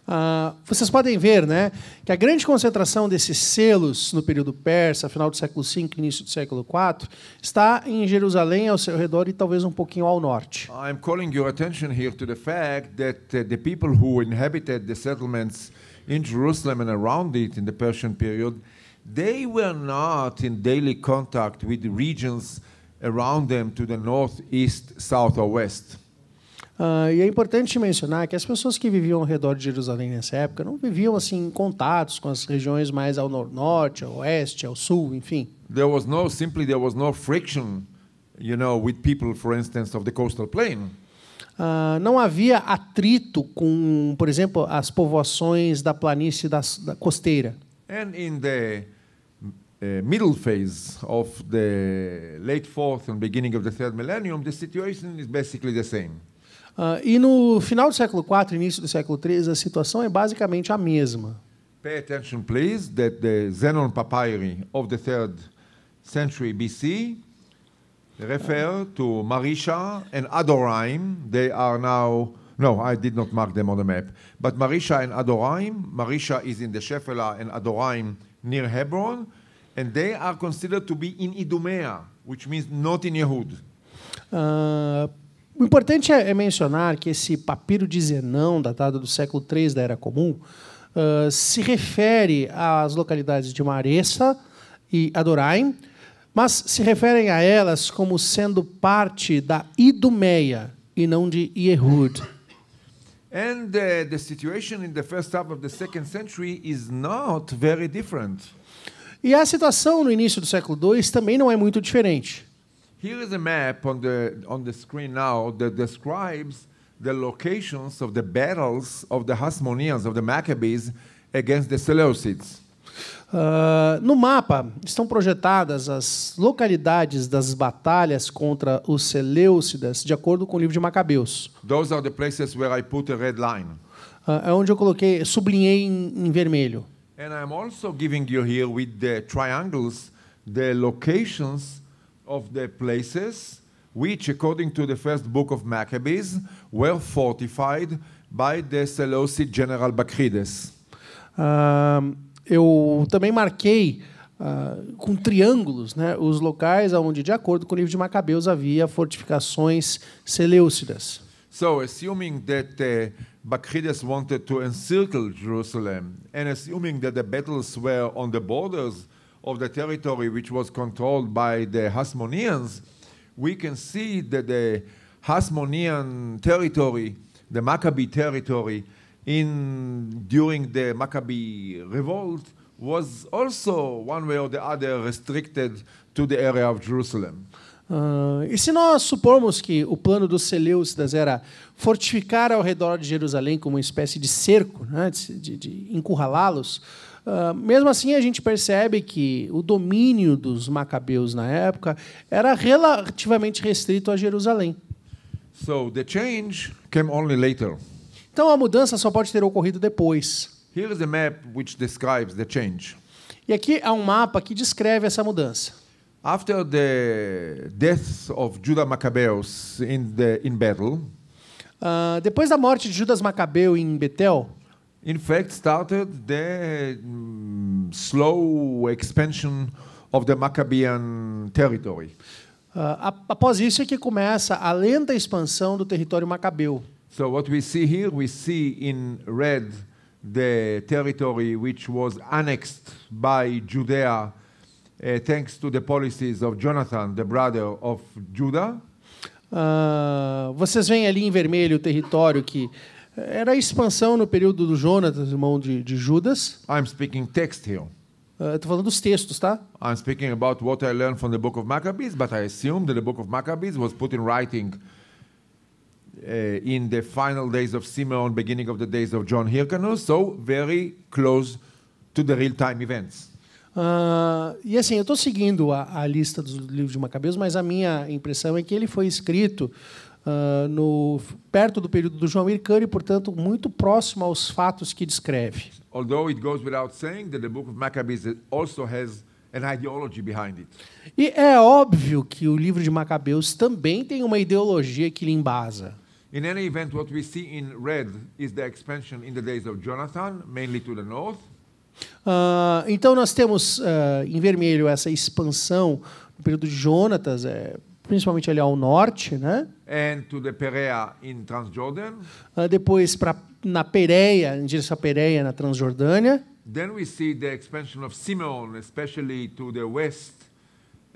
Uh, vocês podem ver né, que a grande concentração desses selos no período persa, final do século V, início do século IV, está em Jerusalém, ao seu redor e talvez um pouquinho ao norte. I'm calling your attention here to the fact that uh, the people who inhabited the settlements in Jerusalem and around it in the Persian period, they were not in daily contact with the regions around them to the north, east, south or west. Uh, e é importante mencionar que as pessoas que viviam ao redor de Jerusalém nessa época não viviam assim em contatos com as regiões mais ao norte, ao oeste, ao sul, enfim. There was no simply there was no friction, you know, with people, for instance, of the coastal plain. Ah, não havia atrito com, por exemplo, as povoações da planície da, da costeira. And in the uh, middle phase of the late fourth and beginning of the third millennium, the situation is basically the same. Uh, e no final do século IV, início do século III, a situação é basicamente a mesma. Pay attention, please, that the Zenon papyri of the third century BC refer to Marisha and Adoraim. They are now, no, I did not mark them on the map, but Marisha and Adoraim. Marisha is in the Shephelah and Adoraim near Hebron, and they are considered to be in Idumea, which means not in Yehud. Uh, o importante é, é mencionar que esse papiro de Zenão, datado do século III da Era Comum, uh, se refere às localidades de Maressa e Adoraim, mas se referem a elas como sendo parte da Idumeia e não de Yehud. And uh, the situation in the first half of the second century is not very different. E a situação no início do século II também não é muito diferente. Here is a map on the on the screen now that describes the locations of the battles of the Hasmoneans of the Maccabees against the Seleucids. Uh, no mapa estão projetadas as localidades das batalhas contra os Seleucidas, de acordo com o livro de Macabeus. Those are the places where I put a red line. Uh, é onde eu coloquei, sublinhei em, em vermelho. And I'm also giving you here with the triangles the locations of the places which according to the first book of Maccabees were fortified by the Seleucid general Bakrides. Uh, ah, eu também marquei uh, com triângulos né, os locais onde, de acordo com o livro de Macabeus, havia fortificações seleucidas. So, assuming that the uh, Bakrides wanted to encircle Jerusalem, and assuming that the battles were on the borders of the territory which was controlled by the Hasmoneans, we can see that the Hasmonean territory, the Maccabee territory, in during the Maccabi revolt was also one way or the other restricted to the area of Jerusalem. Uh, e se nós supormos que o plano dos Seleucidas era fortificar ao redor de Jerusalém como uma espécie de cerco, né, de, de encurralá-los, Uh, mesmo assim, a gente percebe que o domínio dos macabeus na época era relativamente restrito a Jerusalém. So the change came only later. Então a mudança só pode ter ocorrido depois. Here is a map which describes the change. E aqui há um mapa que descreve essa mudança. After the death of Maccabeus in the in battle, uh, depois da morte de Judas Macabeu em Betel, in fact started the mm, slow expansion of the Maccabean territory. Uh, após isso é que começa a lenta expansão do território macabeu. So what we see here, we see in red the territory which was annexed by Judea uh, thanks to the policies of Jonathan, the brother of Judah. Uh, vocês veem ali em vermelho o território que eh, era a expansão no período do Jonathan, irmão de, de Judas. I'm speaking text here. Ah, Estou falando dos textos, tá? I'm speaking about what I learned from the book of Maccabees, but I assume that the book of Maccabees was put in writing uh, in the final days of Simeon, beginning of the days of John Hyrcanus, so very close to the real-time events. Uh, e assim, eu estou seguindo a, a, lista dos livros de Macabeus, mas a minha impressão é que ele foi escrito uh, no, perto do período do João Hircano e, portanto, muito próximo aos fatos que descreve. Although it goes without saying that the book of Maccabees also has an ideology behind it. E é óbvio que o livro de Macabeus também tem uma ideologia que lhe embasa. In any event, what we see in red is the expansion in the days of Jonathan, mainly to the north. Uh, então nós temos uh, em vermelho essa expansão no período de Jonatas, é, principalmente ali ao norte, né? And to the Perea in Transjordan. Uh, depois para na Pereia, em direção à Pereia na Transjordânia. Then we see the expansion of Simeon, especially to the west,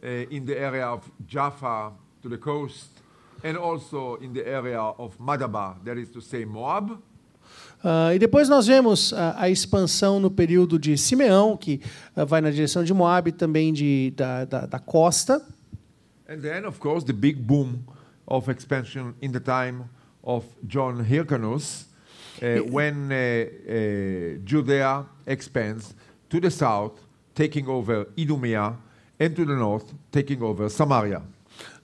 uh, in the area of Jaffa to the coast. And also in the area of Madaba, that is to say Moab. Uh, e depois nós vemos a, ah, a, expansão no período de Simeão, que uh, vai na direção de Moab, também de, da, da, da costa. And then, of course, the big boom of expansion in the time of John Hyrcanus, uh, when uh, uh, Judea expands to the south, taking over Idumea, and to the north, taking over Samaria.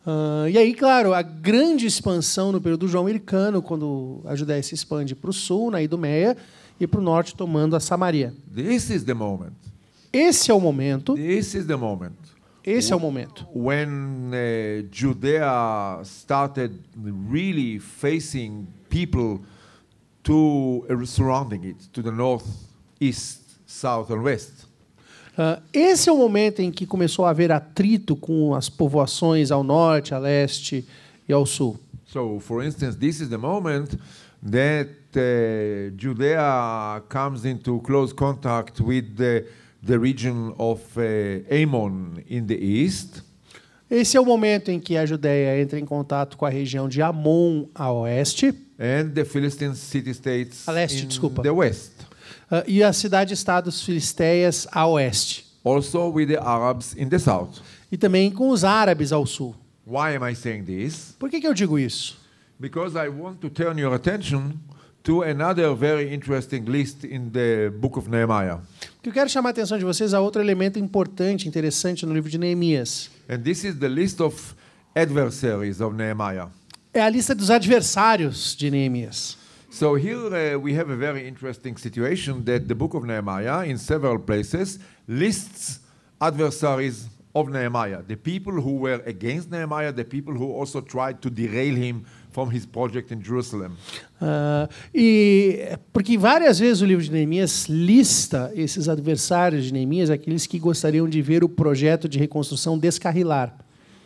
Uh, e aí, claro, a grande expansão no período do João Ircano, quando a Judéia se expande para o sul, na Idumeia, e para o norte, tomando a Samaria. This is the moment. Esse é o momento. This is the moment. Esse é o momento. When uh, Judea started really facing people to uh, surrounding it, to the north, east, south and west. Ah, esse é o momento em que começou a haver atrito com as povoações ao norte, a leste e ao sul. So, for instance, this is the moment that uh, Judea comes into close contact with the, the region of uh, Ammon in the east. Esse é o momento em que a Judeia entra em contato com a região de Amon a oeste. And the Philistine city-states a leste, desculpa. the west uh, e a cidade-estado filisteias a oeste. Also with the Arabs in the south. E também com os árabes ao sul. Why am I saying this? Por que, que eu digo isso? Because I want to turn your attention to another very interesting list in the book of Nehemiah. Que eu quero chamar a atenção de vocês a é outro elemento importante, interessante no livro de Neemias. And this is the list of adversaries of Nehemiah. É a lista dos adversários de Neemias. So here uh, we have a very interesting situation that the book of Nehemiah, in several places, lists adversaries of Nehemiah, the people who were against Nehemiah, the people who also tried to derail him from his project in Jerusalem. Uh, e porque várias vezes o livro de Neemias lista esses adversários de Neemias, aqueles que gostariam de ver o projeto de reconstrução descarrilar.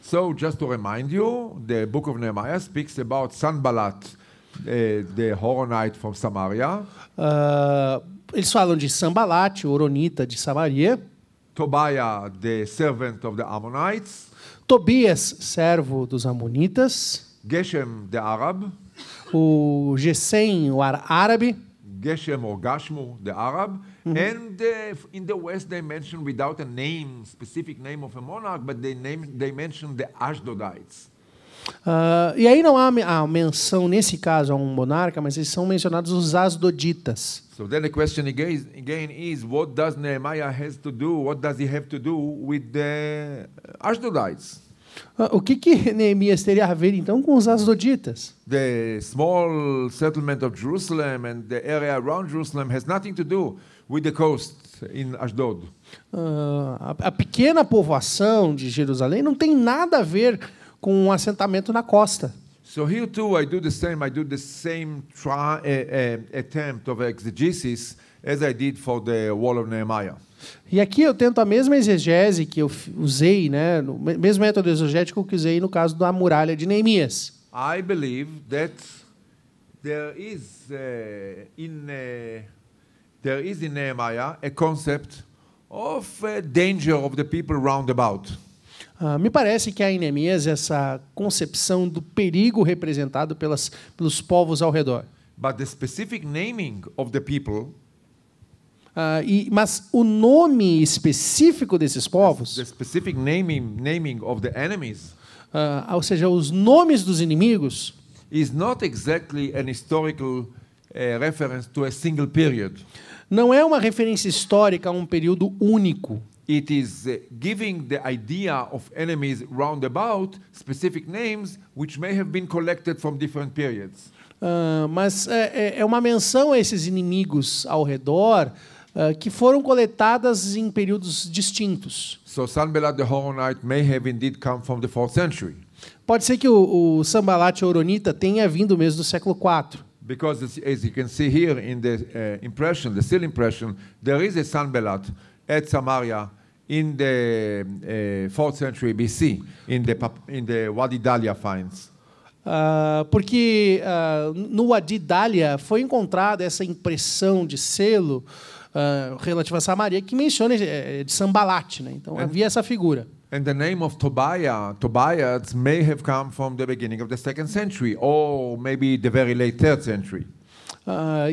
So just to remind you, the book of Nehemiah speaks about Sanballat, é, the Horror Night from Samaria. Uh, eles falam de Sambalat, Oronita de Samaria. Tobiah, the servant of the Ammonites. Tobias, servo dos Amonitas. Geshem, the Arab. O Gesem, o árabe. Geshem or Gashmu, the Arab. Mm -hmm. And uh, in the West, they mention without a name, specific name of a monarch, but they name they mention the Ashdodites. Uh, e aí não há a menção, nesse caso, a um monarca, mas eles são mencionados os asdoditas. So then the question again, again is what does Nehemiah has to do, what does he have to do with the Ashdodites? Uh, o que que Neemias teria a ver então com os asdoditas? The small settlement of Jerusalem and the area around Jerusalem has nothing to do with the coast in Ashdod. Uh, a, a pequena povoação de Jerusalém não tem nada a ver com um assentamento na costa. So here too I do the same I do the same try, uh, eh, uh, eh, attempt of exegesis as I did for the wall of Nehemiah. E aqui eu tento a mesma exegese que eu usei, né, o mesmo método exegético que usei no caso da muralha de Neemias. I believe that there is uh, in uh, there is in Nehemiah a concept of uh, danger of the people round about. Ah, me parece que há em Neemias essa concepção do perigo representado pelas, pelos povos ao redor. But the specific naming of the people ah, e, mas o nome específico desses povos, the specific naming, naming of the enemies, ah, ou seja, os nomes dos inimigos, is not exactly an historical uh, reference to a single period. Não é uma referência histórica a um período único it is uh, giving the idea of enemies roundabout specific names which may have been collected from different periods. Uh, mas é, é, é, uma menção a esses inimigos ao redor uh, que foram coletadas em períodos distintos. So Sanballat the Horonite may have indeed come from the 4th century. Pode ser que o, o Sambalat Horonita tenha vindo mesmo do século IV. Because as you can see here in the uh, impression, the seal impression, there is a Sanballat at Samaria in the uh, eh, 4th century BC, in the, in the Wadi Dalia finds. Uh, porque uh, no Wadi Dalia foi encontrada essa impressão de selo uh, relativa a Samaria que menciona eh, de Sambalat, né? Então and, havia essa figura. And the name of Tobiah, Tobias may have come from the beginning of the second century or maybe the very late third century.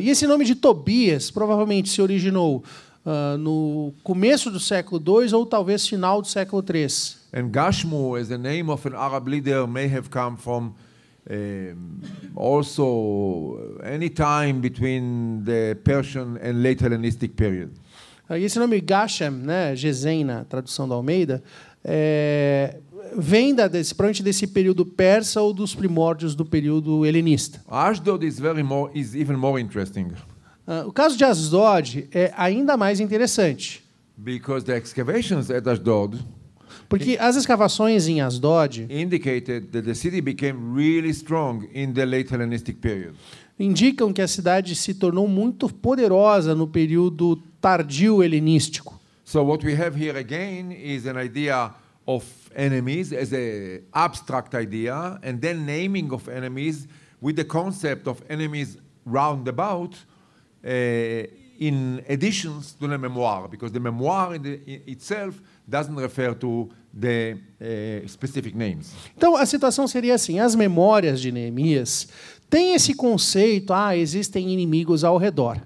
e esse nome de Tobias provavelmente se originou uh, no começo do século II ou talvez final do século III. And Gashmu as the name of an Arab leader may have come from um, eh, also any time between the Persian and late Hellenistic period. Uh, esse nome Gashem, né, Gesem na tradução da Almeida, é, vem da, desse, provavelmente desse período persa ou dos primórdios do período helenista. Ashdod is very more is even more interesting. Uh, o caso de Asdod é ainda mais interessante. Because the excavations at Asdod porque as escavações em Asdod indicated that the city became really strong in the late Hellenistic period. Indicam que a cidade se tornou muito poderosa no período tardio helenístico. So what we have here again is an idea of enemies as an abstract idea and then naming of enemies with the concept of enemies roundabout eh, in additions to the memoir, because the memoir in the, in itself doesn't refer to the uh, specific names. Então a situação seria assim: as memórias de Neemias têm esse conceito, ah, existem inimigos ao redor,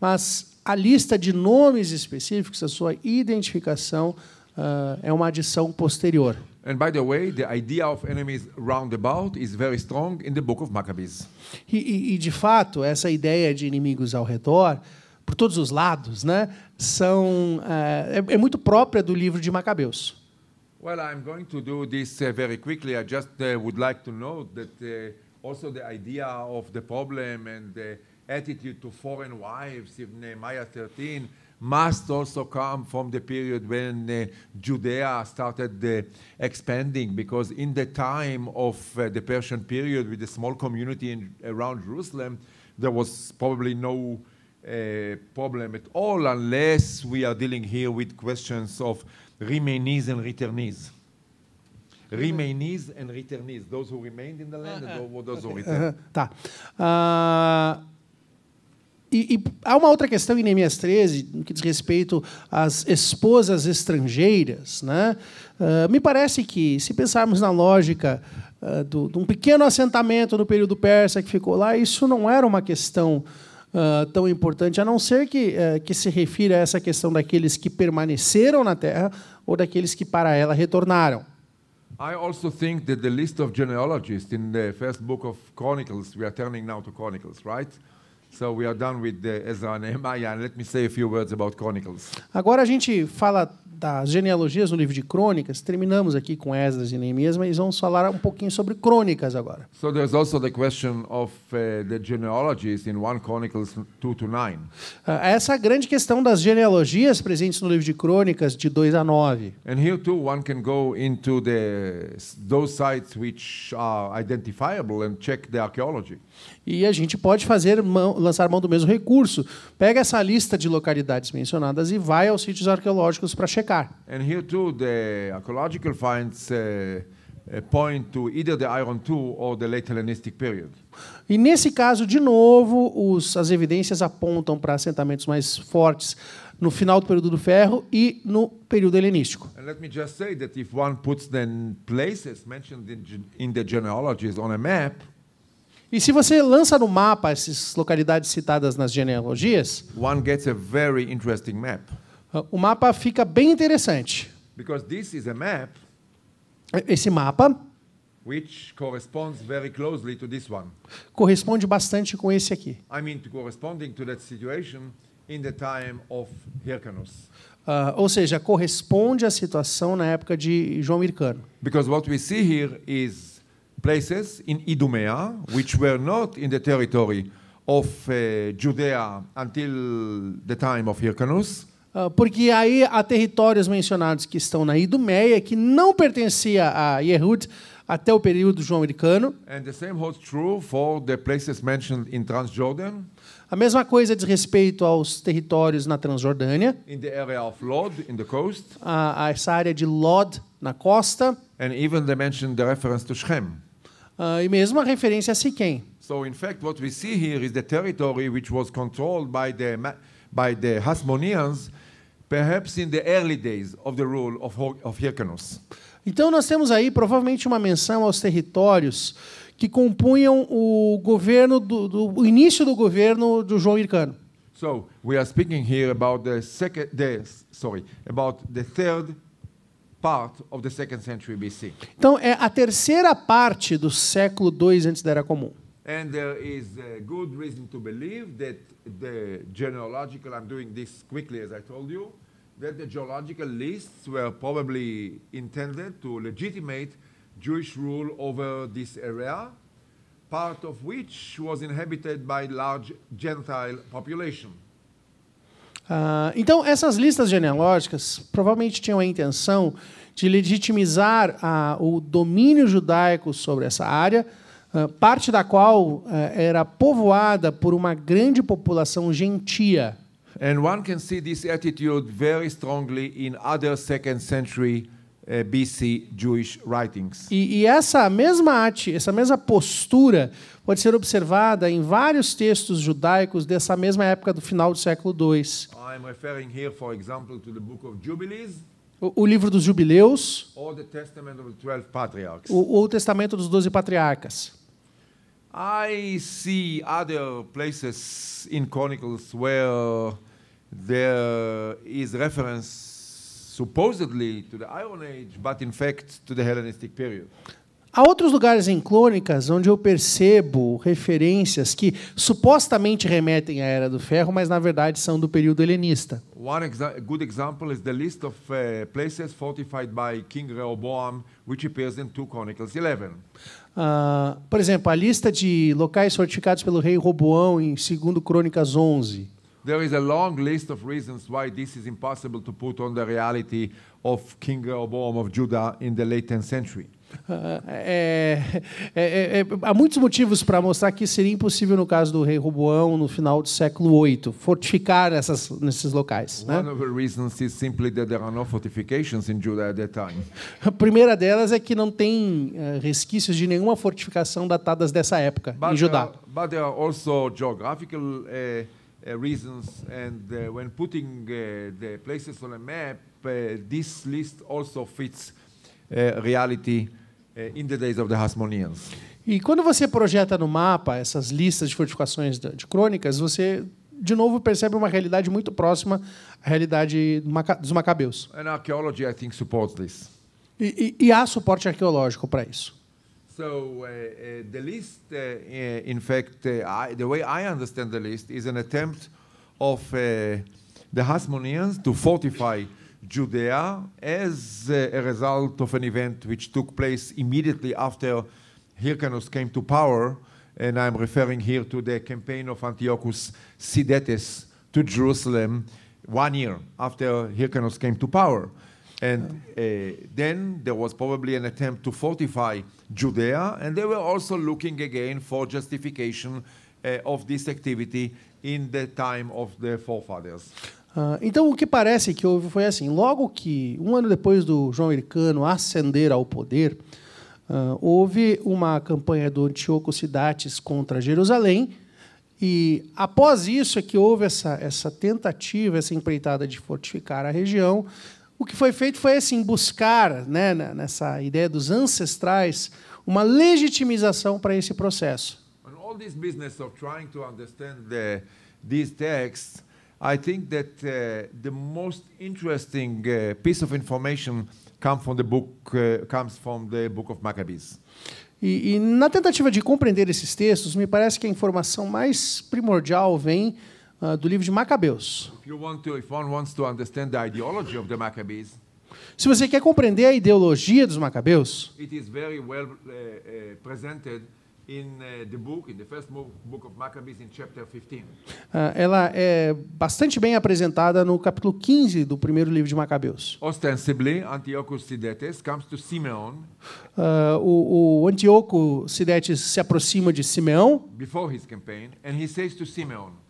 mas a lista de nomes específicos, a sua identificação uh, é uma adição posterior. And by the way, the idea of enemies roundabout is very strong in the book of Maccabees. E, e, de fato, essa ideia de inimigos ao redor, por todos os lados, né, são uh, é, é, muito própria do livro de Macabeus. Well, I'm going to do this uh, very quickly. I just uh, would like to note that uh, also the idea of the problem and the attitude to foreign wives in Nehemiah 13 must also come from the period when uh, Judea started uh, expanding, because in the time of uh, the Persian period, with a small community in, around Jerusalem, there was probably no uh, problem at all, unless we are dealing here with questions of Remainees and returnees. Mm-hmm. Remainees and returnees, those who remained in the land and uh-huh. those who returned. Uh-huh. E, e, há uma outra questão em Neemias 13, no que diz respeito às esposas estrangeiras. Né? Uh, me parece que, se pensarmos na lógica uh, do, de um pequeno assentamento no período persa que ficou lá, isso não era uma questão uh, tão importante, a não ser que, eh, que se refira a essa questão daqueles que permaneceram na terra ou daqueles que para ela retornaram. I also think that the list of genealogists in the first book of Chronicles, we are turning now to Chronicles, right? Agora a gente fala das genealogias no livro de Crônicas. Terminamos aqui com Ezra e Nehemias, mas vamos falar um pouquinho sobre Crônicas agora. So there's also the question of uh, the genealogies in 1 Chronicles 2 to 9. Ah, essa é grande questão das genealogias presentes no livro de Crônicas de 2 a 9. And here too one can go into the those sites which are identifiable and check the archaeology. E a gente pode fazer mão, lançar mão do mesmo recurso. Pega essa lista de localidades mencionadas e vai aos sítios arqueológicos para checar. And here too the archaeological finds uh, uh point to either the Iron II or the late Hellenistic period. E nesse caso, de novo, os, as evidências apontam para assentamentos mais fortes no final do período do ferro e no período helenístico. And let me just say that if one puts the places mentioned in, in the genealogies on a map, e se você lança no mapa essas localidades citadas nas genealogias, one gets a very interesting map. Ah, o mapa fica bem interessante. Because this is a map esse mapa which corresponds very closely to this one. corresponde bastante com esse aqui. I mean, corresponding to that situation in the time of Hyrcanus. Uh, ou seja, corresponde à situação na época de João Hircano. Because what we see here is places in Idumea, which were not in the territory of uh, Judea until the time of Hyrcanus. Ah, porque aí há territórios mencionados que estão na Idumeia, que não pertencia a Yehud até o período joão-americano. A mesma coisa diz respeito aos territórios na Transjordânia. In the area of Lod, in the coast. A, a essa área de Lod na costa. And even they mentioned the reference to Shem. Uh, e mesmo a referência a Siquém. So in fact what we see here is the territory which was controlled by the by the Hasmoneans perhaps in the early days of the rule of, of Hyrcanus. Então nós temos aí provavelmente uma menção aos territórios que compunham o governo do, do o início do governo do João Hircano. So we are speaking here about the second the, sorry about the third então é a terceira parte do século II antes da era comum. And there is a uh, good reason to believe that the genealogical I'm doing this quickly as I told you that the geological lists were probably intended to legitimate Jewish rule over this area, part of which was inhabited by large Gentile population. Ah, então, essas listas genealógicas provavelmente tinham a intenção de legitimizar ah, o domínio judaico sobre essa área, ah, parte da qual eh, era povoada por uma grande população gentia. And one can see this attitude very strongly in other second century é, BC Jewish Writings. E, e, essa mesma arte, essa mesma postura pode ser observada em vários textos judaicos dessa mesma época do final do século II. I'm here, for example, to the book of O, o livro dos Jubileus. Or the Testament of the 12 Patriarchs. O, o Testamento dos Doze Patriarcas. I see other places in Chronicles where there is reference supposedly to the Iron Age, but in fact to the Hellenistic period. Há outros lugares em crônicas onde eu percebo referências que supostamente remetem à Era do Ferro, mas na verdade são do período helenista. One exa good example is the list of uh, places fortified by King Rehoboam, which appears in 2 Chronicles 11. Uh, ah, por exemplo, a lista de locais fortificados pelo rei Roboão em 2 Crônicas 11. There is a long list of reasons why this is impossible to put on the reality of King Rehoboam of Judah in the late 10th century. É, é, é, é, há muitos motivos para mostrar que seria impossível no caso do rei Roboão no final do século VIII fortificar essas, nesses locais. Né? A primeira delas é que não tem eh, resquícios de nenhuma fortificação datadas dessa época but em Judá. But there are also geographical uh, uh, reasons. And uh, when putting eh, the places on a map, this list also fits reality in the days of the Hasmoneans. E quando você projeta no mapa essas listas de fortificações de crônicas, você de novo percebe uma realidade muito próxima à realidade dos macabeus. And I think, this. E, e, e há suporte arqueológico para isso. So uh, uh, the list, uh, uh, in fact, uh, I, the way I understand the list is an attempt of uh, the Hasmoneans to fortify Judea as a result of an event which took place immediately after Hyrcanus came to power, and I'm referring here to the campaign of Antiochus Sidetes to Jerusalem one year after Hyrcanus came to power. And uh, then there was probably an attempt to fortify Judea, and they were also looking again for justification uh, of this activity in the time of the forefathers. Uh, então, o que parece que houve foi assim: logo que, um ano depois do João Ericano ascender ao poder, uh, houve uma campanha do Antíoco Sidates contra Jerusalém. E após isso é que houve essa, essa tentativa, essa empreitada de fortificar a região o que foi feito foi assim, buscar, né, nessa ideia dos ancestrais, uma legitimização para esse processo. And all this business of trying to understand the, these texts, I think that uh, the most interesting uh, piece of information comes from the book uh, comes from the book of Maccabees. E, e na tentativa de compreender esses textos, me parece que a informação mais primordial vem ah, do livro de Macabeus. se você quer compreender a ideologia dos Macabeus, well, uh, in, uh, book, Maccabees, ah, ela é bastante bem apresentada no capítulo 15 do primeiro livro de Macabeus. Ostensibly, Antiochus Sidetes comes to Simeon. Uh, o, o Antioco Sidetes se aproxima de Simeão. Before his campaign, and he says to Simeon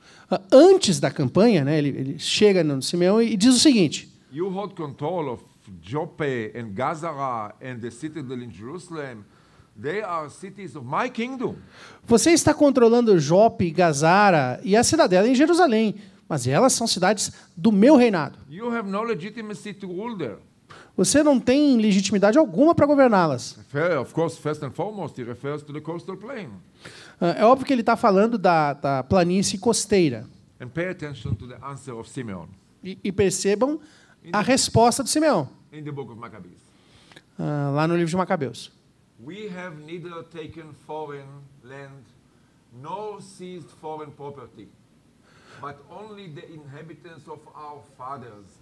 antes da campanha, né, ele, ele chega no Simeão e diz o seguinte: You hold control of Joppe and Gaza and the citadel in Jerusalem. They are cities of my kingdom. Você está controlando Jope, Gazara e a cidadela em Jerusalém, mas elas são cidades do meu reinado. You have no legitimacy to rule there. Você não tem legitimidade alguma para governá-las. Of course, first and foremost, he refers to the coastal plain. Ah, é óbvio que ele está falando da, da, planície costeira. E, e, percebam a resposta do Simeão. Uh, lá no livro de Macabeus. We have neither taken foreign land nor seized foreign property, but only the inhabitants of our fathers,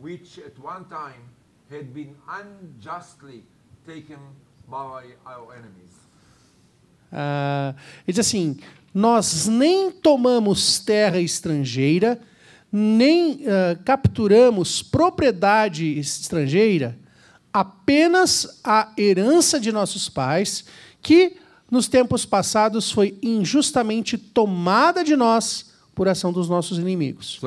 which at one time had been unjustly taken by our enemies. Ah, ele diz assim: nós nem tomamos terra estrangeira, nem ah, capturamos propriedade estrangeira, apenas a herança de nossos pais, que nos tempos passados foi injustamente tomada de nós por ação dos nossos inimigos.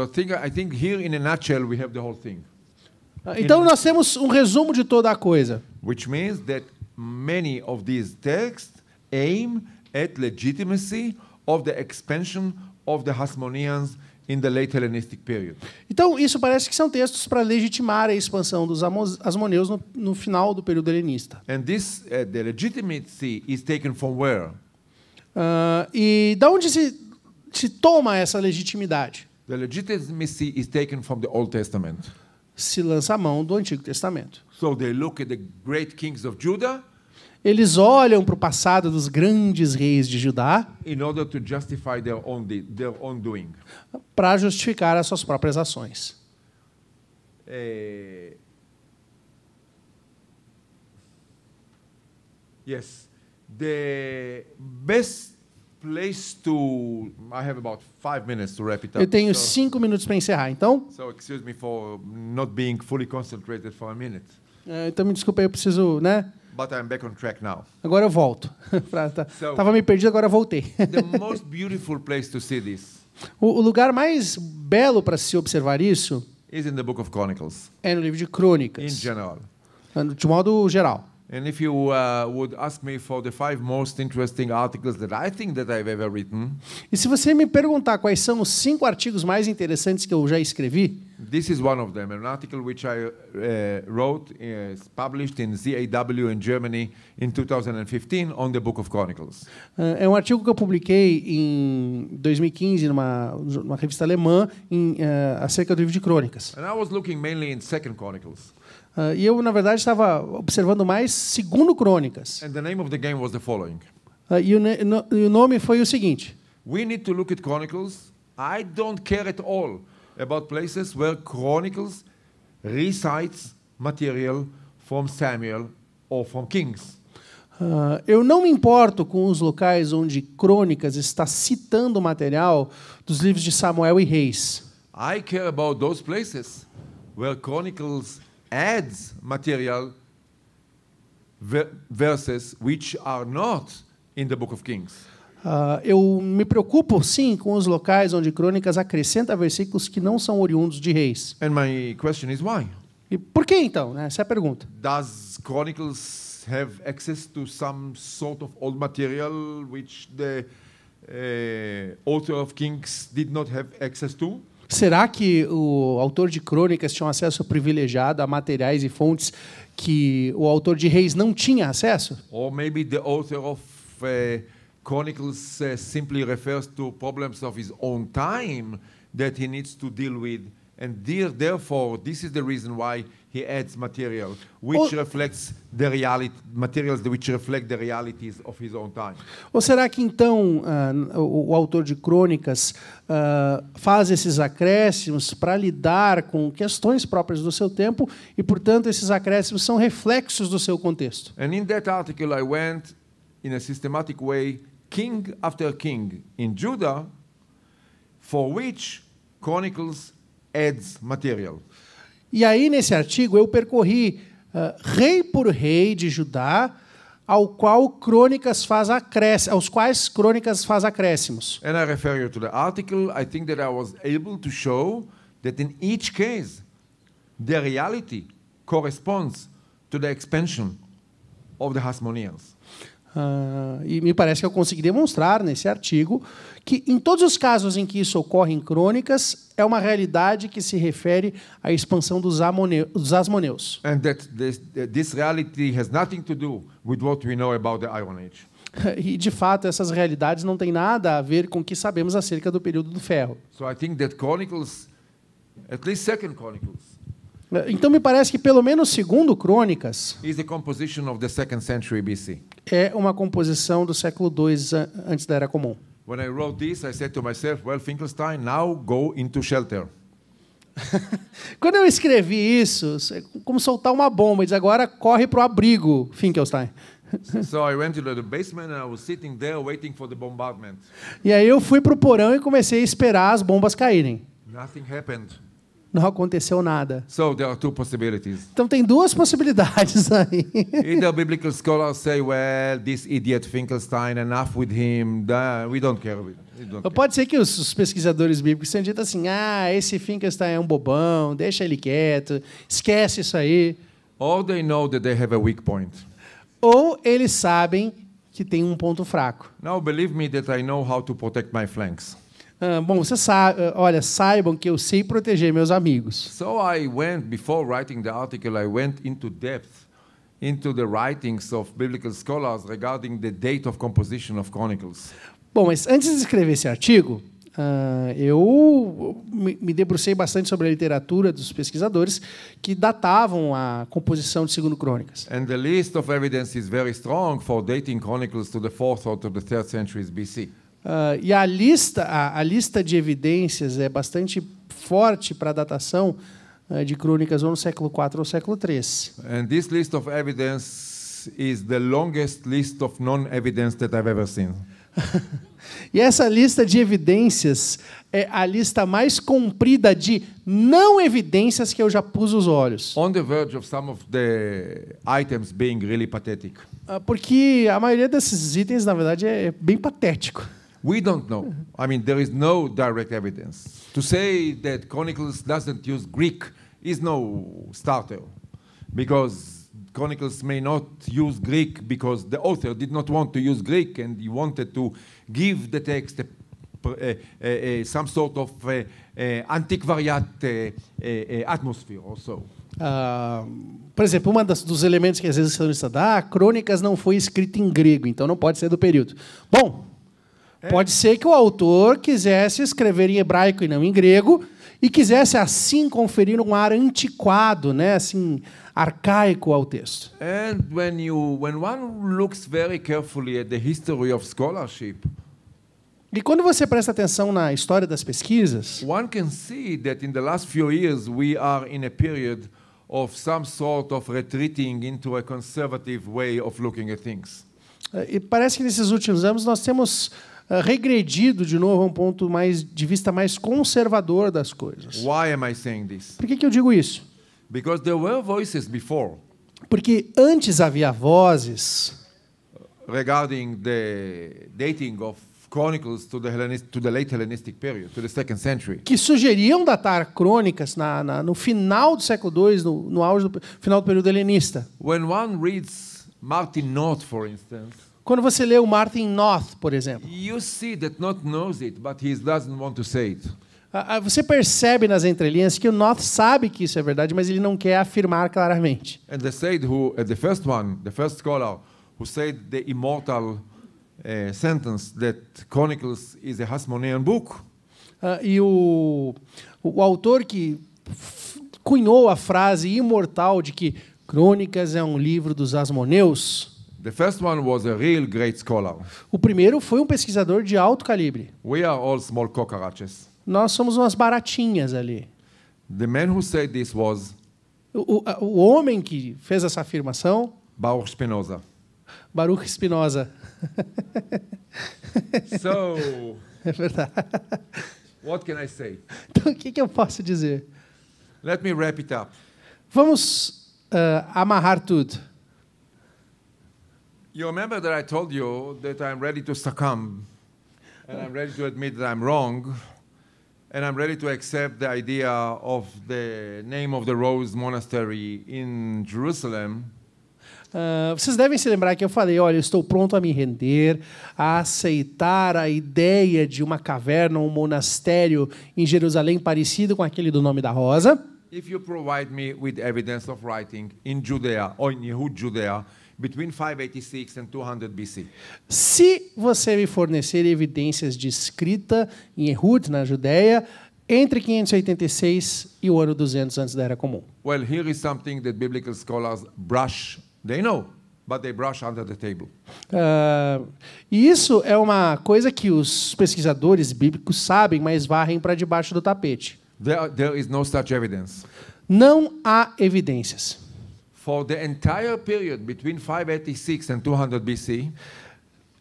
Ah, então nós temos um resumo de toda a coisa. Which means that many of these texts aim at legitimacy of the expansion of the Hasmoneans in the late Hellenistic period. Então, isso parece que são textos para legitimar a expansão dos asmoneus no, no, final do período helenista. And this uh, the legitimacy is taken from where? Uh, e da onde se, se toma essa legitimidade? The legitimacy is taken from the Old Testament. Se lança a mão do Antigo Testamento. So they look at the great kings of Judah eles olham para o passado dos grandes reis de Judá para justificar as suas próprias ações. Eh... Yes, the best place to I have about five minutes to wrap it up. Eu tenho so... cinco minutos para encerrar, então. So excuse me for not being fully concentrated for a minute. É, então me desculpe, eu preciso, né? But I'm back on track now. Agora eu volto. Tá- so, Tava me perdido, agora voltei. the most beautiful place to see this. O, lugar mais belo para se observar isso is in the book of Chronicles. É no livro de Crônicas. In general. Ah, de modo geral. And if you uh, would ask me for the five most interesting articles that I think that I've ever written. E se você me perguntar quais são os cinco artigos mais interessantes que eu já escrevi? This is one of them, an article which I uh, wrote, is published in ZAW in Germany in 2015 on the Book of Chronicles. é um artigo que eu publiquei em 2015 numa, numa revista alemã em, uh, acerca do livro de Crônicas. And I was looking mainly in Second Chronicles. Uh, e eu na verdade estava observando mais segundo Crônicas. And the name of the game was the following. Uh, e, o no, e o nome foi o seguinte. We need to look at Chronicles. I don't care at all about places where Chronicles recites material from Samuel or from Kings. Uh, eu não me importo com os locais onde Crônicas está citando material dos livros de Samuel e Reis. I care about those places where Chronicles adds material verses which are not in the book of Kings. Uh, eu me preocupo, sim, com os locais onde Crônicas acrescenta versículos que não são oriundos de reis. And my question is why? E por que então? Né? Essa é a pergunta. Does Chronicles have access to some sort of old material which the uh, author of Kings did not have access to? Será que o autor de crônicas tinha um acesso privilegiado a materiais e fontes que o autor de reis não tinha acesso? Or maybe the author of uh, Chronicles uh, simply refers to problems of his own time that he needs to deal with. And there, therefore, this is the reason why he adds material, which Ou... reflects the reality, materials which reflect the realities of his own time. Ou será que então uh, o, o, autor de Crônicas uh, faz esses acréscimos para lidar com questões próprias do seu tempo e, portanto, esses acréscimos são reflexos do seu contexto? And in that article, I went in a systematic way king after king in Judah, for which Chronicles adds material. E aí, nesse artigo, eu percorri uh, rei por rei de Judá, ao qual Crônicas faz acréscimos, aos quais Crônicas faz acréscimos. And I refer you to the article. I think that I was able to show that in each case, the reality corresponds to the expansion of the Hasmoneans. Uh, e me parece que eu consegui demonstrar nesse artigo que, em todos os casos em que isso ocorre em crônicas, é uma realidade que se refere à expansão dos, amone dos asmoneus. And that this, this reality has nothing to do with what we know about the Iron Age. e de fato essas realidades não têm nada a ver com o que sabemos acerca do período do ferro. So eu acho que Chronicles, pelo menos 2 Chronicles, então me parece que pelo menos segundo Crônicas é uma composição do século II antes da era comum. When I wrote this, I said to myself, well, Finkelstein, now go into shelter. Quando eu escrevi isso, como soltar uma bomba, diz agora corre para o abrigo, Finkelstein. E aí eu fui para o porão e comecei a esperar as bombas caírem. Nothing happened não aconteceu nada. So there are two possibilities. Então tem duas possibilidades aí. the biblical scholars say, well, this idiot Finkelstein, enough with him, we don't care. We don't care. Pode ser que os, os pesquisadores bíblicos tenham dito assim, ah, esse Finkelstein é um bobão, deixa ele quieto, esquece isso aí. Or they know that they have a weak point. Ou eles sabem que tem um ponto fraco. Now believe me that I know how to protect my flanks. Ah, bom, você sabe, ah, olha, saibam que eu sei proteger meus amigos. So I went before writing the article, I went into depth into the writings of biblical scholars regarding the date of composition of Chronicles. Bom, mas antes de escrever esse artigo, Uh, eu me debrucei bastante sobre a literatura dos pesquisadores que datavam a composição de Segundo Crônicas. And the list of evidence is very strong for dating Chronicles to the 4 or to the 3 centuries BC. Uh, e a lista, a, a, lista de evidências é bastante forte para a datação uh, de crônicas ou no século IV ou século III. And this list of evidence is the longest list of non-evidence that I've ever seen. e essa lista de evidências é a lista mais comprida de não evidências que eu já pus os olhos. On the verge of some of the items being really pathetic. Uh, porque a maioria desses itens, na verdade, é bem patético. We don't know. I mean, there is no direct evidence. To say that Chronicles doesn't use Greek is no starter, because Chronicles may not use Greek because the author did not want to use Greek and he wanted to give the text a, a, a, some sort of uh, uh, antiquariat uh, atmosphere also. Uh, ah, por exemplo, um dos elementos que às vezes são está, ah, Crônicas não foi escrito em grego, então não pode ser do período. Bom, É. Pode ser que o autor quisesse escrever em hebraico e não em grego e quisesse assim conferir um ar antiquado, né, assim arcaico ao texto. And when you when one looks very carefully at the history of scholarship, e quando você presta atenção na história das pesquisas, one can see that in the last few years we are in a period of some sort of retreating into a conservative way of looking at things. E parece que nesses últimos anos nós temos eh, regredido de novo a um ponto mais de vista mais conservador das coisas. Why am I saying this? Por que, que eu digo isso? Because there were voices before. Porque antes havia vozes regarding the dating of Chronicles to the, Hellenistic, to the late Hellenistic period, to the second century. Que sugeriam datar crônicas na, na, no final do século II, no, no auge do final do período helenista. When one reads Martin Noth, for instance, quando você lê o Martin North, por exemplo, You see that not knows it, but he doesn't want to say it. Ah, ah, você percebe nas entrelinhas que o North sabe que isso é verdade, mas ele não quer afirmar claramente. And said who uh, the first one, the first scholar who said the immortal uh, sentence that Chronicles is a Hasmonean book. Ah, e o, o autor que cunhou a frase imortal de que Crônicas é um livro dos Asmoneus, The first one was a real great scholar. O primeiro foi um pesquisador de alto calibre. We are all small cockroaches. Nós somos umas baratinhas ali. The man who said this was o, o, o homem que fez essa afirmação Baruch Spinoza. Baruch Spinoza. so, é verdade. What can I say? Então, o que, que eu posso dizer? Let me wrap it up. Vamos uh, amarrar tudo. You remember that I told you that I'm ready to succumb, and I'm ready to admit that I'm wrong, and I'm ready to accept the idea of the name of the Rose Monastery in Jerusalem. Uh, vocês devem se lembrar que eu falei: olha, eu estou pronto a me render, a aceitar a ideia de uma caverna, um monastério em Jerusalém parecido com aquele do nome da Rosa. If you provide me with evidence of writing in Judea or in Yehud Judea, Between 586 and 200 BC. Se você me fornecer evidências de escrita em Erhut, na Judeia entre 586 e o ano 200 antes da era comum. Well, here is something that biblical scholars brush. They know, but they brush under the table. Uh, isso é uma coisa que os pesquisadores bíblicos sabem, mas varrem para debaixo do tapete. There, there is no such evidence. Não há evidências for the entire period between 586 and 200 BC.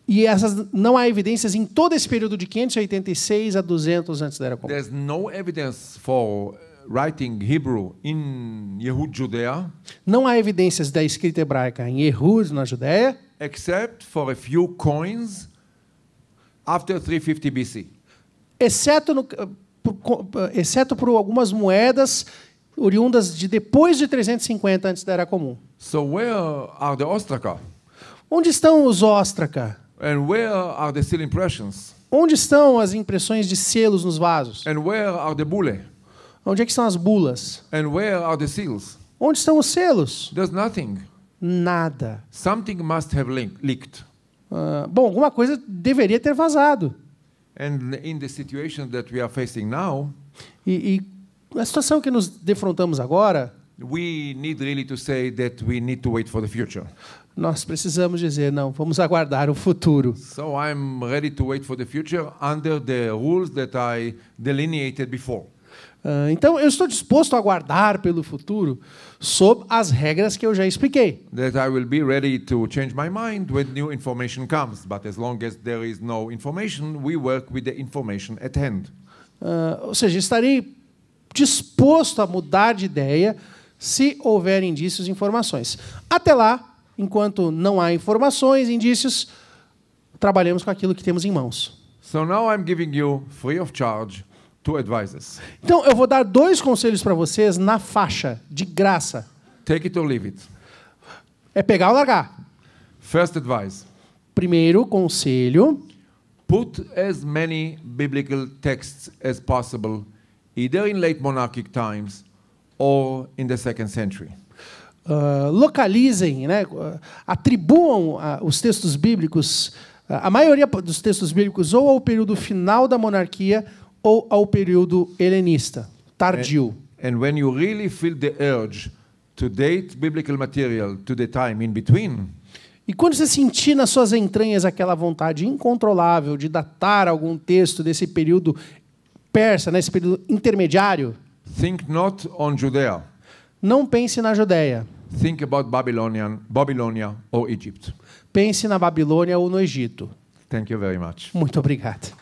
E essas não há evidências em todo esse período de 586 a 200 antes da era comum. There's no evidence for uh, writing Hebrew in Yehud Judea. Não há evidências da escrita hebraica em Yehud na Judeia. Except for a few coins after 350 BC. Exceto no, uh, uh, exceto por algumas moedas oriundas de depois de 350 antes da Era Comum. So where are the Onde estão os ostraca? And where are the seal impressions? Onde estão as impressões de selos nos vasos? And where are the Onde é que estão as bulas? And where are the seals? Onde estão os selos? There's nothing. Nada. Something must have leaked. Uh, bom, alguma coisa deveria ter vazado. And in the situation that we are facing now, e, e a situação que nos defrontamos agora, we need really to say that we need to wait for the future. Nós precisamos dizer não, vamos aguardar o futuro. So I'm ready to wait for the future under the rules that I delineated before. Uh, então eu estou disposto a aguardar pelo futuro sob as regras que eu já expliquei. That I will be ready to change my mind when new information comes, but as long as there is no information, we work with the information at hand. Uh, ou seja, estarei disposto a mudar de ideia se houver indícios e informações. Até lá, enquanto não há informações, indícios, trabalhamos com aquilo que temos em mãos. So now I'm giving you free of charge two advices. Então eu vou dar dois conselhos para vocês na faixa, de graça. Take it or leave it. É pegar ou largar. First advice. Primeiro conselho. Put as many biblical texts as possible either in late monarchic times or in the second century. Uh, localizem, né, atribuam uh, os textos bíblicos, uh, a maioria dos textos bíblicos, ou ao período final da monarquia ou ao período helenista, tardio. And, and when you really feel the urge to date biblical material to the time in between, e quando você sentir nas suas entranhas aquela vontade incontrolável de datar algum texto desse período persa, nesse né, período intermediário, Think not on Judea. não pense na Judeia. Think about Babylonian, Babylonia or Egypt. Pense na Babilônia ou no Egito. Thank you very much. Muito obrigado.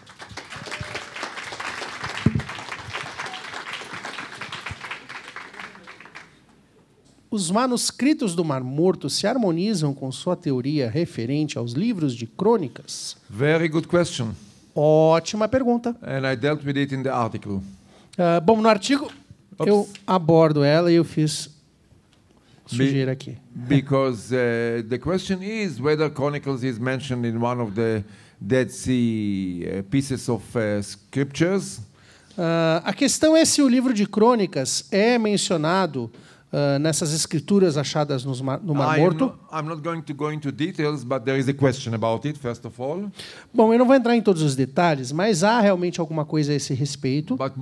Os manuscritos do Mar Morto se harmonizam com sua teoria referente aos livros de crônicas? Very good question. Ótima pergunta. And I dealt with it in the article. Uh, bom, no artigo Oops. eu abordo ela e eu fiz sujeira aqui. Because uh, the question is whether Chronicles is mentioned in one of the Dead Sea eh, pieces of uh, scriptures. Uh, a questão é se o livro de Crônicas é mencionado uh, nessas escrituras achadas no Mar, no Mar Morto. I'm not, I'm not details, it, Bom, eu não vou entrar em todos os detalhes, mas há realmente alguma coisa a esse respeito. That,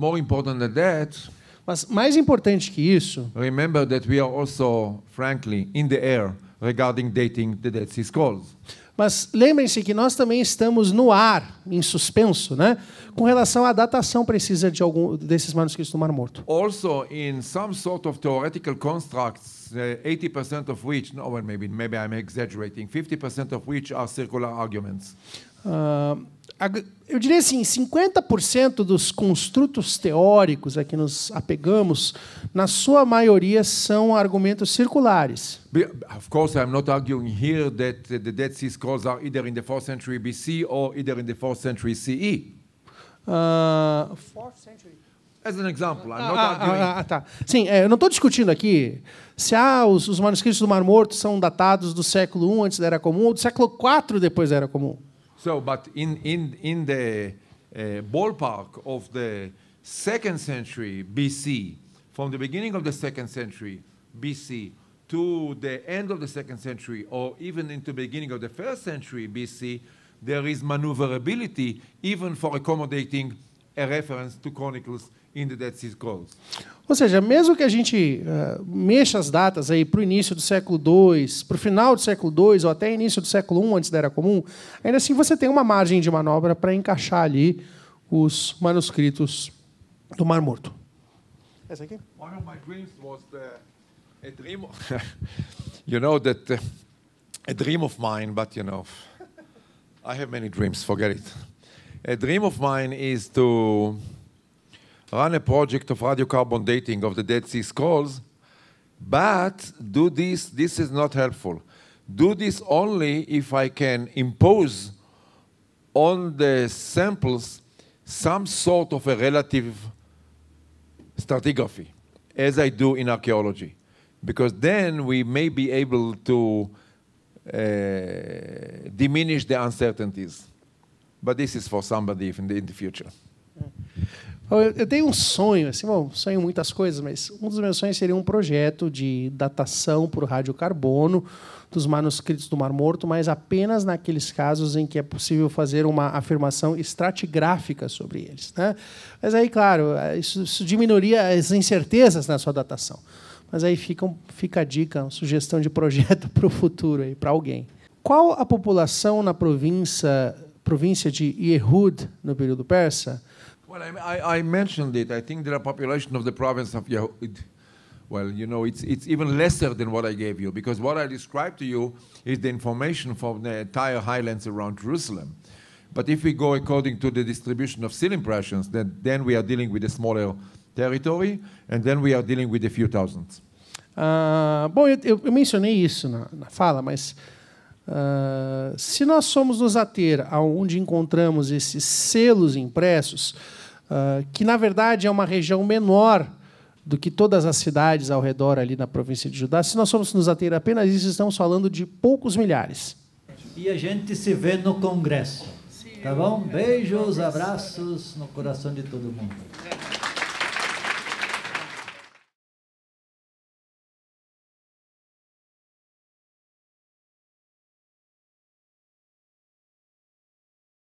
mas mais importante que isso. Remember that we are also frankly in the air regarding dating the Dead Sea Scrolls. Mas lembrem-se que nós também estamos no ar, em suspenso, né? Com relação à datação precisa de algum desses manuscritos do Mar Morto. Also in some sort of theoretical constructs, 80% eh, of which, no, well, maybe maybe I'm exaggerating, 50% of which are circular arguments. Uh, eu diria assim, 50% dos construtos teóricos a que nos apegamos, na sua maioria, são argumentos circulares. Of course, I'm not arguing here that the Dead Sea Scrolls are either in the 4th century BC or either in the 4th century CE. Uh, ah, 4th century. As an example, I'm ah, not ah, arguing. Ah, ah, tá. Sim, é, eu não estou discutindo aqui se ah, os, os manuscritos do Mar Morto são datados do século I antes da Era Comum ou do século IV depois da Era Comum. So, but in, in, in the uh, ballpark of the second century BC, from the beginning of the second century BC to the end of the second century, or even into the beginning of the first century BC, there is maneuverability even for accommodating a reference to Chronicles in the Dead Sea Scrolls. Ou seja, mesmo que a gente uh, mexa as datas aí para o início do século II, para o final do século II ou até início do século I, antes da Era Comum, ainda assim você tem uma margem de manobra para encaixar ali os manuscritos do Mar Morto. Essa aqui? One of my dreams was the, uh, a dream. you know that uh, a dream of mine, but you know, I have many dreams. Forget it. A dream of mine is to run a project of radiocarbon dating of the Dead Sea Scrolls, but do this, this is not helpful. Do this only if I can impose on the samples some sort of a relative stratigraphy, as I do in archaeology, because then we may be able to uh, diminish the uncertainties. But this is for somebody in the, in the future. Mm. Eu tenho um sonho, assim, bom, sonho muitas coisas, mas um dos meus sonhos seria um projeto de datação por radiocarbono dos manuscritos do Mar Morto, mas apenas naqueles casos em que é possível fazer uma afirmação estratigráfica sobre eles. Né? Mas aí, claro, isso, isso diminuiria as incertezas na sua datação. Mas aí fica, fica a dica, uma sugestão de projeto para o futuro, para alguém. Qual a população na província, província de Yehud, no período persa, Well, I, I, mentioned it. I think the population of the province of Yahud, well, you know, it's, it's even lesser than what I gave you because what I described to you is the information from the entire highlands around Jerusalem. But if we go according to the distribution of seal impressions, then, then we are dealing with a smaller territory and then we are dealing with a few thousands. Uh, bom, eu, eu, mencionei isso na, na fala, mas uh, se nós somos nos ater aonde encontramos esses selos impressos, Ah, que na verdade é uma região menor do que todas as cidades ao redor ali na província de Judá. Se nós formos nos ater apenas isso, estamos falando de poucos milhares. E a gente se vê no Congresso. Tá bom? Beijos, abraços no coração de todo mundo.